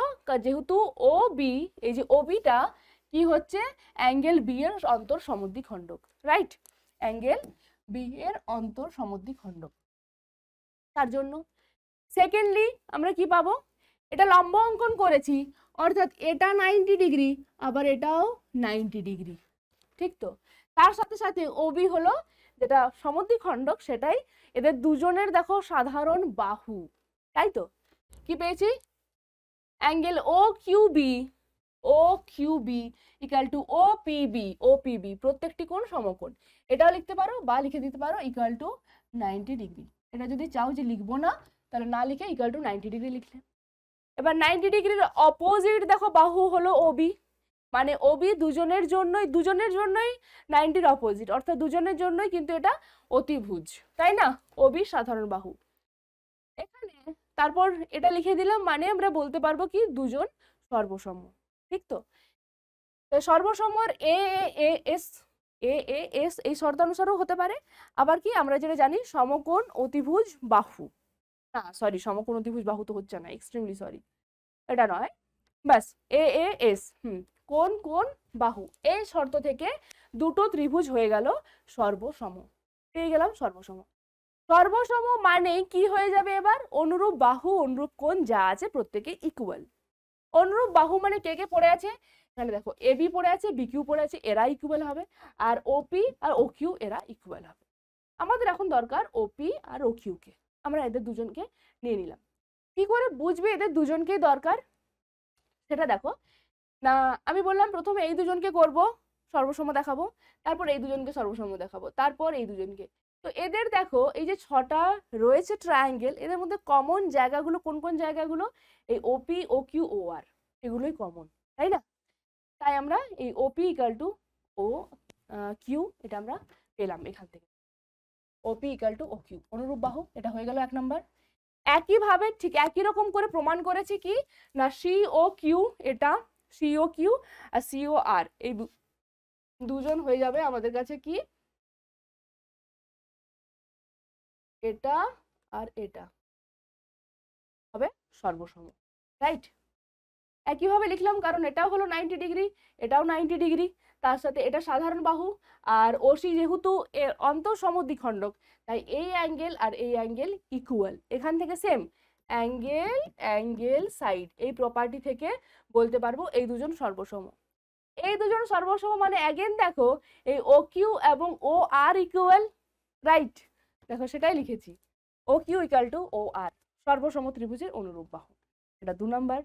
Speaker 2: যেহেতু ও বি এই যে ও বিটা কি হচ্ছে অ্যাঙ্গেল বি এর অন্তর খণ্ডক রাইট অ্যাঙ্গেল বি এর অন্তর খণ্ডক তার জন্য সেকেন্ডলি আমরা কি পাবো এটা লম্ব অঙ্কন করেছি অর্থাৎ এটা নাইনটি ডিগ্রি আবার এটাও নাইনটি ডিগ্রি ঠিক তো তার সাথে সাথে ওবি হলো যেটা খণ্ডক সেটাই এদের দুজনের দেখো সাধারণ বাহু তাই তো কি পেয়েছি angle O QB O QB equal to O PB O PB প্রত্যেকটি কোন সমকোণ এটাও লিখতে পারো বা লিখে দিতে পারো ইকাল টু নাইনটি ডিগ্রি এটা যদি চাও যে লিখবো না তাহলে না লিখে ইকাল টু নাইনটি ডিগ্রি লিখলে এবার নাইনটি ডিগ্রির অপোজিট দেখো বাহু হলো ওবি মানে ওবি দুজনের জন্যই দুজনের জন্যই নাইনটির অপোজিট অর্থাৎ দুজনের জন্যই কিন্তু এটা অতিভুজ তাই না ওবি সাধারণ বাহু এখানে তারপর এটা লিখে দিলাম মানে আমরা বলতে পারবো কি দুজন সর্বসম ঠিক তো সর্বসম্মর এ এস এ এস এই শর্তানুসারও হতে পারে আবার কি আমরা যেটা জানি সমকোণ অতিভুজ বাহু না সরি সমকোণ অতিভুজ বাহু তো হচ্ছে না এক্সট্রিমলি সরি এটা নয় ব্যাস এ এস হুম কোন কোন বাহু এই শর্ত থেকে দুটো ত্রিভুজ হয়ে গেল সর্বসম পেয়ে গেলাম সর্বসম সর্বসম মানে কি হয়ে যাবে এবার অনুরূপ বাহু অনুরূপ কোন যা আছে প্রত্যেকে ইকুয়াল অনুরূপ বাহু মানে কে কে পড়ে আছে এখানে দেখো বি পড়ে আছে বি কিউ পড়ে আছে এরা ইকুয়াল হবে আর ওপি আর ওকিউ এরা ইকুয়াল হবে আমাদের এখন দরকার ওপি আর ওকিউকে আমরা এদের দুজনকে নিয়ে নিলাম কি করে বুঝবে এদের দুজনকেই দরকার সেটা দেখো না আমি বললাম প্রথমে এই দুজনকে করব সর্বসম্ম দেখাবো তারপর এই দুজনকে সর্বসম্ম দেখাবো তারপর এই দুজনকে তো এদের দেখো এই যে ছটা রয়েছে ট্রায়াঙ্গেল এদের মধ্যে কমন জায়গাগুলো কোন কোন জায়গাগুলো এই ওপি ও কিউ ও আর এগুলোই কমন তাই না তাই আমরা এই OP equal to O Q এটা আমরা পেলাম এখান থেকে OP equal to O Q অনুরূপ বাহু এটা হয়ে গেল এক নম্বর একইভাবে ঠিক একই রকম করে প্রমাণ করেছি কি না সি ও কিউ এটা সিও কিউ আর সিও
Speaker 1: আর এই দুজন হয়ে যাবে আমাদের কাছে কি এটা আর এটা হবে সর্বসম রাইট একইভাবে লিখলাম কারণ এটাও হলো নাইনটি ডিগ্রি
Speaker 2: এটাও নাইনটি ডিগ্রি তার সাথে এটা সাধারণ বাহু আর ওসি যেহেতু এর অন্তঃসমদ্বিখণ্ডক তাই এই অ্যাঙ্গেল আর এই অ্যাঙ্গেল ইকুয়াল এখান থেকে সেম অ্যাঙ্গেল অ্যাঙ্গেল সাইড এই প্রপার্টি থেকে বলতে পারবো এই দুজন সর্বসম এই দুজন সর্বসম মানে অ্যাগেন দেখো এই ও কিউ এবং ও আর ইকুয়াল রাইট দেখো সেটাই লিখেছি O Q equal to O R সর্বসম ত্রিভুজের অনুরূপ বাহু এটা দু নাম্বার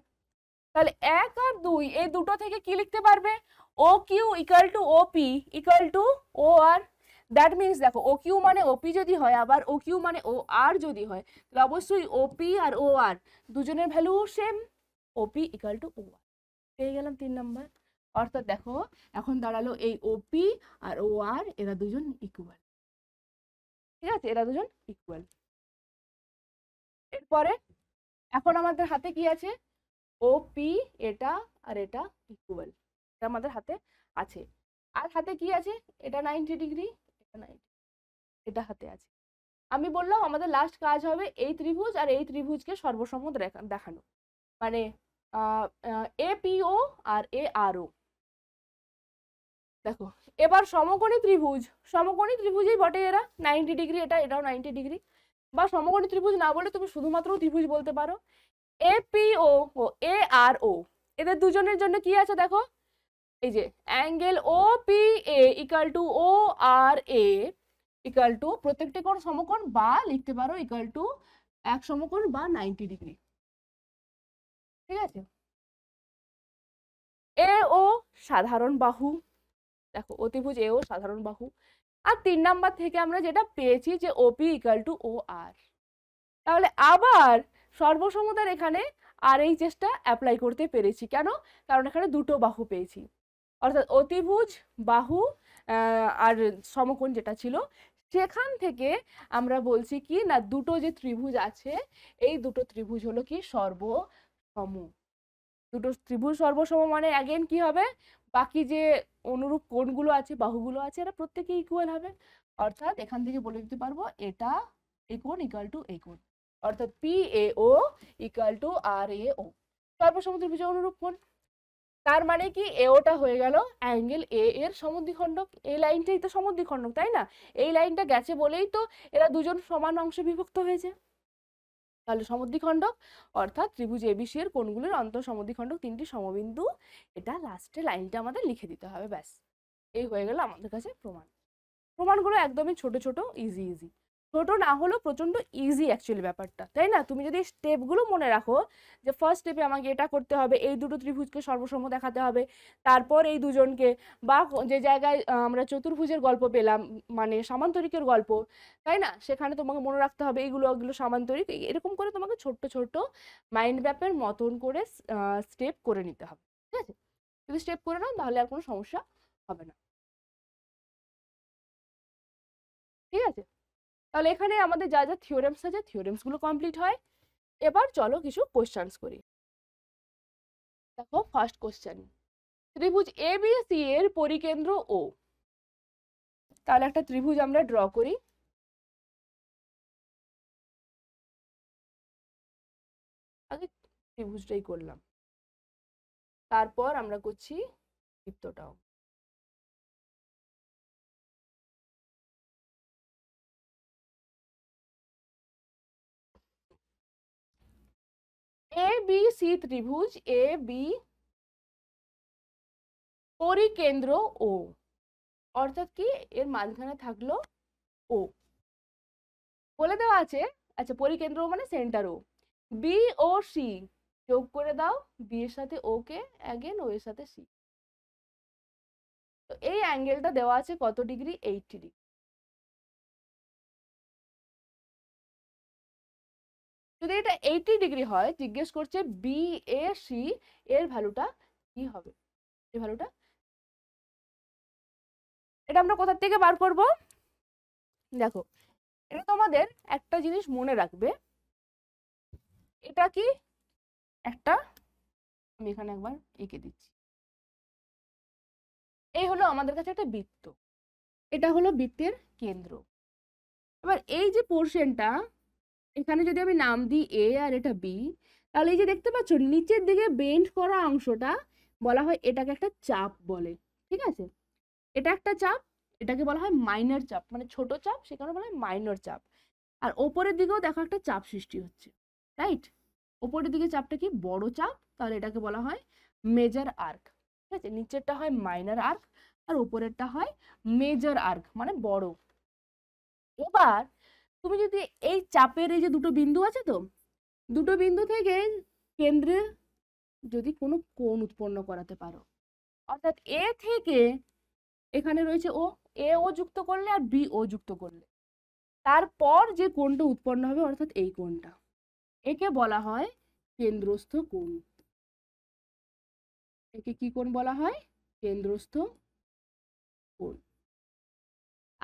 Speaker 2: তাহলে এক আর দুই এই দুটো থেকে কি লিখতে পারবে O Q equal to O P equal to O R that means দেখো ও কিউ মানে ওপি যদি হয় আবার ও কিউ মানে ও আর যদি হয় তাহলে অবশ্যই ওপি আর ও আর দুজনের value same OP equal to O R পেয়ে গেলাম তিন নম্বর অর্থাৎ
Speaker 1: দেখো এখন দাঁড়ালো এই ওপি আর ও আর এরা দুজন ইকুয়াল ঠিক আছে এরা দুজন ইকুয়াল এরপরে এখন আমাদের হাতে কি আছে ওপি এটা আর এটা ইকুয়াল এটা
Speaker 2: আমাদের হাতে আছে আর হাতে কি আছে এটা নাইনটি ডিগ্রি নাইনটি এটা হাতে আছে আমি বললাম আমাদের লাস্ট কাজ হবে এই ত্রিভুজ আর এই ত্রিভুজকে সর্বসম্মত দেখানো মানে এপিও আর এ আর ও দেখো এবার সমকোণী ত্রিভুজ সমকোণী ত্রিভুজেই বটে এরা নাইনটি ডিগ্রি এটা এটাও নাইনটি ডিগ্রি বা সমকোণী ত্রিভুজ না বলে তুমি শুধুমাত্র ত্রিভুজ বলতে পারো এপিও ও এ আর ও এদের দুজনের জন্য কি আছে দেখো এই যে angle O P A equal to O R A equal to প্রত্যেকটি কোন সমকোণ বা লিখতে পারো ইকাল টু এক সমকোণ বা নাইনটি ডিগ্রি
Speaker 1: ঠিক আছে এ ও সাধারণ বাহু দেখো অতিভুজ এ ও সাধারণ বাহু আর তিন নাম্বার থেকে আমরা যেটা
Speaker 2: পেয়েছি যে ওপি ইকাল টু ও আর তাহলে আবার সর্বসমতার এখানে আর এই চেষ্টা অ্যাপ্লাই করতে পেরেছি কেন কারণ এখানে দুটো বাহু পেয়েছি অর্থাৎ অতিভুজ বাহু আর সমকোণ যেটা ছিল সেখান থেকে আমরা বলছি কি না দুটো যে ত্রিভুজ আছে এই দুটো ত্রিভুজ হলো কি সর্বসম দুটো ত্রিভুজ সর্বসম মানে অ্যাগেন কি হবে বাকি যে অনুরূপ কোণগুলো আছে বাহুগুলো আছে এরা প্রত্যেকে ইকুয়াল হবে অর্থাৎ এখান থেকে বলে দিতে পারবো এটা এই কোণ ইকুয়াল টু এই কোণ অর্থাৎ P A O equal to R A O সর্বসম ত্রিভুজ অনুরূপ কোণ তার মানে কি এওটা হয়ে গেল অ্যাঙ্গেল এ এর সমুদ্রিখণ্ডক এই লাইনটাই তো সমদ্বিখণ্ডক তাই না এই লাইনটা গেছে বলেই তো এরা দুজন সমান অংশে বিভক্ত হয়েছে তাহলে সমুদ্রিখণ্ডক অর্থাৎ ত্রিভুজ এবিসি এর কোনগুলির অন্তর সমুদ্রিখণ্ডক তিনটি সমবিন্দু এটা লাস্টে লাইনটা আমাদের লিখে দিতে হবে ব্যাস এই হয়ে গেল আমাদের কাছে প্রমাণ প্রমাণগুলো একদমই ছোট ছোট ইজি ইজি ছোট না হলেও প্রচণ্ড ইজি অ্যাকচুয়ালি ব্যাপারটা তাই না তুমি যদি স্টেপগুলো মনে রাখো যে ফার্স্ট স্টেপে আমাকে এটা করতে হবে এই দুটো ত্রিভুজকে সর্বসম্ম দেখাতে হবে তারপর এই দুজনকে বা যে জায়গায় আমরা চতুর্ভুজের গল্প পেলাম মানে সামান্তরিকের গল্প তাই না সেখানে তোমাকে মনে রাখতে হবে এইগুলো ওগুলো সামান্তরিক এরকম করে তোমাকে ছোট্ট ছোট্ট মাইন্ড ম্যাপের মতন করে স্টেপ করে নিতে হবে ঠিক আছে যদি স্টেপ করে নাও তাহলে আর কোনো সমস্যা হবে না ঠিক আছে তাহলে এখানে আমাদের যা যা থিওরেমস আছে থিওরেমসগুলো কমপ্লিট হয় এবার চলো কিছু
Speaker 1: কোশ্চানস করি
Speaker 2: দেখো ফার্স্ট কোশ্চেন ত্রিভুজ এ
Speaker 1: বি সি এর পরিকেন্দ্র ও তাহলে একটা ত্রিভুজ আমরা ড্র করি আগে ত্রিভুজটাই করলাম তারপর আমরা করছি বৃত্তটাও এ বি সি ত্রিভুজ এ বি
Speaker 2: পরিকেন্দ্র ও অর্থাৎ কি এর মাঝখানে থাকলো ও বলে দেওয়া আছে আচ্ছা পরিকেন্দ্র মানে centre O B O C যোগ করে দাও বি এর সাথে ও কে অ্যাগেন ও এর সাথে সি
Speaker 1: তো এই অ্যাঙ্গেলটা দেওয়া আছে কত ডিগ্রি এইটটি ডিগ্রি যদি এটা এইটি ডিগ্রি হয় জিজ্ঞেস করছে বি এ সি এর ভ্যালুটা কি হবে এই ভ্যালুটা এটা আমরা কোথার থেকে বার করব দেখো এটা তোমাদের একটা জিনিস মনে রাখবে এটা কি একটা আমি এখানে একবার এঁকে দিচ্ছি এই হলো আমাদের কাছে একটা বৃত্ত এটা হলো বৃত্তের কেন্দ্র
Speaker 2: এবার এই যে পোর্শনটা এখানে যদি আমি নাম দিই এ আর এটা বি তাহলে এই যে দেখতে পাচ্ছ নিচের দিকে বেন্ড করা অংশটা বলা হয় এটাকে একটা চাপ বলে ঠিক আছে এটা একটা চাপ এটাকে বলা হয় মাইনার চাপ মানে ছোট চাপ সে কারণে বলা হয় মাইনর চাপ আর ওপরের দিকেও দেখো একটা চাপ সৃষ্টি হচ্ছে রাইট ওপরের দিকে চাপটা কি বড় চাপ তাহলে এটাকে বলা হয় মেজর আর্ক ঠিক আছে নিচেরটা হয় মাইনার আর্ক আর ওপরেরটা হয় মেজর আর্ক মানে বড় এবার তুমি যদি এই চাপের এই যে দুটো বিন্দু আছে তো দুটো বিন্দু থেকে কেন্দ্রে যদি কোনো কোণ উৎপন্ন করাতে পারো অর্থাৎ এ থেকে এখানে রয়েছে ও এ ও যুক্ত করলে আর বি ও যুক্ত করলে তারপর যে কোণটা উৎপন্ন হবে অর্থাৎ এই কোণটা একে বলা হয়
Speaker 1: কেন্দ্রস্থ কোণ একে কি কোণ বলা হয় কেন্দ্রস্থ কোণ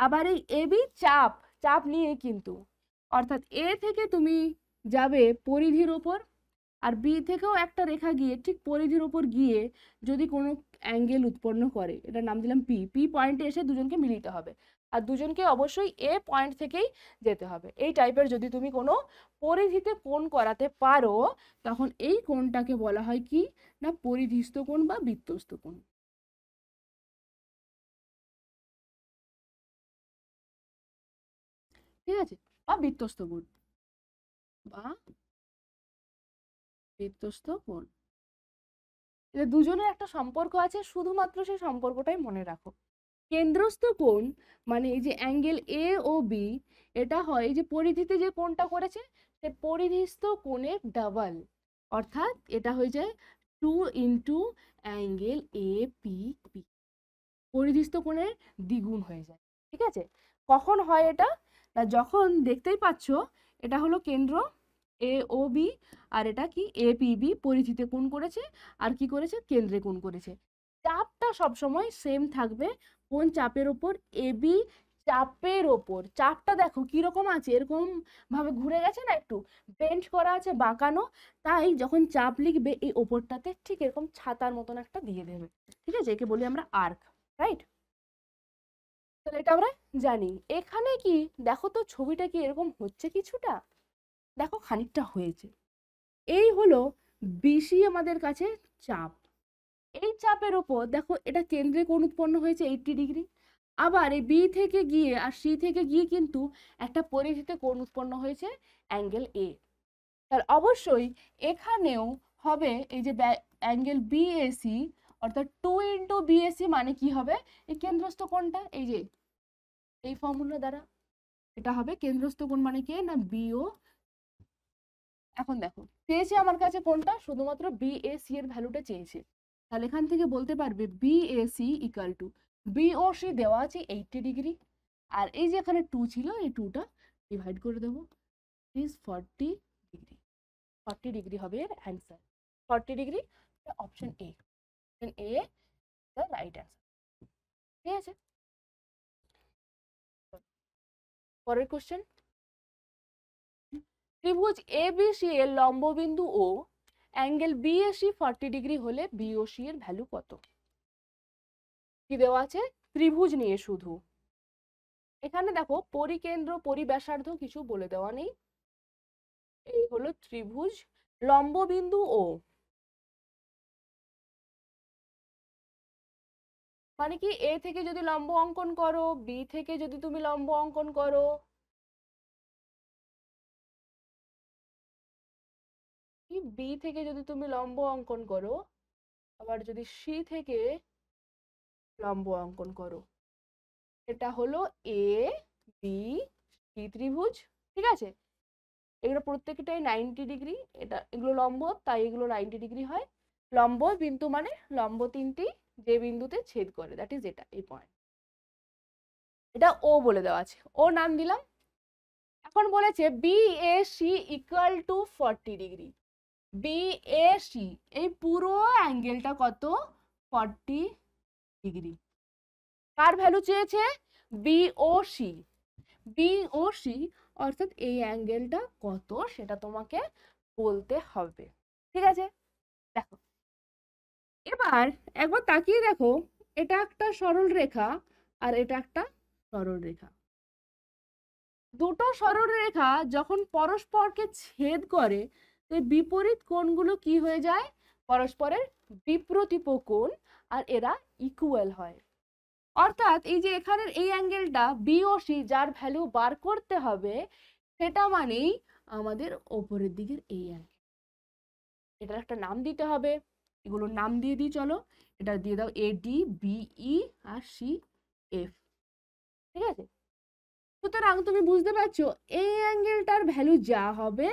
Speaker 1: আবার এই এবি চাপ
Speaker 2: চাপ নিয়ে কিন্তু অর্থাৎ এ থেকে তুমি যাবে পরিধির ওপর আর বি থেকেও একটা রেখা গিয়ে ঠিক পরিধির ওপর গিয়ে যদি কোনো অ্যাঙ্গেল উৎপন্ন করে এটা নাম দিলাম পি পি পয়েন্টে এসে দুজনকে মিলিতে হবে আর দুজনকে অবশ্যই এ পয়েন্ট থেকেই যেতে হবে এই টাইপের যদি তুমি কোনো পরিধিতে কোণ করাতে পারো
Speaker 1: তখন এই কোণটাকে বলা হয় কি না পরিধিস্থ কোণ বা বৃত্তস্থ কোণ ঠিক আছে বা বৃত্তস্থ কোণ বা বৃত্তস্থ কোণ দুজনের একটা সম্পর্ক আছে শুধুমাত্র
Speaker 2: সেই সম্পর্কটাই মনে রাখো কেন্দ্রস্থ কোণ মানে এই যে অ্যাঙ্গেল এ ও বি এটা হয় যে পরিধিতে যে কোণটা করেছে সে পরিধিস্থ কোণের ডাবল অর্থাৎ এটা হয়ে যায় two into angle A P P পরিধিস্থ কোণের দ্বিগুণ হয়ে যায় ঠিক আছে কখন হয় এটা তা যখন দেখতেই পাচ্ছ এটা হলো কেন্দ্র এ ও বি আর এটা কি এ পি বি পরিধিতে কোন করেছে আর কি করেছে কেন্দ্রে কোন করেছে চাপটা সবসময় সেম থাকবে কোন চাপের ওপর এ বি চাপের ওপর চাপটা দেখো কীরকম আছে এরকম ভাবে ঘুরে গেছে না একটু বেন্ড করা আছে বাঁকানো তাই যখন চাপ লিখবে এই ওপরটাতে ঠিক এরকম ছাতার মতন একটা দিয়ে দেবে ঠিক আছে একে বলি আমরা আর্ক রাইট তাহলে এটা আমরা জানি এখানে কি দেখো তো ছবিটা কি এরকম হচ্ছে কিছুটা দেখো খানিকটা হয়েছে এই হলো বেশি আমাদের কাছে চাপ এই চাপের ওপর দেখো এটা কেন্দ্রে কোন উৎপন্ন হয়েছে এইটটি ডিগ্রি আবার এই বি থেকে গিয়ে আর সি থেকে গিয়ে কিন্তু একটা পরিধিতে কোন উৎপন্ন হয়েছে অ্যাঙ্গেল এ তার অবশ্যই এখানেও হবে এই যে অ্যাঙ্গেল বি সি অর্থাৎ টু ইন্টু বিএসি মানে কি হবে এই কেন্দ্রস্থ কোনটা এই যে এই ফর্মুলা দ্বারা এটা হবে কেন্দ্রস্থ কোন মানে কি না বিও এখন দেখো চেয়েছে আমার কাছে কোনটা শুধুমাত্র বিএসি এর ভ্যালুটা চেয়েছে তাহলে এখান থেকে বলতে পারবে বিএসি ইকাল টু বিওসি দেওয়া আছে এইটটি ডিগ্রি আর এই যে এখানে টু ছিল এই টুটা ডিভাইড করে দেবো is forty degree forty degree হবে
Speaker 1: এর answer forty degree option A a right answer ঠিক আছে পরের কোশ্চেন ত্রিভুজ এ বি সি এর লম্ববিন্দু O
Speaker 2: angle B A C forty degree হলে বি ও সি এর ভ্যালু কত কি দেওয়া আছে ত্রিভুজ নিয়ে শুধু এখানে দেখো পরিকেন্দ্র
Speaker 1: পরিব্যাসার্ধ কিছু বলে দেওয়া নেই এই হলো ত্রিভুজ লম্ববিন্দু ও মানে কি এ থেকে যদি লম্ব অঙ্কন করো বি থেকে যদি তুমি লম্ব অঙ্কন করো বি থেকে যদি তুমি লম্ব অঙ্কন করো আবার যদি সি থেকে
Speaker 2: লম্ব অঙ্কন করো এটা হলো এ বি সি ত্রিভুজ ঠিক আছে এগুলো প্রত্যেকটাই নাইনটি ডিগ্রি এটা এগুলো লম্ব তাই এগুলো নাইনটি ডিগ্রি হয় লম্ব বিন্দু মানে লম্ব তিনটি যে বিন্দুতে ছেদ করে দ্যাট ইজ এটা এই পয়েন্ট এটা ও বলে দেওয়া আছে ও নাম দিলাম এখন বলেছে B A C equal to forty degree B A C এই পুরো অ্যাঙ্গেলটা কত ফর্টি ডিগ্রি কার ভ্যালু চেয়েছে বি ও সি ও সি অর্থাৎ এই অ্যাঙ্গেলটা কত সেটা তোমাকে বলতে হবে
Speaker 1: ঠিক আছে দেখো এবার একবার তাকিয়ে দেখো এটা একটা সরল রেখা আর এটা একটা সরল রেখা
Speaker 2: দুটো সরল রেখা যখন পরস্পরকে ছেদ করে বিপরীত কোণগুলো কি হয়ে যায় পরস্পরের বিপ্রতিপ কোণ আর এরা ইকুয়াল হয় অর্থাৎ এই যে এখানের এই অ্যাঙ্গেলটা বিওসি যার ভ্যালু বার করতে হবে সেটা মানেই আমাদের ওপরের দিকের এই অ্যাঙ্গেল এটার একটা নাম দিতে হবে এগুলোর নাম দিয়ে দিই চলো এটা দিয়ে দাও এ ডি বিই আর সি এফ ঠিক আছে সুতরাং তুমি বুঝতে পারছো এই অ্যাঙ্গেলটার ভ্যালু যা হবে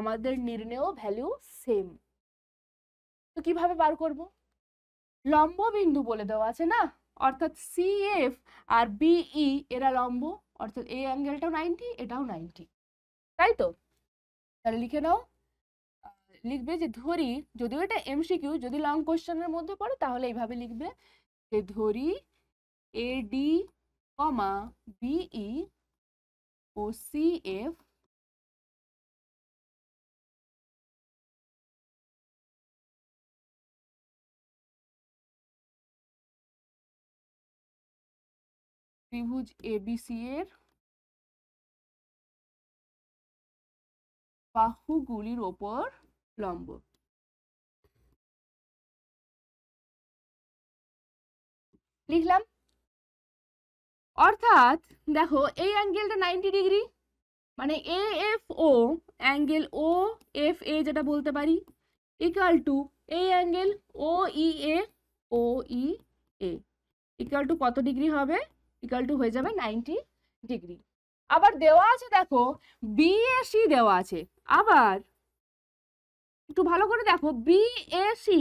Speaker 2: আমাদের নির্ণেয় ভ্যালু সেম তো কিভাবে বার করব লম্ব বিন্দু বলে দেওয়া আছে না অর্থাৎ সি এফ আর বিই e এরা লম্ব অর্থাৎ এই অ্যাঙ্গেলটাও নাইনটি এটাও নাইনটি তাই তো তাহলে লিখে নাও লিখবে যে ধরি যদিও এটা এমসিকিউ যদি লং কোশ্চেনের মধ্যে পড়ে তাহলে এইভাবে লিখবে যে
Speaker 1: ধরি A D comma BE e ও সি এফ ত্রিভুজ এবিসি এর বাহুগুলির ওপর লম্ব লিখলাম অর্থাৎ দেখো এই অ্যাঙ্গেলটা নাইনটি
Speaker 2: ডিগ্রি মানে A F O angle O F A যেটা বলতে পারি ইকাল টু এই angle O E A O E A equal to কত ডিগ্রি হবে ইকাল টু হয়ে যাবে নাইনটি ডিগ্রি আবার দেওয়া আছে দেখো বি সি দেওয়া আছে আবার একটু ভালো করে দেখো বিএসি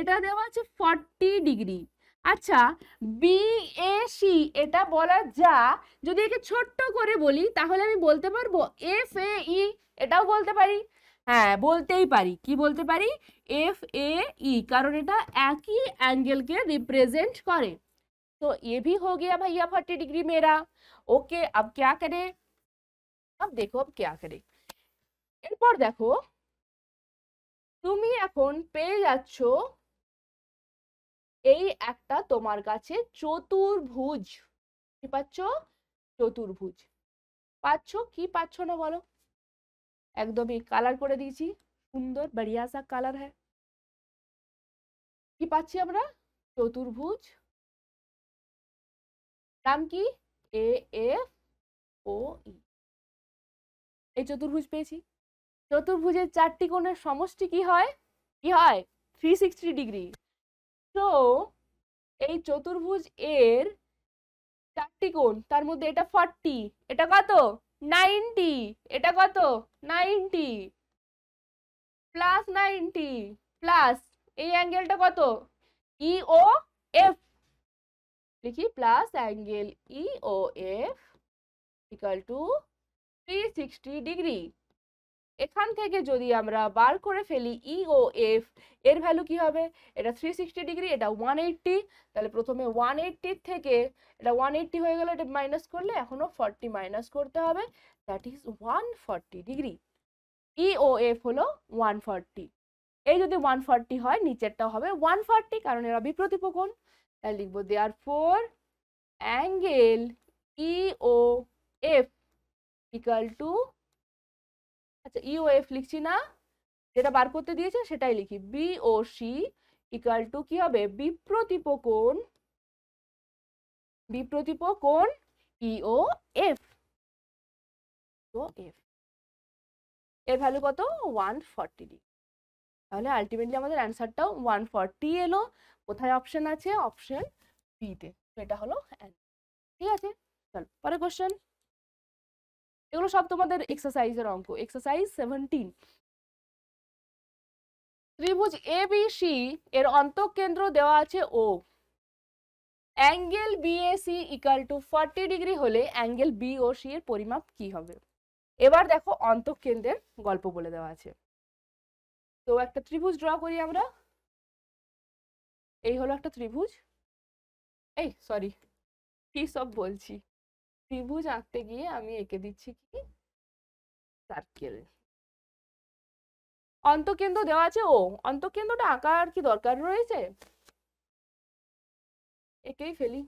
Speaker 2: এটা দেওয়া আছে ফর্টি ডিগ্রি আচ্ছা বিএসি এটা বলা যা যদি একে ছোট্ট করে বলি তাহলে আমি বলতে পারবো এফ এ ই এটাও বলতে পারি হ্যাঁ বলতেই পারি কি বলতে পারি এফ এ ই কারণ এটা একই অ্যাঙ্গেলকে রিপ্রেজেন্ট করে তো এ ভি হো গিয়া ভাইয়া ফর্টি ডিগ্রি মেয়েরা ওকে আব ক্যা করে
Speaker 1: আব দেখো আব ক্যা করে এরপর দেখো তুমি এখন পেয়ে যাচ্ছ এই একটা তোমার
Speaker 2: কাছে চতুর্ভুজ কি পাচ্ছ চতুর্ভুজ পাচ্ছ কি পাচ্ছ না বলো একদমই কালার করে দিয়েছি সুন্দর বাড়িয়া
Speaker 1: সা কালার হ্যাঁ কি পাচ্ছি আমরা চতুর্ভুজ নাম কি এ এফ ও ই এই চতুর্ভুজ পেয়েছি চতুর্ভুজের চারটি কোণের সমষ্টি
Speaker 2: কি হয় কি হয় থ্রি সিক্সটি ডিগ্রি তো এই চতুর্ভুজ এর চারটি কোণ তার মধ্যে এটা ফর্টি এটা কত নাইনটি এটা কত নাইনটি প্লাস নাইনটি প্লাস এই অ্যাঙ্গেলটা কত ই ও এফ লিখি plus angle E O F equal to three sixty degree এখান থেকে যদি আমরা বার করে ফেলি ই ও এফ এর ভ্যালু কি হবে এটা থ্রি সিক্সটি ডিগ্রি এটা ওয়ান এইটটি তাহলে প্রথমে ওয়ান এইট্টির থেকে এটা ওয়ান এইট্টি হয়ে গেলো এটা মাইনাস করলে এখনও ফর্টি মাইনাস করতে হবে that is one forty degree E O F হলো ওয়ান ফর্টি এই যদি ওয়ান ফর্টি হয় নিচেরটা হবে ওয়ান ফর্টি কারণ এরা বিপ্রতিপকন তাহলে লিখবো therefore angle E O F equal to আচ্ছা ইউএফ e লিখছি না যেটা বার করতে দিয়েছে সেটাই লিখি ও সি ইকাল টু কি হবে বিপ্রতিপ কোন
Speaker 1: বিপ্রতিপ কোন e EO F O e F এর ভ্যালু কত ওয়ান ফর্টি ডিগ্রি
Speaker 2: তাহলে আলটিমেটলি আমাদের অ্যান্সারটাও ওয়ান ফর্টি এলো কোথায় অপশন আছে অপশন
Speaker 1: বিতে এটা হলো ঠিক আছে চলো পরে কোশ্চেন এগুলো সব তোমাদের এক্সারসাইজের অঙ্ক এক্সারসাইজ সেভেন্টিন
Speaker 2: ত্রিভুজ এ বি সি এর অন্তঃকেন্দ্র দেওয়া আছে O angle B A C equal to forty degree হলে অ্যাঙ্গেল বি ও সি এর পরিমাপ কি হবে
Speaker 1: এবার দেখো অন্তঃকেন্দ্রের
Speaker 2: গল্প বলে দেওয়া আছে
Speaker 1: তো একটা ত্রিভুজ ড্র করি আমরা এই হলো একটা ত্রিভুজ এই সরি কি সব বলছি ত্রিভুজ আঁকতে গিয়ে আমি এঁকে দিচ্ছি কি সার্কেল অন্তকেন্দ্র দেওয়া আছে ও অন্তকেন্দ্রটা আঁকার কি দরকার রয়েছে একেই ফেলি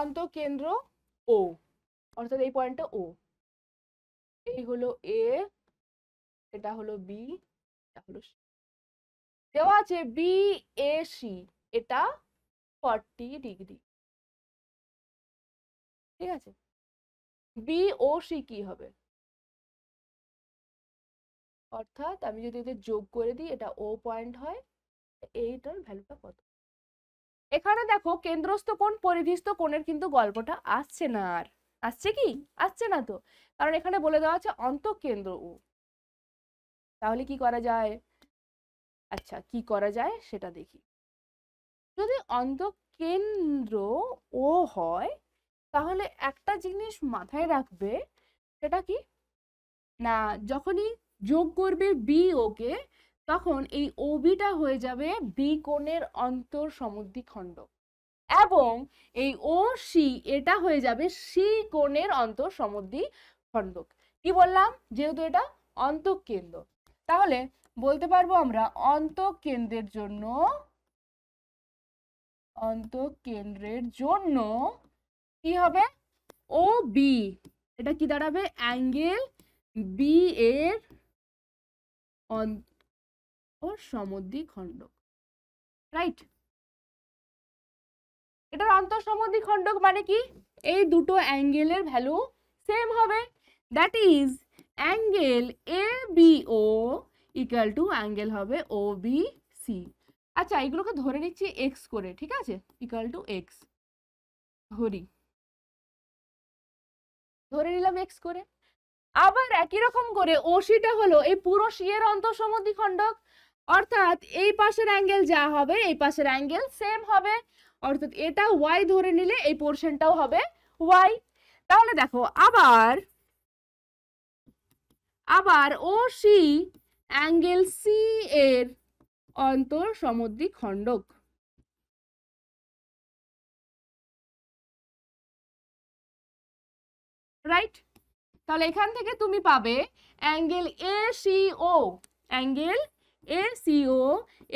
Speaker 1: অন্তকেন্দ্র ও অর্থাৎ এই পয়েন্টটা ও এই হলো এ এটা হলো বি এটা হলো সি দেওয়া আছে বি এ সি এটা ফর্টি ডিগ্রি ঠিক আছে বি ও সি কি হবে অর্থাৎ আমি যদি এদের যোগ করে দিই এটা ও পয়েন্ট হয় এইটার ভ্যালুটা কত এখানে দেখো কেন্দ্রস্থ কোণ
Speaker 2: পরিধিস্থ কোণের কিন্তু গল্পটা আসছে না আর আসছে কি আসছে না তো কারণ এখানে বলে দেওয়া আছে অন্তঃকেন্দ্র ও তাহলে কি করা যায় আচ্ছা কি করা যায় সেটা দেখি যদি অন্তঃকেন্দ্র ও হয় তাহলে একটা জিনিস মাথায় রাখবে সেটা কি না যখনই যোগ করবে বি ওকে তখন এই ওবিটা হয়ে যাবে বি কোণের অন্তর খণ্ড এবং এই ও সি এটা হয়ে যাবে সি কোণের অন্তঃ সমুদ্রি খণ্ডক কি বললাম যেহেতু এটা অন্তঃকেন্দ্র তাহলে বলতে পারবো আমরা অন্তঃকেন্দ্রের জন্য অন্তঃকেন্দ্রের জন্য কি হবে ও বি এটা কি দাঁড়াবে অ্যাঙ্গেল
Speaker 1: বি এর অন্ত সমদ্বি খণ্ডক রাইট এটার
Speaker 2: খণ্ডক মানে কি এই দুটো অ্যাঙ্গেলের ভ্যালু সেম হবে that is angle A B O equal to angle হবে ও বি সি আচ্ছা এগুলোকে ধরে নিচ্ছি এক্স করে ঠিক আছে ইকাল টু এক্স
Speaker 1: ধরি ধরে নিলাম এক্স করে আবার একই রকম করে ওসিটা হলো এই পুরো সি এর সিয়ের খণ্ডক
Speaker 2: অর্থাৎ এই পাশের অ্যাঙ্গেল যা হবে এই পাশের অ্যাঙ্গেল সেম হবে অর্থাৎ এটা ওয়াই ধরে নিলে এই পোর্শনটাও হবে ওয়াই তাহলে দেখো আবার আবার ও সি অ্যাঙ্গেল সি এর
Speaker 1: অন্তর সমুদ্রিক খণ্ডক রাইট তাহলে এখান থেকে তুমি পাবে angle A C O angle A CO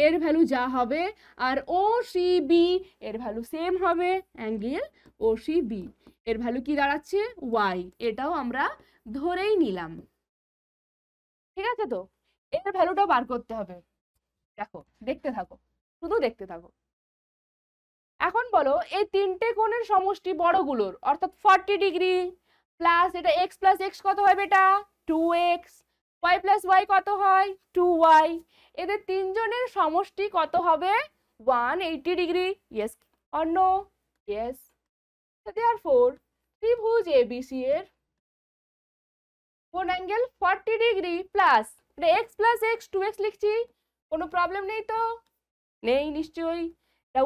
Speaker 2: এর ভ্যালু e যা হবে আর ও সি বি এর ভ্যালু সেম হবে অ্যাঙ্গেল ও সি বি এর ভ্যালু কি দাঁড়াচ্ছে ওয়াই এটাও আমরা ধরেই নিলাম ঠিক আছে তো এর ভ্যালুটাও বার করতে হবে দেখো দেখতে থাকো শুধু দেখতে থাকো এখন বলো এই তিনটে কোণের সমষ্টি বড়গুলোর অর্থাৎ ফর্টি ডিগ্রি প্লাস এটা এক্স প্লাস এক্স কত হবে এটা two X Y plus Y কত হয় টু ওয়াই এদের তিনজনের সমষ্টি কত হবে one eighty degree yes or yes therefore ত্রিভুজ এবিসি এর কোন অ্যাঙ্গেল ফর্টি ডিগ্রি প্লাস মানে X plus X two X লিখছি কোনো প্রবলেম নেই তো নেই নিশ্চয়ই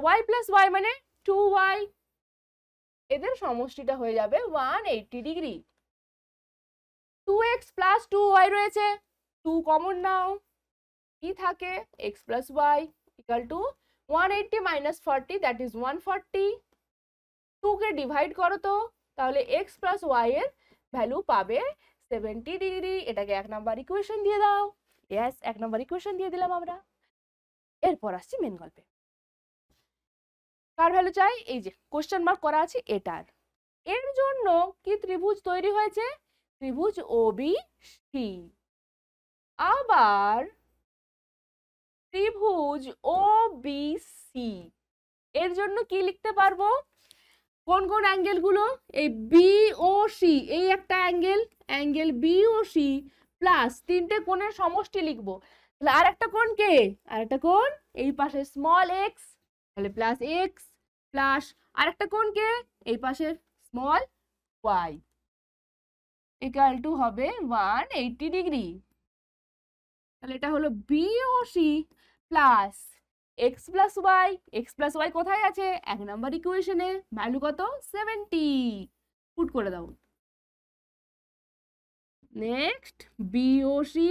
Speaker 2: ওয়াই প্লাস ওয়াই মানে টু ওয়াই এদের সমষ্টিটা হয়ে যাবে one eighty degree two X plus two Y রয়েছে টু কমন নাও কি থাকে X plus Y equal to one eighty minus forty that is one forty টুকে ডিভাইড করো তো তাহলে এক্স প্লাস ওয়াই এর ভ্যালু পাবে সেভেন্টি ডিগ্রি এটাকে এক নাম্বার ইকুয়েশন দিয়ে দাও ইয়াস এক নাম্বার ইকুয়েশন দিয়ে দিলাম আমরা এরপর আসছি মেন গল্পে কার ভ্যালু চাই এই যে কোশ্চেন মার্ক করা আছে এটার এর জন্য কি ত্রিভুজ তৈরি হয়েছে ত্রিভুজ ও বি সি আবার ত্রিভুজ ও বি সি এর জন্য কি লিখতে পারবো কোন কোন অ্যাঙ্গেলগুলো এই বি ও সি এই একটা angle angle B O C plus তিনটে কোণের সমষ্টি লিখবো তাহলে আর একটা কোণ কে আর একটা কোণ এই পাশে স্মল এক্স তাহলে প্লাস এক্স প্লাস আর একটা কোণ কে এই পাশের স্মল ওয়াই ইকাল টু হবে ওয়ান এইটটি ডিগ্রি তাহলে এটা হলো B O C plus X plus Y X plus Y কোথায় আছে এক নম্বর ইকুয়েশনে
Speaker 1: ভ্যালু কত সেভেন্টি পুট করে দাও
Speaker 2: नेक्स्ट बीओसी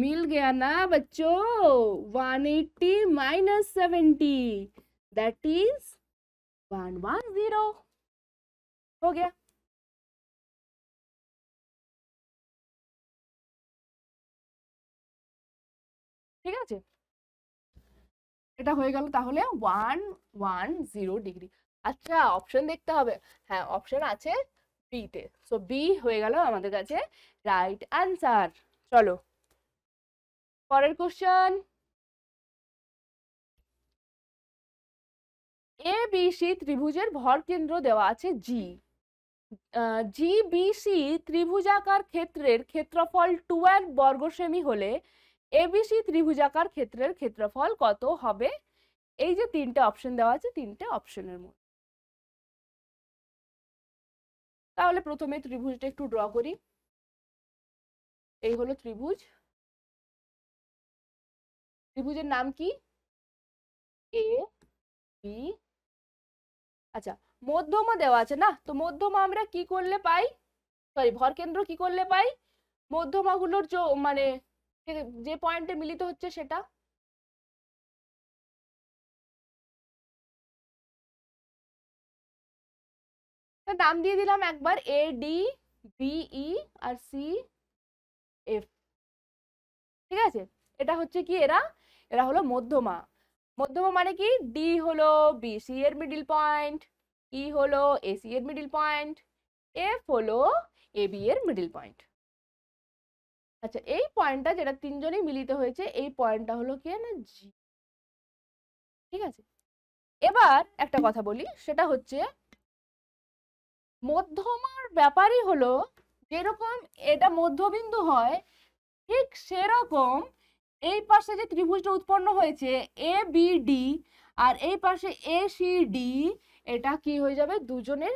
Speaker 2: মিল
Speaker 1: গিয়া না बच्चों one eighty minus seventy that is one one zero हो গিয়া ঠিক আছে এটা হয়ে গেল তাহলে ওয়ান ওয়ান জিরো ডিগ্রি
Speaker 2: আচ্ছা অপশন দেখতে হবে হ্যাঁ অপশন আছে বিতে সো বি হয়ে গেল আমাদের
Speaker 1: কাছে রাইট অ্যান্সার চলো পরের কোশ্চেন এ বি সি ত্রিভুজের ভর কেন্দ্র দেওয়া আছে জি জি বি সি
Speaker 2: ত্রিভুজাকার ক্ষেত্রের ক্ষেত্রফল টুয়েলভ বর্গ সেমি হলে এবিসি ত্রিভুজাকার ক্ষেত্রের ক্ষেত্রফল কত হবে এই যে তিনটে অপশন দেওয়া আছে তিনটে অপশনের মধ্যে
Speaker 1: তাহলে প্রথমে ত্রিভুজটা একটু ড্র করি এই হলো ত্রিভুজ ত্রিভুজের নাম কি এ বি
Speaker 2: আচ্ছা মধ্যমা দেওয়া আছে না তো মধ্যমা আমরা কি করলে পাই সরি কেন্দ্র
Speaker 1: কি করলে পাই মধ্যমাগুলোর মানে যে পয়েন্টে মিলিত হচ্ছে সেটা নাম দিয়ে দিলাম একবার এ ডি বিই আর সি এফ ঠিক আছে এটা হচ্ছে কি এরা
Speaker 2: এরা হলো মধ্যমা মধ্যমা মানে কি ডি হলো বি সি এর মিডিল পয়েন্ট ই হলো সি এর মিডিল পয়েন্ট এফ হলো বি এর মিডিল পয়েন্ট আচ্ছা এই পয়েন্টটা যেটা তিনজনেই মিলিত হয়েছে এই পয়েন্টটা
Speaker 1: হলো কি না জি ঠিক আছে এবার একটা কথা বলি সেটা হচ্ছে মধ্যমার ব্যাপারই হলো যেরকম
Speaker 2: এটা মধ্যবিন্দু হয় ঠিক সেরকম এই পাশে যে ত্রিভুজটা উৎপন্ন হয়েছে এ বি ডি আর এই পাশে এ সি ডি এটা কি হয়ে যাবে দুজনের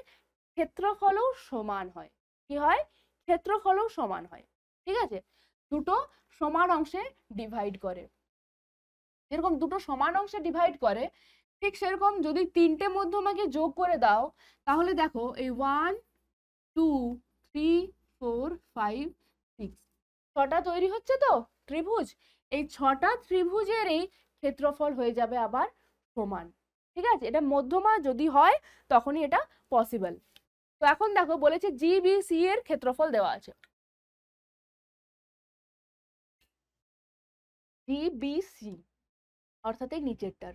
Speaker 2: ক্ষেত্রফলও সমান হয় কি হয় ক্ষেত্রফলও সমান হয় ঠিক আছে দুটো সমান অংশে ডিভাইড করে এরকম দুটো সমান অংশে ডিভাইড করে ঠিক সেরকম যদি তিনটে মধ্যমাকে যোগ করে দাও তাহলে দেখো এই one two three four five six ছটা তৈরি হচ্ছে তো ত্রিভুজ এই ছটা ত্রিভুজের এই ক্ষেত্রফল হয়ে যাবে আবার সমান ঠিক আছে এটা মধ্যমা যদি
Speaker 1: হয় তখনই এটা পসিবল তো এখন দেখো বলেছে সি এর ক্ষেত্রফল দেওয়া আছে ডিবিসি অর্থাৎ এই নিচেরটার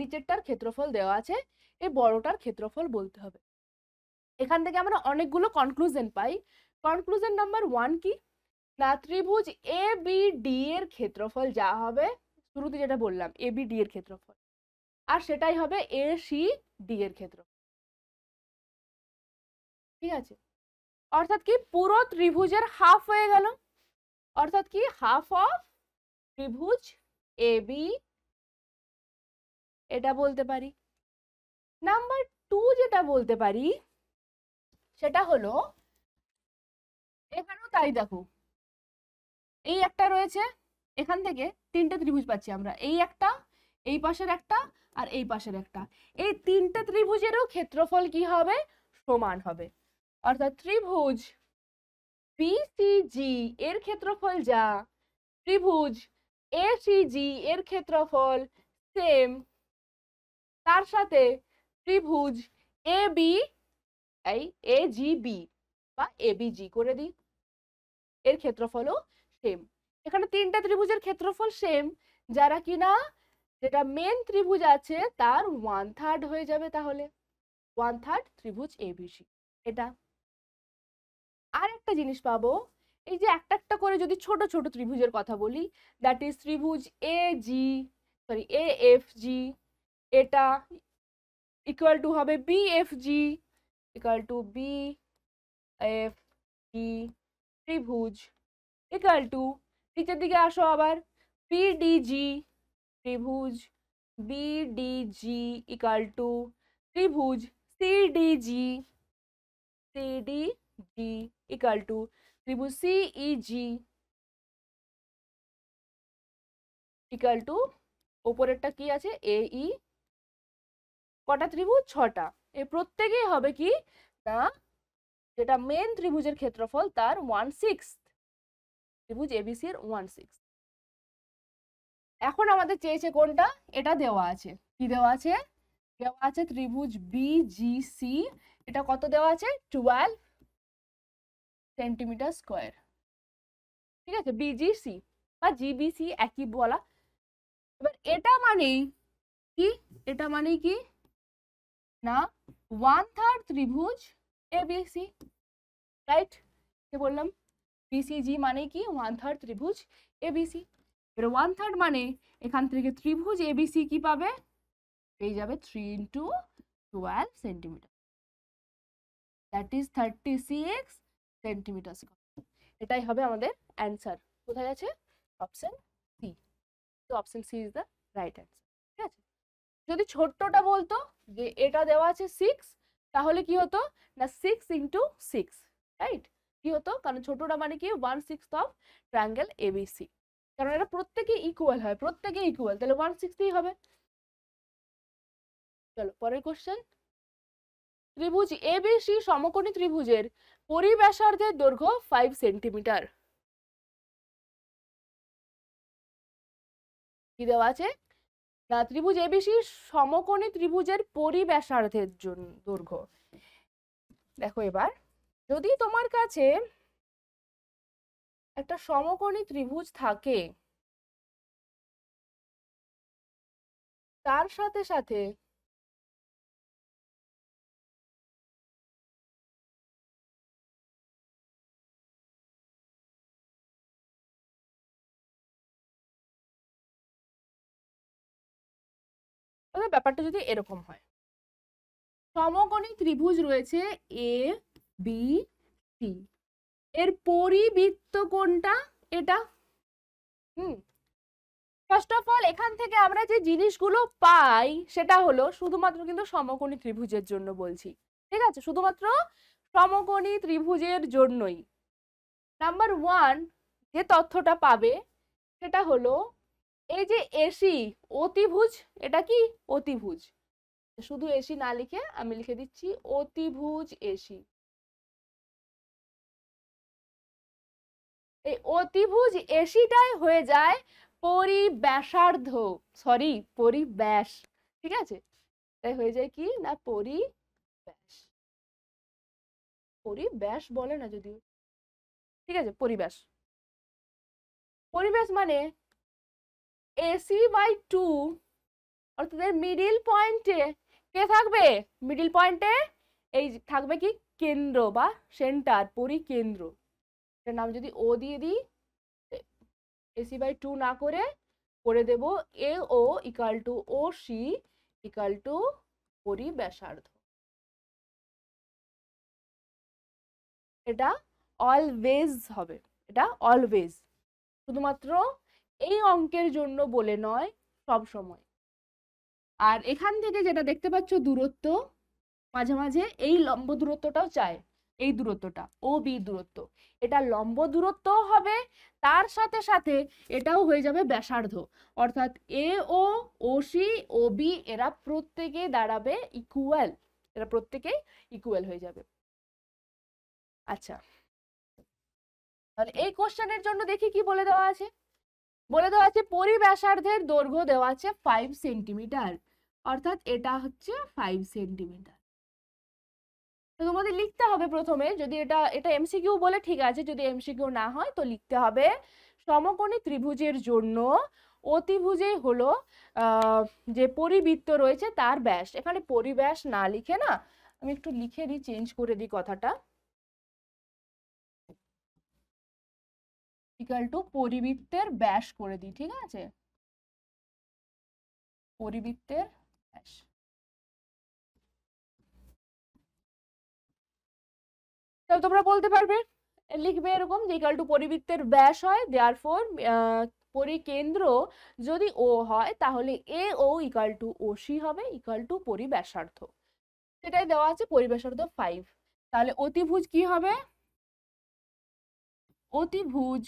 Speaker 1: নিচেরটার ক্ষেত্রফল দেওয়া
Speaker 2: আছে এই বড়টার ক্ষেত্রফল বলতে হবে এখান থেকে আমরা অনেকগুলো কনক্লুশন পাই কনক্লুশন নাম্বার ওয়ান কি না ত্রিভুজ এ বি এর ক্ষেত্রফল
Speaker 1: যা হবে শুরুতে যেটা বললাম এ বি ডি এর ক্ষেত্রফল আর সেটাই হবে এ সি ডি এর ক্ষেত্রফল ঠিক আছে অর্থাৎ কি পুরো ত্রিভুজের হাফ হয়ে গেল অর্থাৎ কি হাফ অফ ত্রিভুজ এ বি এটা বলতে পারি নাম্বার টু যেটা বলতে পারি সেটা হলো এখানেও তাই দেখো এই একটা রয়েছে এখান
Speaker 2: থেকে তিনটে ত্রিভুজ পাচ্ছি আমরা এই একটা এই পাশের একটা আর এই পাশের একটা এই তিনটে ত্রিভুজেরও ক্ষেত্রফল কি হবে সমান হবে অর্থাৎ ত্রিভুজ বিসিজি এর ক্ষেত্রফল যা ত্রিভুজ এসিজি এর ক্ষেত্রফল সেম তার সাথে ত্রিভুজ এ বি এই এ জি বি বা এ বি জি করে দিই এর ক্ষেত্রফলও সেম এখানে তিনটা ত্রিভুজের ক্ষেত্রফল সেম যারা কিনা যেটা মেন ত্রিভুজ আছে তার ওয়ান থার্ড হয়ে যাবে তাহলে ওয়ান থার্ড ত্রিভুজ এবিসি এটা আর একটা জিনিস পাবো এই যে একটা একটা করে যদি ছোট ছোট ত্রিভুজের কথা বলি দ্যাট ইজ ত্রিভুজ এ জি সরি এ এফ জি এটা ইকুয়াল টু হবে B F G equal to B F G ত্রিভুজ ইকুয়াল টু নিচের দিকে আসো আবার জি ত্রিভুজ বিডিজি ইকুয়াল টু
Speaker 1: ত্রিভুজ CDG CD D equal to ত্রিভুজ C E G equal to ওপরেরটা কি আছে এ ই e
Speaker 2: কটা ত্রিভুজ ছটা এ প্রত্যেকেই হবে কি না যেটা মেন ত্রিভুজের ক্ষেত্রফল তার ওয়ান সিক্স ত্রিভুজ এবিসি এর ওয়ান সিক্স এখন আমাদের চেয়েছে কোনটা এটা দেওয়া আছে কি দেওয়া আছে দেওয়া আছে ত্রিভুজ বিজিসি এটা কত দেওয়া আছে 12 সেন্টিমিটার স্কোয়ার ঠিক আছে বিজিসি বা জিবিসি একই বলা এবার এটা মানেই কি এটা মানে কি না ওয়ান থার্ড ত্রিভুজ এবিসি রাইট কি বললাম বিসিজি মানে কি ওয়ান থার্ড ত্রিভুজ এবিসি এবার ওয়ান থার্ড মানে এখান থেকে ত্রিভুজ এবিসি কি পাবে পেয়ে যাবে three into twelve centimetre that is thirty six centimetre এটাই হবে আমাদের অ্যান্সার কোথায় আছে অপশন সি তো option C is the right answer ঠিক আছে যদি ছোট্টটা বলতো যে এটা দেওয়া আছে সিক্স তাহলে কি হতো না সিক্স ইন্টু সিক্স রাইট কি হতো কারণ ছোটটা মানে কি one six of triangle ABC কারণ এটা প্রত্যেকে ইকুয়াল হয় প্রত্যেকে ইকুয়াল তাহলে ওয়ান সিক্সই হবে চলো
Speaker 1: পরের কোশ্চেন ত্রিভুজ এবিসি সমকোণী ত্রিভুজের পরিব্যাসার্ধের দৈর্ঘ্য ফাইভ সেন্টিমিটার কি দেওয়া আছে না ত্রিভুজ এবিসি সমকোণী ত্রিভুজের
Speaker 2: পরিব্যাসার্ধের জন্য দৈর্ঘ্য দেখো এবার যদি তোমার
Speaker 1: কাছে একটা সমকোণী ত্রিভুজ থাকে তার সাথে সাথে ব্যাপারটা যদি এরকম হয় সমকোণী ত্রিভুজ রয়েছে এ বি সি
Speaker 2: এর পরিবৃত্ত কোনটা এটা হুম ফার্স্ট অফ অল এখান থেকে আমরা যে জিনিসগুলো পাই সেটা হলো শুধুমাত্র কিন্তু সমকোণী ত্রিভুজের জন্য বলছি ঠিক আছে শুধুমাত্র সমকোণী ত্রিভুজের জন্যই নাম্বার ওয়ান যে তথ্যটা পাবে সেটা হলো এই যে এসি অতিভুজ এটা কি অতিভুজ শুধু এসি না লিখে আমি লিখে দিচ্ছি অতিভুজ এসি এই অতিভুজ এসিটাই হয়ে যায় পরিব্যাসার্ধ সরি পরিব্যাস ঠিক আছে তাই হয়ে যায়
Speaker 1: কি না পরিব্যাস পরিব্যাস বলে না যদিও ঠিক আছে পরিব্যাস পরিবেশ মানে এসি বাই টু অর্থাৎ এর মিডিল পয়েন্টে
Speaker 2: কে থাকবে মিডিল পয়েন্টে এই থাকবে কি কেন্দ্র বা সেন্টার পরিকেন্দ্র এটার নাম যদি ও দিয়ে দিই এসি বাই টু না করে
Speaker 1: করে দেব A O equal to O C equal to পরি ব্যাসার্ধ এটা অলওয়েজ হবে এটা অলওয়েজ শুধুমাত্র এই
Speaker 2: অঙ্কের জন্য বলে নয় সব সময় আর এখান থেকে যেটা দেখতে পাচ্ছ দূরত্ব মাঝে মাঝে এই লম্ব দূরত্বটাও চায় এই দূরত্বটা ও বি দূরত্ব এটা লম্ব দূরত্ব হবে তার সাথে সাথে এটাও হয়ে যাবে ব্যাসার্ধ অর্থাৎ এ ও ও সি ও বি এরা প্রত্যেকে দাঁড়াবে ইকুয়াল এরা প্রত্যেকেই ইকুয়াল হয়ে যাবে আচ্ছা
Speaker 1: তাহলে এই কোশ্চেনের জন্য দেখি কি বলে দেওয়া আছে বলে দেওয়া আছে
Speaker 2: পরিব্যাসার্ধের দৈর্ঘ্য দেওয়া আছে ফাইভ সেন্টিমিটার অর্থাৎ এটা হচ্ছে ফাইভ সেন্টিমিটার তো তোমাদের লিখতে হবে প্রথমে যদি এটা এটা এমসিকিউ বলে ঠিক আছে যদি এমসিকিউ না হয় তো লিখতে হবে সমকোণী ত্রিভুজের জন্য অতিভুজে হলো যে পরিবৃত্ত রয়েছে তার ব্যাস এখানে পরিব্যাস না লিখে না আমি একটু লিখে দিই চেঞ্জ করে দিই কথাটা
Speaker 1: ইকাল টু পরিবৃত্তের ব্যাস করে দিই ঠিক আছে পরিবৃত্তের ব্যাস তাহলে তোমরা বলতে পারবে
Speaker 2: লিখবে এরকম যে ইকাল টু পরিবৃত্তের ব্যাস হয় দেয়ার ফোর পরিকেন্দ্র যদি ও হয় তাহলে A O equal to OC হবে ইকাল টু পরিব্যাসার্ধ সেটাই দেওয়া আছে পরিব্যাসার্ধ ফাইভ তাহলে অতিভুজ কি হবে অতিভুজ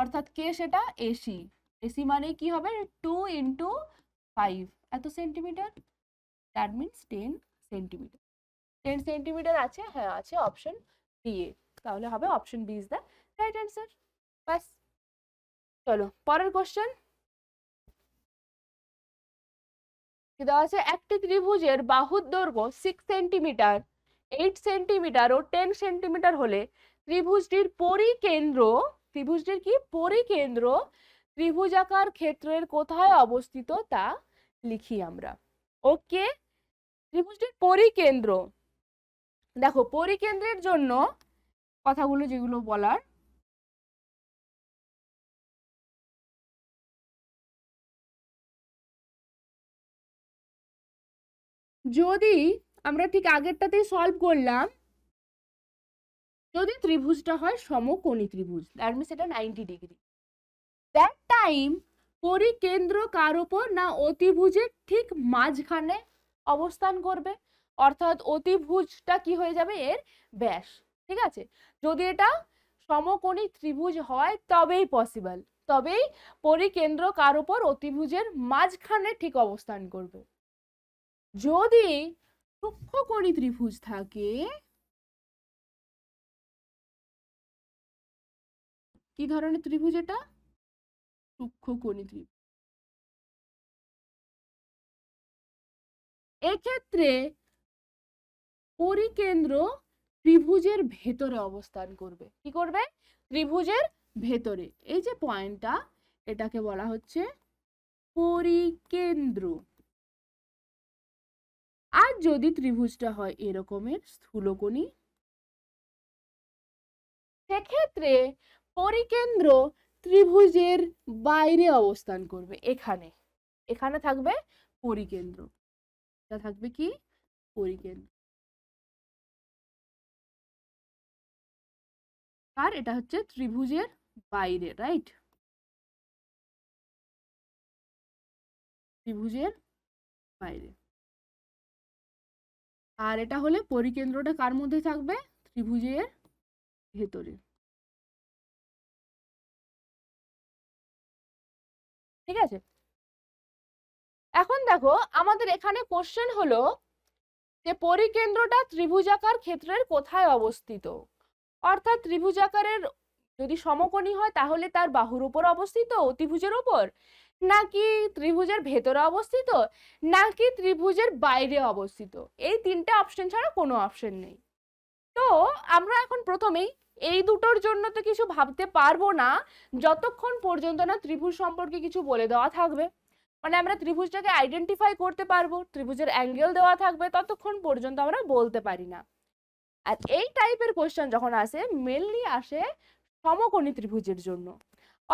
Speaker 2: অর্থাৎ কে সেটা এসি এসি মানে কি হবে টু ইন্টু ফাইভ এত centimetre that means ten centimetre ten centimetre আছে হ্যাঁ আছে অপশন বি এ তাহলে
Speaker 1: হবে option B is the right answer ব্যাস চলো পরের কোশ্চেন দেওয়া আছে একটি ত্রিভুজের বাহুর
Speaker 2: দৈর্ঘ্য সিক্স সেন্টিমিটার এইট সেন্টিমিটার ও টেন সেন্টিমিটার হলে ত্রিভুজটির পরিকেন্দ্র ত্রিভুজটির কি পরিকেন্দ্র ত্রিভুজাকার ক্ষেত্রের কোথায় অবস্থিত তা লিখি আমরা ওকে
Speaker 1: ত্রিভুজটির পরিকেন্দ্র দেখো পরিকেন্দ্রের জন্য কথাগুলো যেগুলো বলার যদি আমরা ঠিক আগেরটাতেই সলভ করলাম যদি ত্রিভুজটা
Speaker 2: হয় সমকোণী ত্রিভুজ দ্যাট মিনস এটা নাইনটি ডিগ্রি দ্যাট টাইম পরিকেন্দ্র কার ওপর না অতিভুজের ঠিক মাঝখানে অবস্থান করবে অর্থাৎ অতিভুজটা কি হয়ে যাবে এর ব্যাস ঠিক আছে যদি এটা সমকোণী ত্রিভুজ হয় তবেই পসিবল তবেই পরিকেন্দ্র কার ওপর অতিভুজের মাঝখানে ঠিক অবস্থান করবে যদি
Speaker 1: সূক্ষ্মকোণী ত্রিভুজ থাকে কি ধরনের ত্রিভুজ এটা সূক্ষ্মকণি ত্রিভুজ এক্ষেত্রে পরিকেন্দ্র ত্রিভুজের ভেতরে অবস্থান
Speaker 2: করবে কি করবে ত্রিভুজের ভেতরে এই যে পয়েন্টটা এটাকে বলা হচ্ছে
Speaker 1: পরিকেন্দ্র আর যদি ত্রিভুজটা হয় এরকমের স্থূলকণী
Speaker 2: সেক্ষেত্রে পরিকেন্দ্র ত্রিভুজের বাইরে অবস্থান
Speaker 1: করবে এখানে এখানে থাকবে পরিকেন্দ্র এটা থাকবে কি পরিকেন্দ্র আর এটা হচ্ছে ত্রিভুজের বাইরে রাইট ত্রিভুজের বাইরে আর এটা হলে পরিকেন্দ্রটা কার মধ্যে থাকবে ত্রিভুজের ভেতরে ঠিক আছে এখন দেখো আমাদের এখানে কোশ্চেন হলো
Speaker 2: যে পরিকেন্দ্রটা ত্রিভুজাকার ক্ষেত্রের কোথায় অবস্থিত অর্থাৎ ত্রিভুজাকারের যদি সমকোণী হয় তাহলে তার বাহুর উপর অবস্থিত অতিভুজের উপর নাকি ত্রিভুজের ভেতরে অবস্থিত নাকি ত্রিভুজের বাইরে অবস্থিত এই তিনটে অপশন ছাড়া কোনো অপশন নেই তো আমরা এখন প্রথমেই এই দুটোর জন্য তো কিছু ভাবতে পারবো না যতক্ষণ পর্যন্ত না ত্রিভুজ সম্পর্কে কিছু বলে দেওয়া থাকবে মানে আমরা ত্রিভুজটাকে আইডেন্টিফাই করতে পারবো ত্রিভুজের অ্যাঙ্গেল দেওয়া থাকবে ততক্ষণ পর্যন্ত আমরা বলতে পারি না আর এই টাইপের কোয়েশ্চেন যখন আসে মেনলি আসে সমকোণী ত্রিভুজের জন্য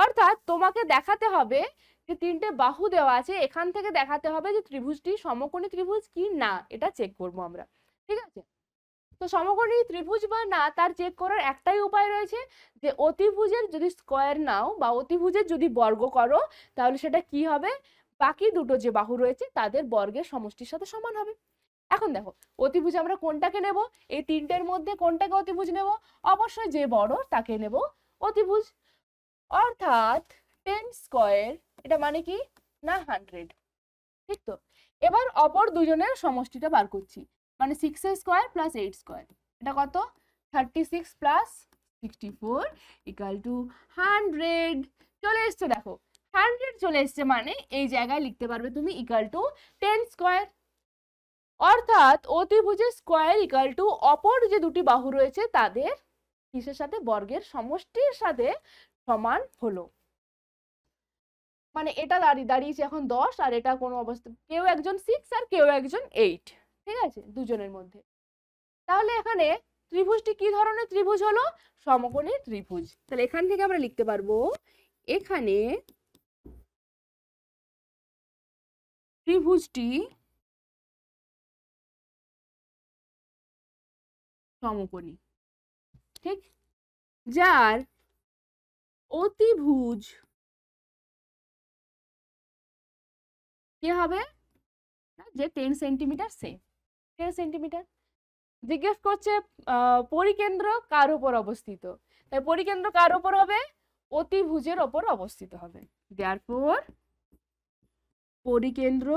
Speaker 2: অর্থাৎ তোমাকে দেখাতে হবে যে তিনটে বাহু দেওয়া আছে এখান থেকে দেখাতে হবে যে ত্রিভুজটি সমকোণী ত্রিভুজ কি না এটা চেক করবো আমরা ঠিক আছে তো সমকোণী ত্রিভুজ বা না তার চেক করার একটাই উপায় রয়েছে যে অতিভুজের যদি স্কোয়ার নাও বা অতিভুজের যদি বর্গ করো তাহলে সেটা কি হবে বাকি দুটো যে বাহু রয়েছে তাদের বর্গের সমষ্টির সাথে সমান হবে এখন দেখো অতিভুজ আমরা কোনটাকে নেব এই তিনটের মধ্যে কোনটাকে অতিভুজ নেব অবশ্যই যে বড় তাকে নেব অতিভুজ অর্থাৎ টেন স্কোয়ার এটা মানে কি না হান্ড্রেড ঠিক তো এবার অপর দুজনের সমষ্টিটা বার করছি মানে six square plus eight square এটা কত thirty six plus sixty four equal to hundred চলে এসছে দেখো হান্ড্রেড চলে এসছে মানে এই জায়গায় লিখতে পারবে তুমি ইকাল টু টেন স্কোয়ার অর্থাৎ অতিভুজের স্কোয়ার ইকাল টু অপর যে দুটি বাহু রয়েছে তাদের কিসের সাথে বর্গের সমষ্টির সাথে সমান হলো মানে এটা দাঁড়িয়ে দাঁড়িয়েছে এখন দশ আর এটা কোনো অবস্থা কেউ একজন সিক্স আর কেউ একজন এইট ঠিক আছে দুজনের মধ্যে তাহলে এখানে ত্রিভুজটি কি ধরনের ত্রিভুজ হলো
Speaker 1: সমকোণী ত্রিভুজ তাহলে এখান থেকে আমরা লিখতে পারবো এখানে ত্রিভুজটি সমকোণী ঠিক যার অতিভুজ কি হবে যে টেন সেন্টিমিটার সেম
Speaker 2: সেন্টিমিটার জিজ্ঞেস করছে পরিকেন্দ্র কার ওপর অবস্থিত তাই পরিকেন্দ্র কার ওপর হবে অতিভুজের ওপর অবস্থিত হবে দেয়ার
Speaker 1: পরিকেন্দ্র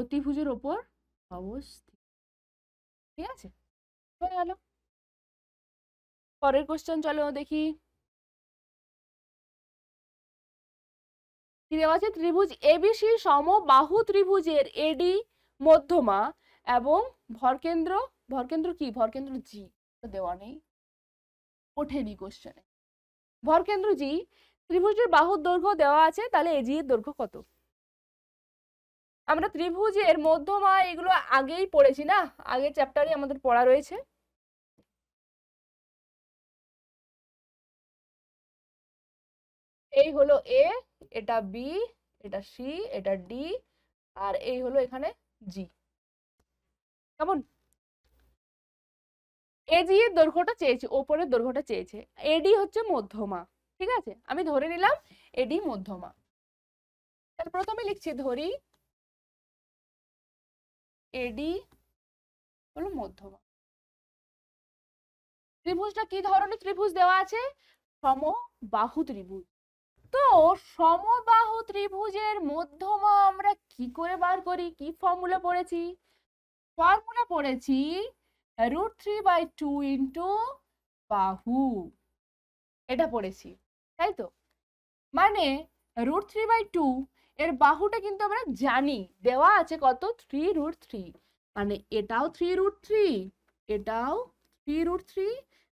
Speaker 1: অতিভুজের ওপর অবস্থিত ঠিক আছে হয়ে গেল পরের কোশ্চেন চলো দেখি দেওয়া আছে ত্রিভুজ এবিসি সমবাহু ত্রিভুজের
Speaker 2: এডি মধ্যমা এবং ভরকেন্দ্র ভরকেন্দ্র কি ভরকেন্দ্র জি দেওয়া নেই ওঠেনি কোশ্চেনে
Speaker 1: ভরকেন্দ্র জি ত্রিভুজের বাহুর দৈর্ঘ্য দেওয়া আছে তাহলে এজি এর দৈর্ঘ্য কত আমরা ত্রিভুজের মধ্যমা এগুলো আগেই পড়েছি না আগের চ্যাপ্টারে আমাদের পড়া রয়েছে এই হলো এ এটা বি এটা সি এটা ডি আর এই হলো এখানে জি
Speaker 2: কেমন এজি এর দৈর্ঘ্যটা চেয়েছে ওপরের দৈর্ঘ্যটা চেয়েছে এডি হচ্ছে মধ্যমা ঠিক আছে আমি
Speaker 1: ধরে নিলাম এডি মধ্যমা তাহলে প্রথমে লিখছি ধরি এডি হলো মধ্যমা ত্রিভুজটা কি ধরনের ত্রিভুজ দেওয়া আছে সমবাহু ত্রিভুজ
Speaker 2: তো সমবাহু ত্রিভুজের মধ্যমা আমরা কি করে বার করি কি ফর্মুলা পড়েছি ফর্মুলা পড়েছি root three by two into বাহু এটা পড়েছি তাই তো মানে রুট থ্রি বাই টু এর বাহুটা কিন্তু আমরা জানি দেওয়া আছে কত থ্রি রুট থ্রি মানে এটাও থ্রি রুট থ্রি এটাও
Speaker 1: থ্রি রুট থ্রি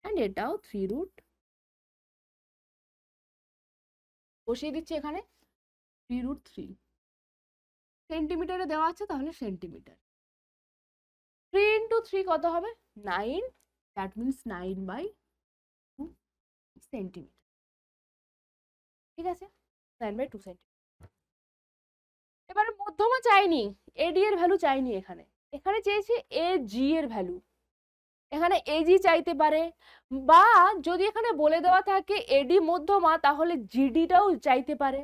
Speaker 1: অ্যান্ড এটাও থ্রি রুট বসিয়ে দিচ্ছি এখানে পি রুট থ্রি সেন্টিমিটারে দেওয়া আছে তাহলে সেন্টিমিটার থ্রি ইন্টু থ্রি কত হবে nine that means nine by two centimetre ঠিক আছে নাইন বাই টু সেন্টিমিটার এবারে মধ্যমা চাইনি
Speaker 2: এডি এর ভ্যালু চাইনি এখানে এখানে চেয়েছি এ জি এর ভ্যালু এখানে এজি চাইতে পারে বা যদি এখানে বলে দেওয়া থাকে এডি মধ্যমা তাহলে জিডিটাও চাইতে পারে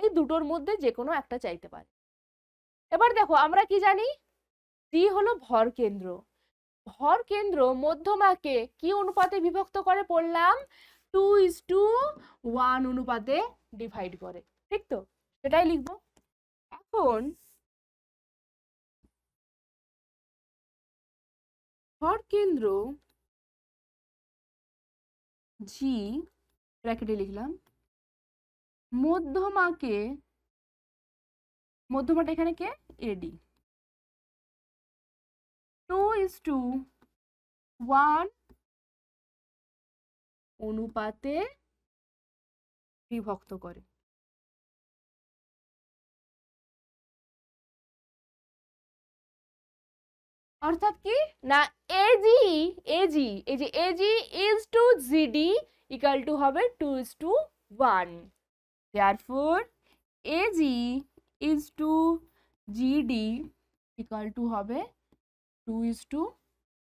Speaker 2: এই দুটোর মধ্যে যে কোনো একটা চাইতে পারে এবার দেখো আমরা কি জানি সি হলো ভর কেন্দ্র ভর কেন্দ্র মধ্যমাকে কি অনুপাতে বিভক্ত করে পড়লাম টু ইস টু ওয়ান
Speaker 1: অনুপাতে ডিভাইড করে ঠিক তো সেটাই লিখবো এখন কেন্দ্র জি ব্র্যাকেটে লিখলাম মধ্যমাকে মধ্যমাটা এখানে কে AD two is to one অনুপাতে বিভক্ত করে অর্থাৎ কি না এজি
Speaker 2: এজি এই যে AG is to GD equal to হবে two is to one for AG is to GD
Speaker 1: equal to হবে টু ইজ টু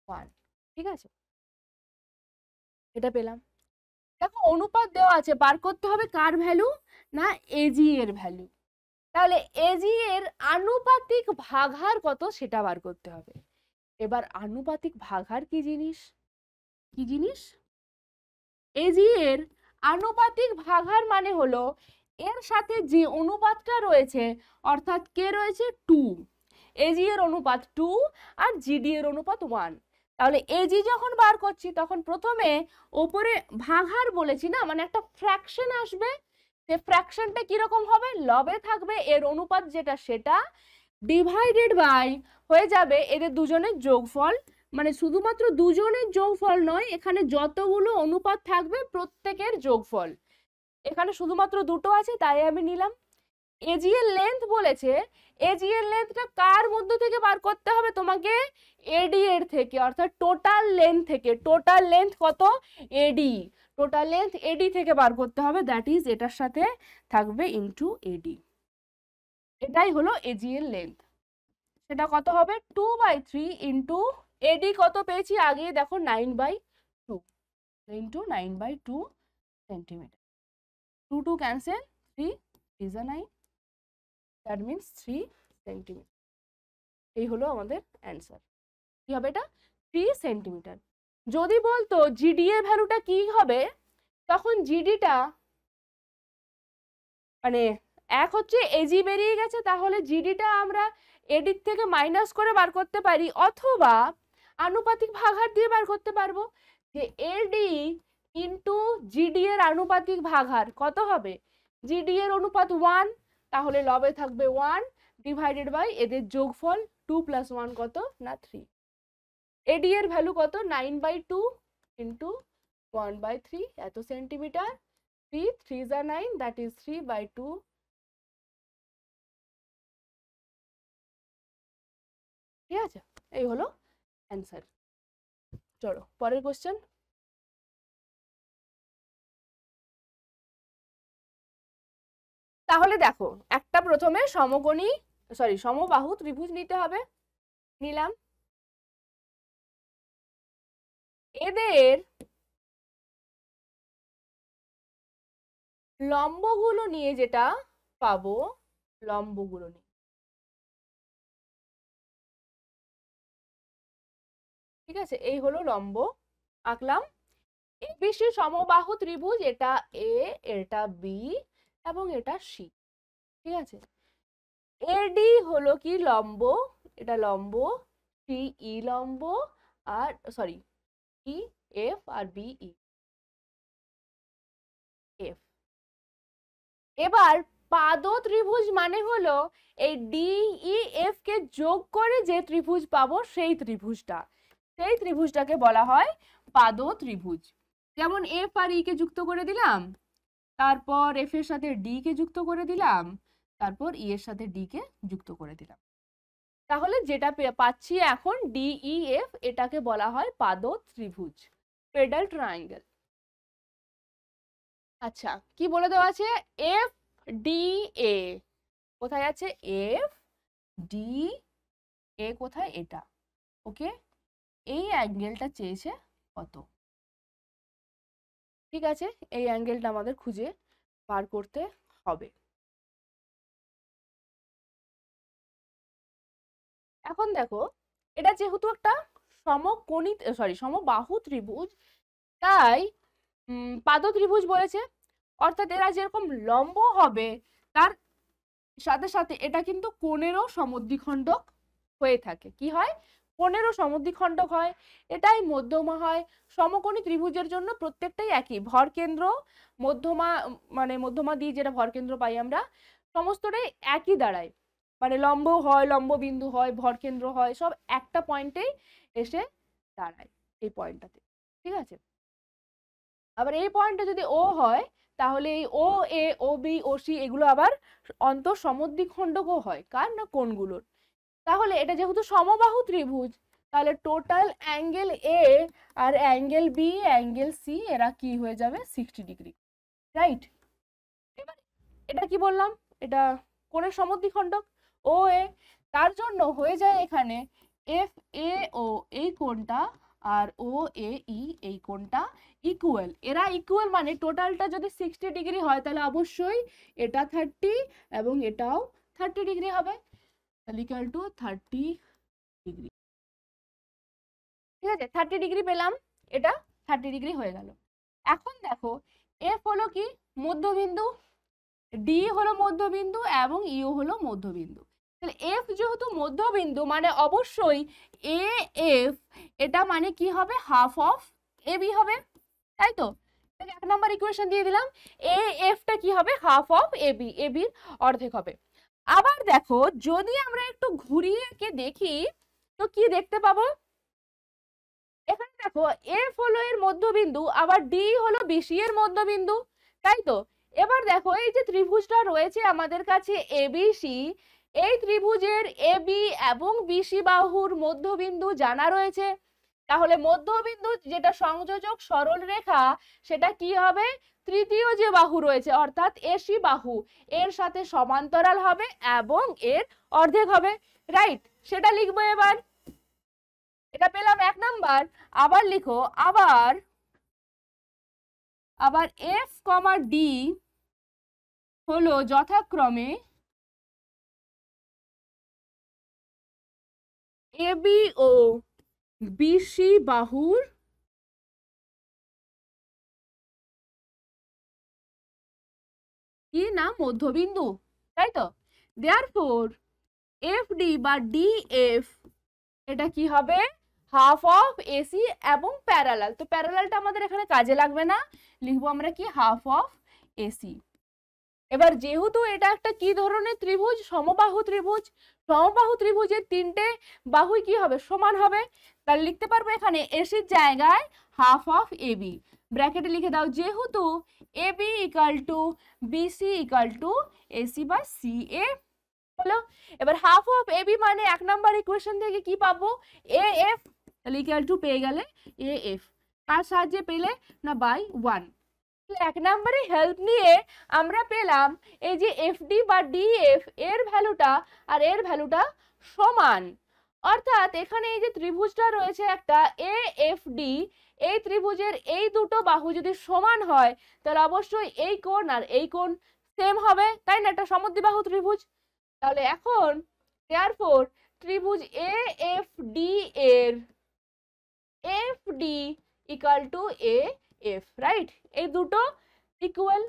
Speaker 1: ওয়ান ঠিক আছে এটা পেলাম দেখো অনুপাত দেওয়া আছে বার করতে হবে
Speaker 2: কার ভ্যালু না এজি এর ভ্যালু তাহলে এজি এর আনুপাতিক ভাগ হার কত সেটা বার করতে হবে এবার আনুপাতিক ভাগার কি জিনিস কি জিনিস এজি এর আনুপাতিক ভাগার মানে হলো এর সাথে যে অনুপাতটা রয়েছে অর্থাৎ কে রয়েছে টু এজি এর অনুপাত টু আর জিডি এর অনুপাত ওয়ান তাহলে এজি যখন বার করছি তখন প্রথমে ওপরে ভাঙার বলেছি না মানে একটা ফ্র্যাকশন আসবে সে ফ্র্যাকশনটা কীরকম হবে লবে থাকবে এর অনুপাত যেটা সেটা ডিভাইডেড বাই হয়ে যাবে এদের দুজনের যোগফল মানে শুধুমাত্র দুজনের যোগফল নয় এখানে যতগুলো অনুপাত থাকবে প্রত্যেকের যোগফল এখানে শুধুমাত্র দুটো আছে তাই আমি নিলাম এজিএল লেন্থ বলেছে এজিএল লেন্থটা কার মধ্য থেকে বার করতে হবে তোমাকে এডি এর থেকে অর্থাৎ টোটাল লেন্থ থেকে টোটাল লেন্থ কত এডি টোটাল লেন্থ এডি থেকে বার করতে হবে দ্যাট ইজ এটার সাথে থাকবে ইনটু এডি এটাই হলো এজিএল লেন্থ সেটা কত হবে two by three into AD কত পেয়েছি আগে দেখো nine by two into nine by two centimetre two two cancel three is a nine that means three centimetre এই হলো আমাদের অ্যান্সার কি হবে এটা থ্রি সেন্টিমিটার যদি বলতো জিডি এর ভ্যালুটা কি হবে তখন জিডিটা মানে এক হচ্ছে এজি বেরিয়ে গেছে তাহলে জিডিটা আমরা এডির থেকে মাইনাস করে বার করতে পারি অথবা আনুপাতিক ভাগহার দিয়ে বার করতে পারবো যে এডি ইন্টু জিডি এর আনুপাতিক ভাগহার কত হবে জিডি এর অনুপাত ওয়ান তাহলে লবে থাকবে ওয়ান ডিভাইডেড বাই এদের যোগফল টু প্লাস ওয়ান কত না থ্রি এডি এর ভ্যালু কত nine by
Speaker 1: two into one by three এত সেন্টিমিটার থ্রি থ্রি জা nine that is three by two ঠিক আছে এই হলো অ্যান্সার চলো পরের কোশ্চেন তাহলে দেখো একটা প্রথমে সমকোণী সরি সমবাহু ত্রিভুজ নিতে হবে নিলাম এদের লম্বগুলো নিয়ে যেটা পাবো লম্বগুলো নিয়ে ঠিক আছে এই হলো লম্ব আঁকলাম বিশ্ব সমবাহু ত্রিভুজ এটা এ এটা বি
Speaker 2: এবং এটা সি ঠিক আছে এডি হলো কি লম্ব এটা লম্ব সি ই e লম্ব আর সরি
Speaker 1: ই এফ আর বি ই এফ এবার পাদ ত্রিভুজ মানে হলো এই ডিই এফ
Speaker 2: e, কে যোগ করে যে ত্রিভুজ পাবো সেই ত্রিভুজটা সেই ত্রিভুজটাকে বলা হয় পাদ ত্রিভুজ যেমন এফ আর ইকে যুক্ত করে দিলাম তারপর এফ এর সাথে ডি কে যুক্ত করে দিলাম তারপর ই এর সাথে ডি e কে যুক্ত করে দিলাম তাহলে যেটা পাচ্ছি এখন ডিই এফ e, এটাকে বলা হয় পাদ ত্রিভুজ পেডাল ট্রায়াঙ্গেল আচ্ছা কি বলে দেওয়া আছে এফ ডি এ কোথায় আছে এফ ডি এ কোথায় এটা ওকে এই অ্যাঙ্গেলটা চেয়েছে
Speaker 1: কত ঠিক আছে এই অ্যাঙ্গেলটা আমাদের খুঁজে বার করতে হবে এখন দেখো এটা যেহেতু একটা সমকণিত সরি সমবাহু
Speaker 2: ত্রিভুজ তাই পাদ ত্রিভুজ বলেছে অর্থাৎ এরা যেরকম লম্ব হবে তার সাথে সাথে এটা কিন্তু কোণেরও সমদ্বিখণ্ডক হয়ে থাকে কি হয় পনেরো সমুদ্রিক খণ্ডক হয় এটাই মধ্যমা হয় সমকোণী ত্রিভুজের জন্য প্রত্যেকটাই একই ভরকেন্দ্র মধ্যমা মানে মধ্যমা দিয়ে যেটা ভরকেন্দ্র পাই আমরা সমস্তটাই একই দাঁড়ায় মানে লম্ব হয় লম্ব বিন্দু হয় ভরকেন্দ্র হয় সব একটা পয়েন্টেই এসে দাঁড়ায় এই পয়েন্টটাতে ঠিক আছে আবার এই পয়েন্টটা যদি ও হয় তাহলে এই ও এ ও বি ও সি এগুলো আবার খণ্ডকও হয় কার না কোনগুলোর তাহলে এটা যেহেতু সমবাহু ত্রিভুজ তাহলে টোটাল অ্যাঙ্গেল এ আর অ্যাঙ্গেল বি অ্যাঙ্গেল সি এরা কি হয়ে যাবে সিক্সটি ডিগ্রি রাইট এবার এটা কি বললাম এটা কোণের সমদ্বিখণ্ডক ও এ তার জন্য হয়ে যায় এখানে এফ এ ও এই কোনটা আর ও এ ই এই কোনটা ইকুয়াল এরা ইকুয়াল মানে টোটালটা যদি সিক্সটি ডিগ্রি হয় তাহলে অবশ্যই এটা থার্টি এবং এটাও থার্টি ডিগ্রি হবে তাহলে ইকুয়াল টু থার্টি ডিগ্রি ঠিক আছে থার্টি ডিগ্রি পেলাম এটা থার্টি ডিগ্রি হয়ে গেল এখন দেখো এফ হলো কি মধ্যবিন্দু ডি হলো মধ্যবিন্দু এবং ইউ হলো মধ্যবিন্দু তাহলে এফ যেহেতু মধ্যবিন্দু মানে অবশ্যই এ এফ এটা মানে কি হবে হাফ অফ এ বি হবে তাই তো এক নম্বর ইকুয়েশন দিয়ে দিলাম এ এফটা কি হবে half of A B A বির অর্ধেক হবে আবার দেখো যদি আমরা একটু ঘুরিয়ে একে দেখি তো কি দেখতে পাবো এখানে দেখো এফ হলো এর মধ্যবিন্দু আবার ডি হলো বিসি এর মধ্যবিন্দু তাই তো এবার দেখো এই যে ত্রিভুজটা রয়েছে আমাদের কাছে এবিসি এই ত্রিভুজের এবি এবং বিসি বাহুর মধ্যবিন্দু জানা রয়েছে তাহলে মধ্যবিন্দু যেটা সংযোজক সরল রেখা সেটা কি হবে তৃতীয় যে বাহু রয়েছে অর্থাৎ এসি বাহু এর সাথে সমান্তরাল হবে এবং এর অর্ধেক হবে রাইট সেটা লিখবো এবার এটা পেলাম এক নাম্বার আবার লিখো
Speaker 1: আবার আবার এফ কমা ডি হলো যথাক্রমে এবি ও বিসি বাহুর কি না মধ্যবিন্দু তাই তো দেয়ার ফোর এফ ডি বা
Speaker 2: ডিএফ এটা কি হবে হাফ অফ এসি এবং প্যারালাল তো প্যারালালটা আমাদের এখানে কাজে লাগবে না লিখবো আমরা কি হাফ অফ এসি এবার যেহেতু এটা একটা কি ধরনের ত্রিভুজ সমবাহু ত্রিভুজ সমবাহু ত্রিভুজের তিনটে বাহুই কি হবে সমান হবে তাহলে লিখতে পারবো এখানে এসির জায়গায় হাফ অফ এবি ব্র্যাকেটে লিখে দাও যেহেতু A B equal to BC equal to AC বা সি এ হলো এবার হাফ অফ এ বি মানে এক নাম্বার ইকুয়েশন থেকে কি পাবো এ এফ তাহলে ইকাল টু পেয়ে গেলে এ এফ কার সাহায্যে পেলে না বাই ওয়ান এক নম্বরে হেল্প নিয়ে আমরা পেলাম এই যে এফ ডি বা ডি এফ এর ভ্যালুটা আর এর ভ্যালুটা সমান অর্থাৎ এখানে এই যে ত্রিভুজটা রয়েছে একটা এ এফ ডি এই ত্রিভুজের এই দুটো বাহু যদি সমান হয় তাহলে অবশ্যই এই কোণ আর এই কোণ সেম হবে তাই না একটা বাহু ত্রিভুজ তাহলে এখন ত্রিভুজ এ এফ ডি এর F D equal to A F right এই দুটো ইকুয়াল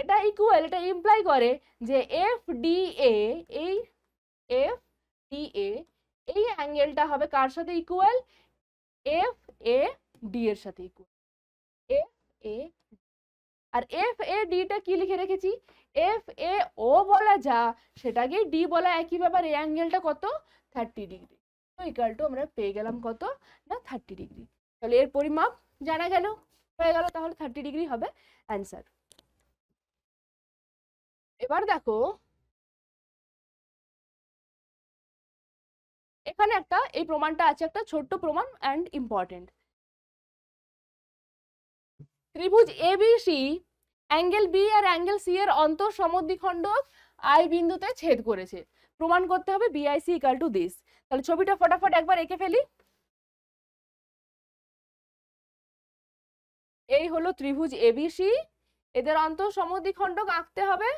Speaker 2: এটা ইকুয়াল এটা ইমপ্লাই করে যে এফ ডি এ এই এফ ডি এ এই অ্যাঙ্গেলটা হবে কার সাথে ইকুয়াল এফ এ ডি এর সাথে ইকুয়াল এফ এ আর এফ এ ডিটা কি লিখে রেখেছি এফ এ ও বলা যা সেটাকে ডি বলা একই ব্যাপার এই অ্যাঙ্গেলটা কত থার্টি ডিগ্রি তো ইকাল টু আমরা পেয়ে গেলাম কত না থার্টি ডিগ্রি তাহলে এর পরিমাপ
Speaker 1: জানা গেল হয়ে গেল তাহলে থার্টি ডিগ্রি হবে অ্যান্সার এবার দেখো এখানে একটা এই প্রমাণটা আছে একটা ছোট্ট প্রমাণ অ্যান্ড ইম্পর্টেন্ট
Speaker 2: ত্রিভুজ A B C angle B আর অ্যাঙ্গেল সি এর অন্তর সমদ্বিখণ্ডক আই বিন্দুতে ছেদ করেছে প্রমাণ করতে হবে বিআইসি ইকাল টু
Speaker 1: দিস তাহলে ছবিটা ফটাফট একবার এঁকে ফেলি এই হলো ত্রিভুজ এ সি এদের অন্তর সমদ্বিখণ্ডক আঁকতে
Speaker 2: হবে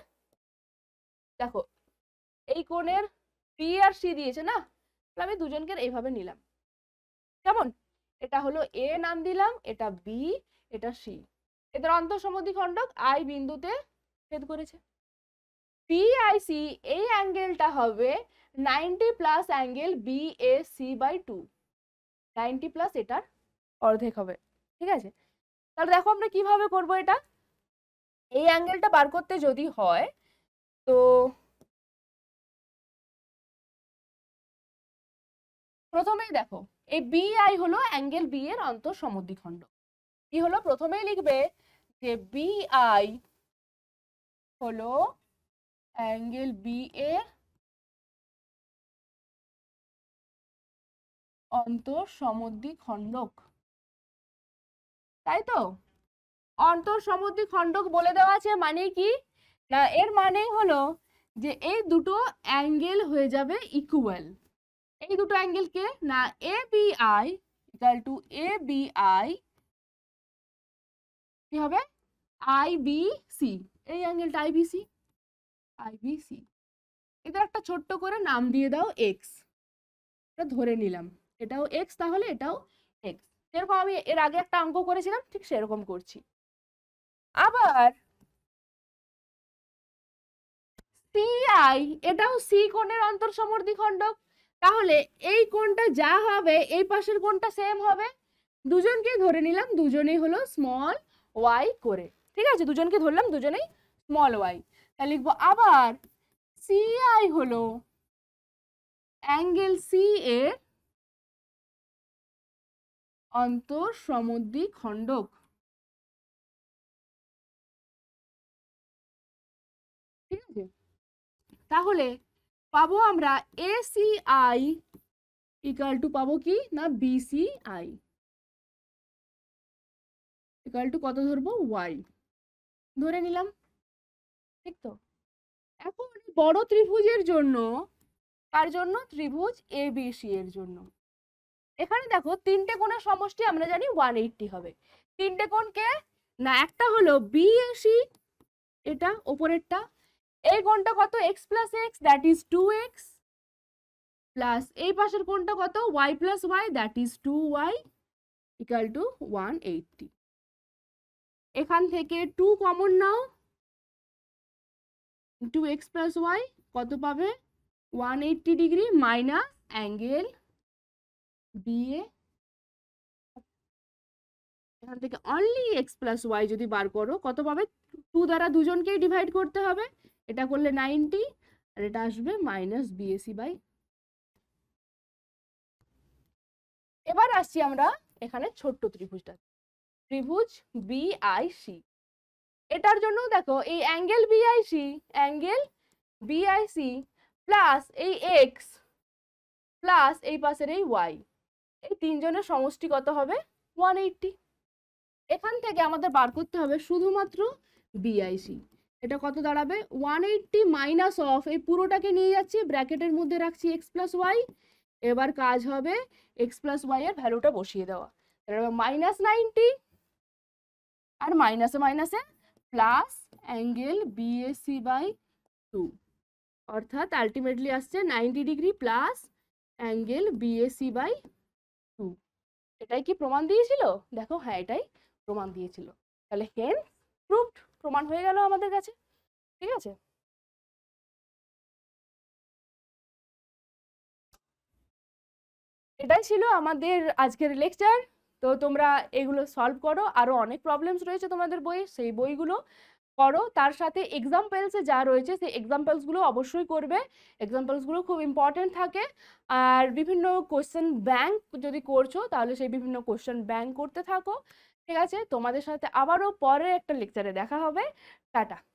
Speaker 2: দেখো এই কোণের বি আর সি দিয়েছে না আমি দুজনকে এইভাবে নিলাম কেমন এটা হলো এ নাম দিলাম এটা বি এটা সি এদের অন্তঃসমদ্বিখণ্ডক আই বিন্দুতে ছেদ করেছে পিআইসি এই অ্যাঙ্গেলটা হবে ninety plus angle B A C by two ninety plus এটার অর্ধেক হবে
Speaker 1: ঠিক আছে তাহলে দেখো আমরা কিভাবে করব এটা এই অ্যাঙ্গেলটা বার করতে যদি হয় তো প্রথমেই দেখো এই বিআই হলো অ্যাঙ্গেল বি এর অন্তঃসমদ্বিখণ্ড কি হলো প্রথমেই লিখবে যে বিআই হলো অ্যাঙ্গেল বি এ অন্তর সমুদ্রিক খণ্ডক তাই তো অন্তর সমুদ্রিক খণ্ডক বলে দেওয়া আছে মানে কি
Speaker 2: না এর মানে হলো যে এই দুটো অ্যাঙ্গেল হয়ে যাবে ইকুয়াল এই দুটো অ্যাঙ্গেলকে না A B I equal to A B I কি হবে আইবিসি এই অ্যাঙ্গেলটা আইবিসি আইবিসি এদের একটা ছোট্ট করে নাম দিয়ে দাও এক্স এটা ধরে নিলাম এটাও এক্স তাহলে এটাও এক্স যেরকম আমি এর আগে একটা
Speaker 1: অঙ্ক করেছিলাম ঠিক সেরকম করছি আবার সিআই এটাও সি কোণের অন্তর সমদ্বিখণ্ডক
Speaker 2: তাহলে এই কোণটা যা হবে এই পাশের কোণটা সেম হবে দুজনকে ধরে নিলাম দুজনেই হলো স্মল ওয়াই করে ঠিক আছে দুজনকে ধরলাম দুজনেই স্মল ওয়াই
Speaker 1: তাহলে লিখবো আবার সিআই হলো অ্যাঙ্গেল সি এর অন্তর সমুদ্রী খণ্ডক ঠিক আছে তাহলে পাবো আমরা এসিআই ইকাল টু পাবো কি না বিসিআই ইকাল টু কত ধরবো ওয়াই ধরে নিলাম ঠিক তো এখন বড় ত্রিভুজের জন্য তার জন্য ত্রিভুজ
Speaker 2: এ বি সি এর জন্য এখানে দেখো তিনটে কোণের সমষ্টি আমরা জানি ওয়ান এইটটি হবে তিনটে কোণকে না একটা হলো বি এ সি এটা ওপরেরটা এই কোণটা কত X plus X that is two X plus এই পাশের কোণটা কত Y plus Y that is two Y equal to one eighty
Speaker 1: এখান থেকে টু কমন নাও টু এক্স প্লাস ওয়াই কত পাবে one eighty degree minus angle BA
Speaker 2: এখান থেকে অনলি এক্স প্লাস ওয়াই যদি বার করো কত পাবে টু দ্বারা দুজনকেই ডিভাইড করতে হবে এটা করলে নাইনটি আর এটা আসবে মাইনাস বিএসি বাই এবার আসছি আমরা এখানে ছোট্ট ত্রিভুজটা ত্রিভুজ বিআইসি এটার জন্য দেখো এই angle BIC angle BIC plus এই এক্স প্লাস এই পাশের এই ওয়াই এই তিনজনের সমষ্টি কত হবে ওয়ান এইট্টি এখান থেকে আমাদের বার করতে হবে শুধুমাত্র বিআইসি এটা কত দাঁড়াবে ওয়ান এইটটি মাইনাস অফ এই পুরোটাকে নিয়ে যাচ্ছি ব্র্যাকেটের মধ্যে রাখছি এক্স প্লাস ওয়াই এবার কাজ হবে এক্স প্লাস ওয়াই এর ভ্যালুটা বসিয়ে দেওয়া মাইনাস নাইনটি আর মাইনাসে মাইনাসে plus angle BAC by two অর্থাৎ আলটিমেটলি আসছে ninety degree plus angle BAC by two এটাই কি প্রমাণ দিয়েছিল দেখো হ্যাঁ
Speaker 1: এটাই প্রমাণ দিয়েছিল তাহলে হেন প্রুফড প্রমাণ হয়ে গেল আমাদের কাছে ঠিক আছে এটাই ছিল আমাদের আজকের লেকচার তো তোমরা এগুলো
Speaker 2: সলভ করো আরও অনেক প্রবলেমস রয়েছে তোমাদের বই সেই বইগুলো করো তার সাথে এক্সাম্পলসে যা রয়েছে সেই এক্সাম্পলসগুলো অবশ্যই করবে এক্সাম্পলসগুলো খুব ইম্পর্টেন্ট থাকে আর বিভিন্ন কোশ্চেন ব্যাংক যদি করছো তাহলে সেই বিভিন্ন কোশ্চেন ব্যাংক করতে থাকো ঠিক আছে তোমাদের সাথে আবারও পরে একটা লেকচারে দেখা হবে টাটা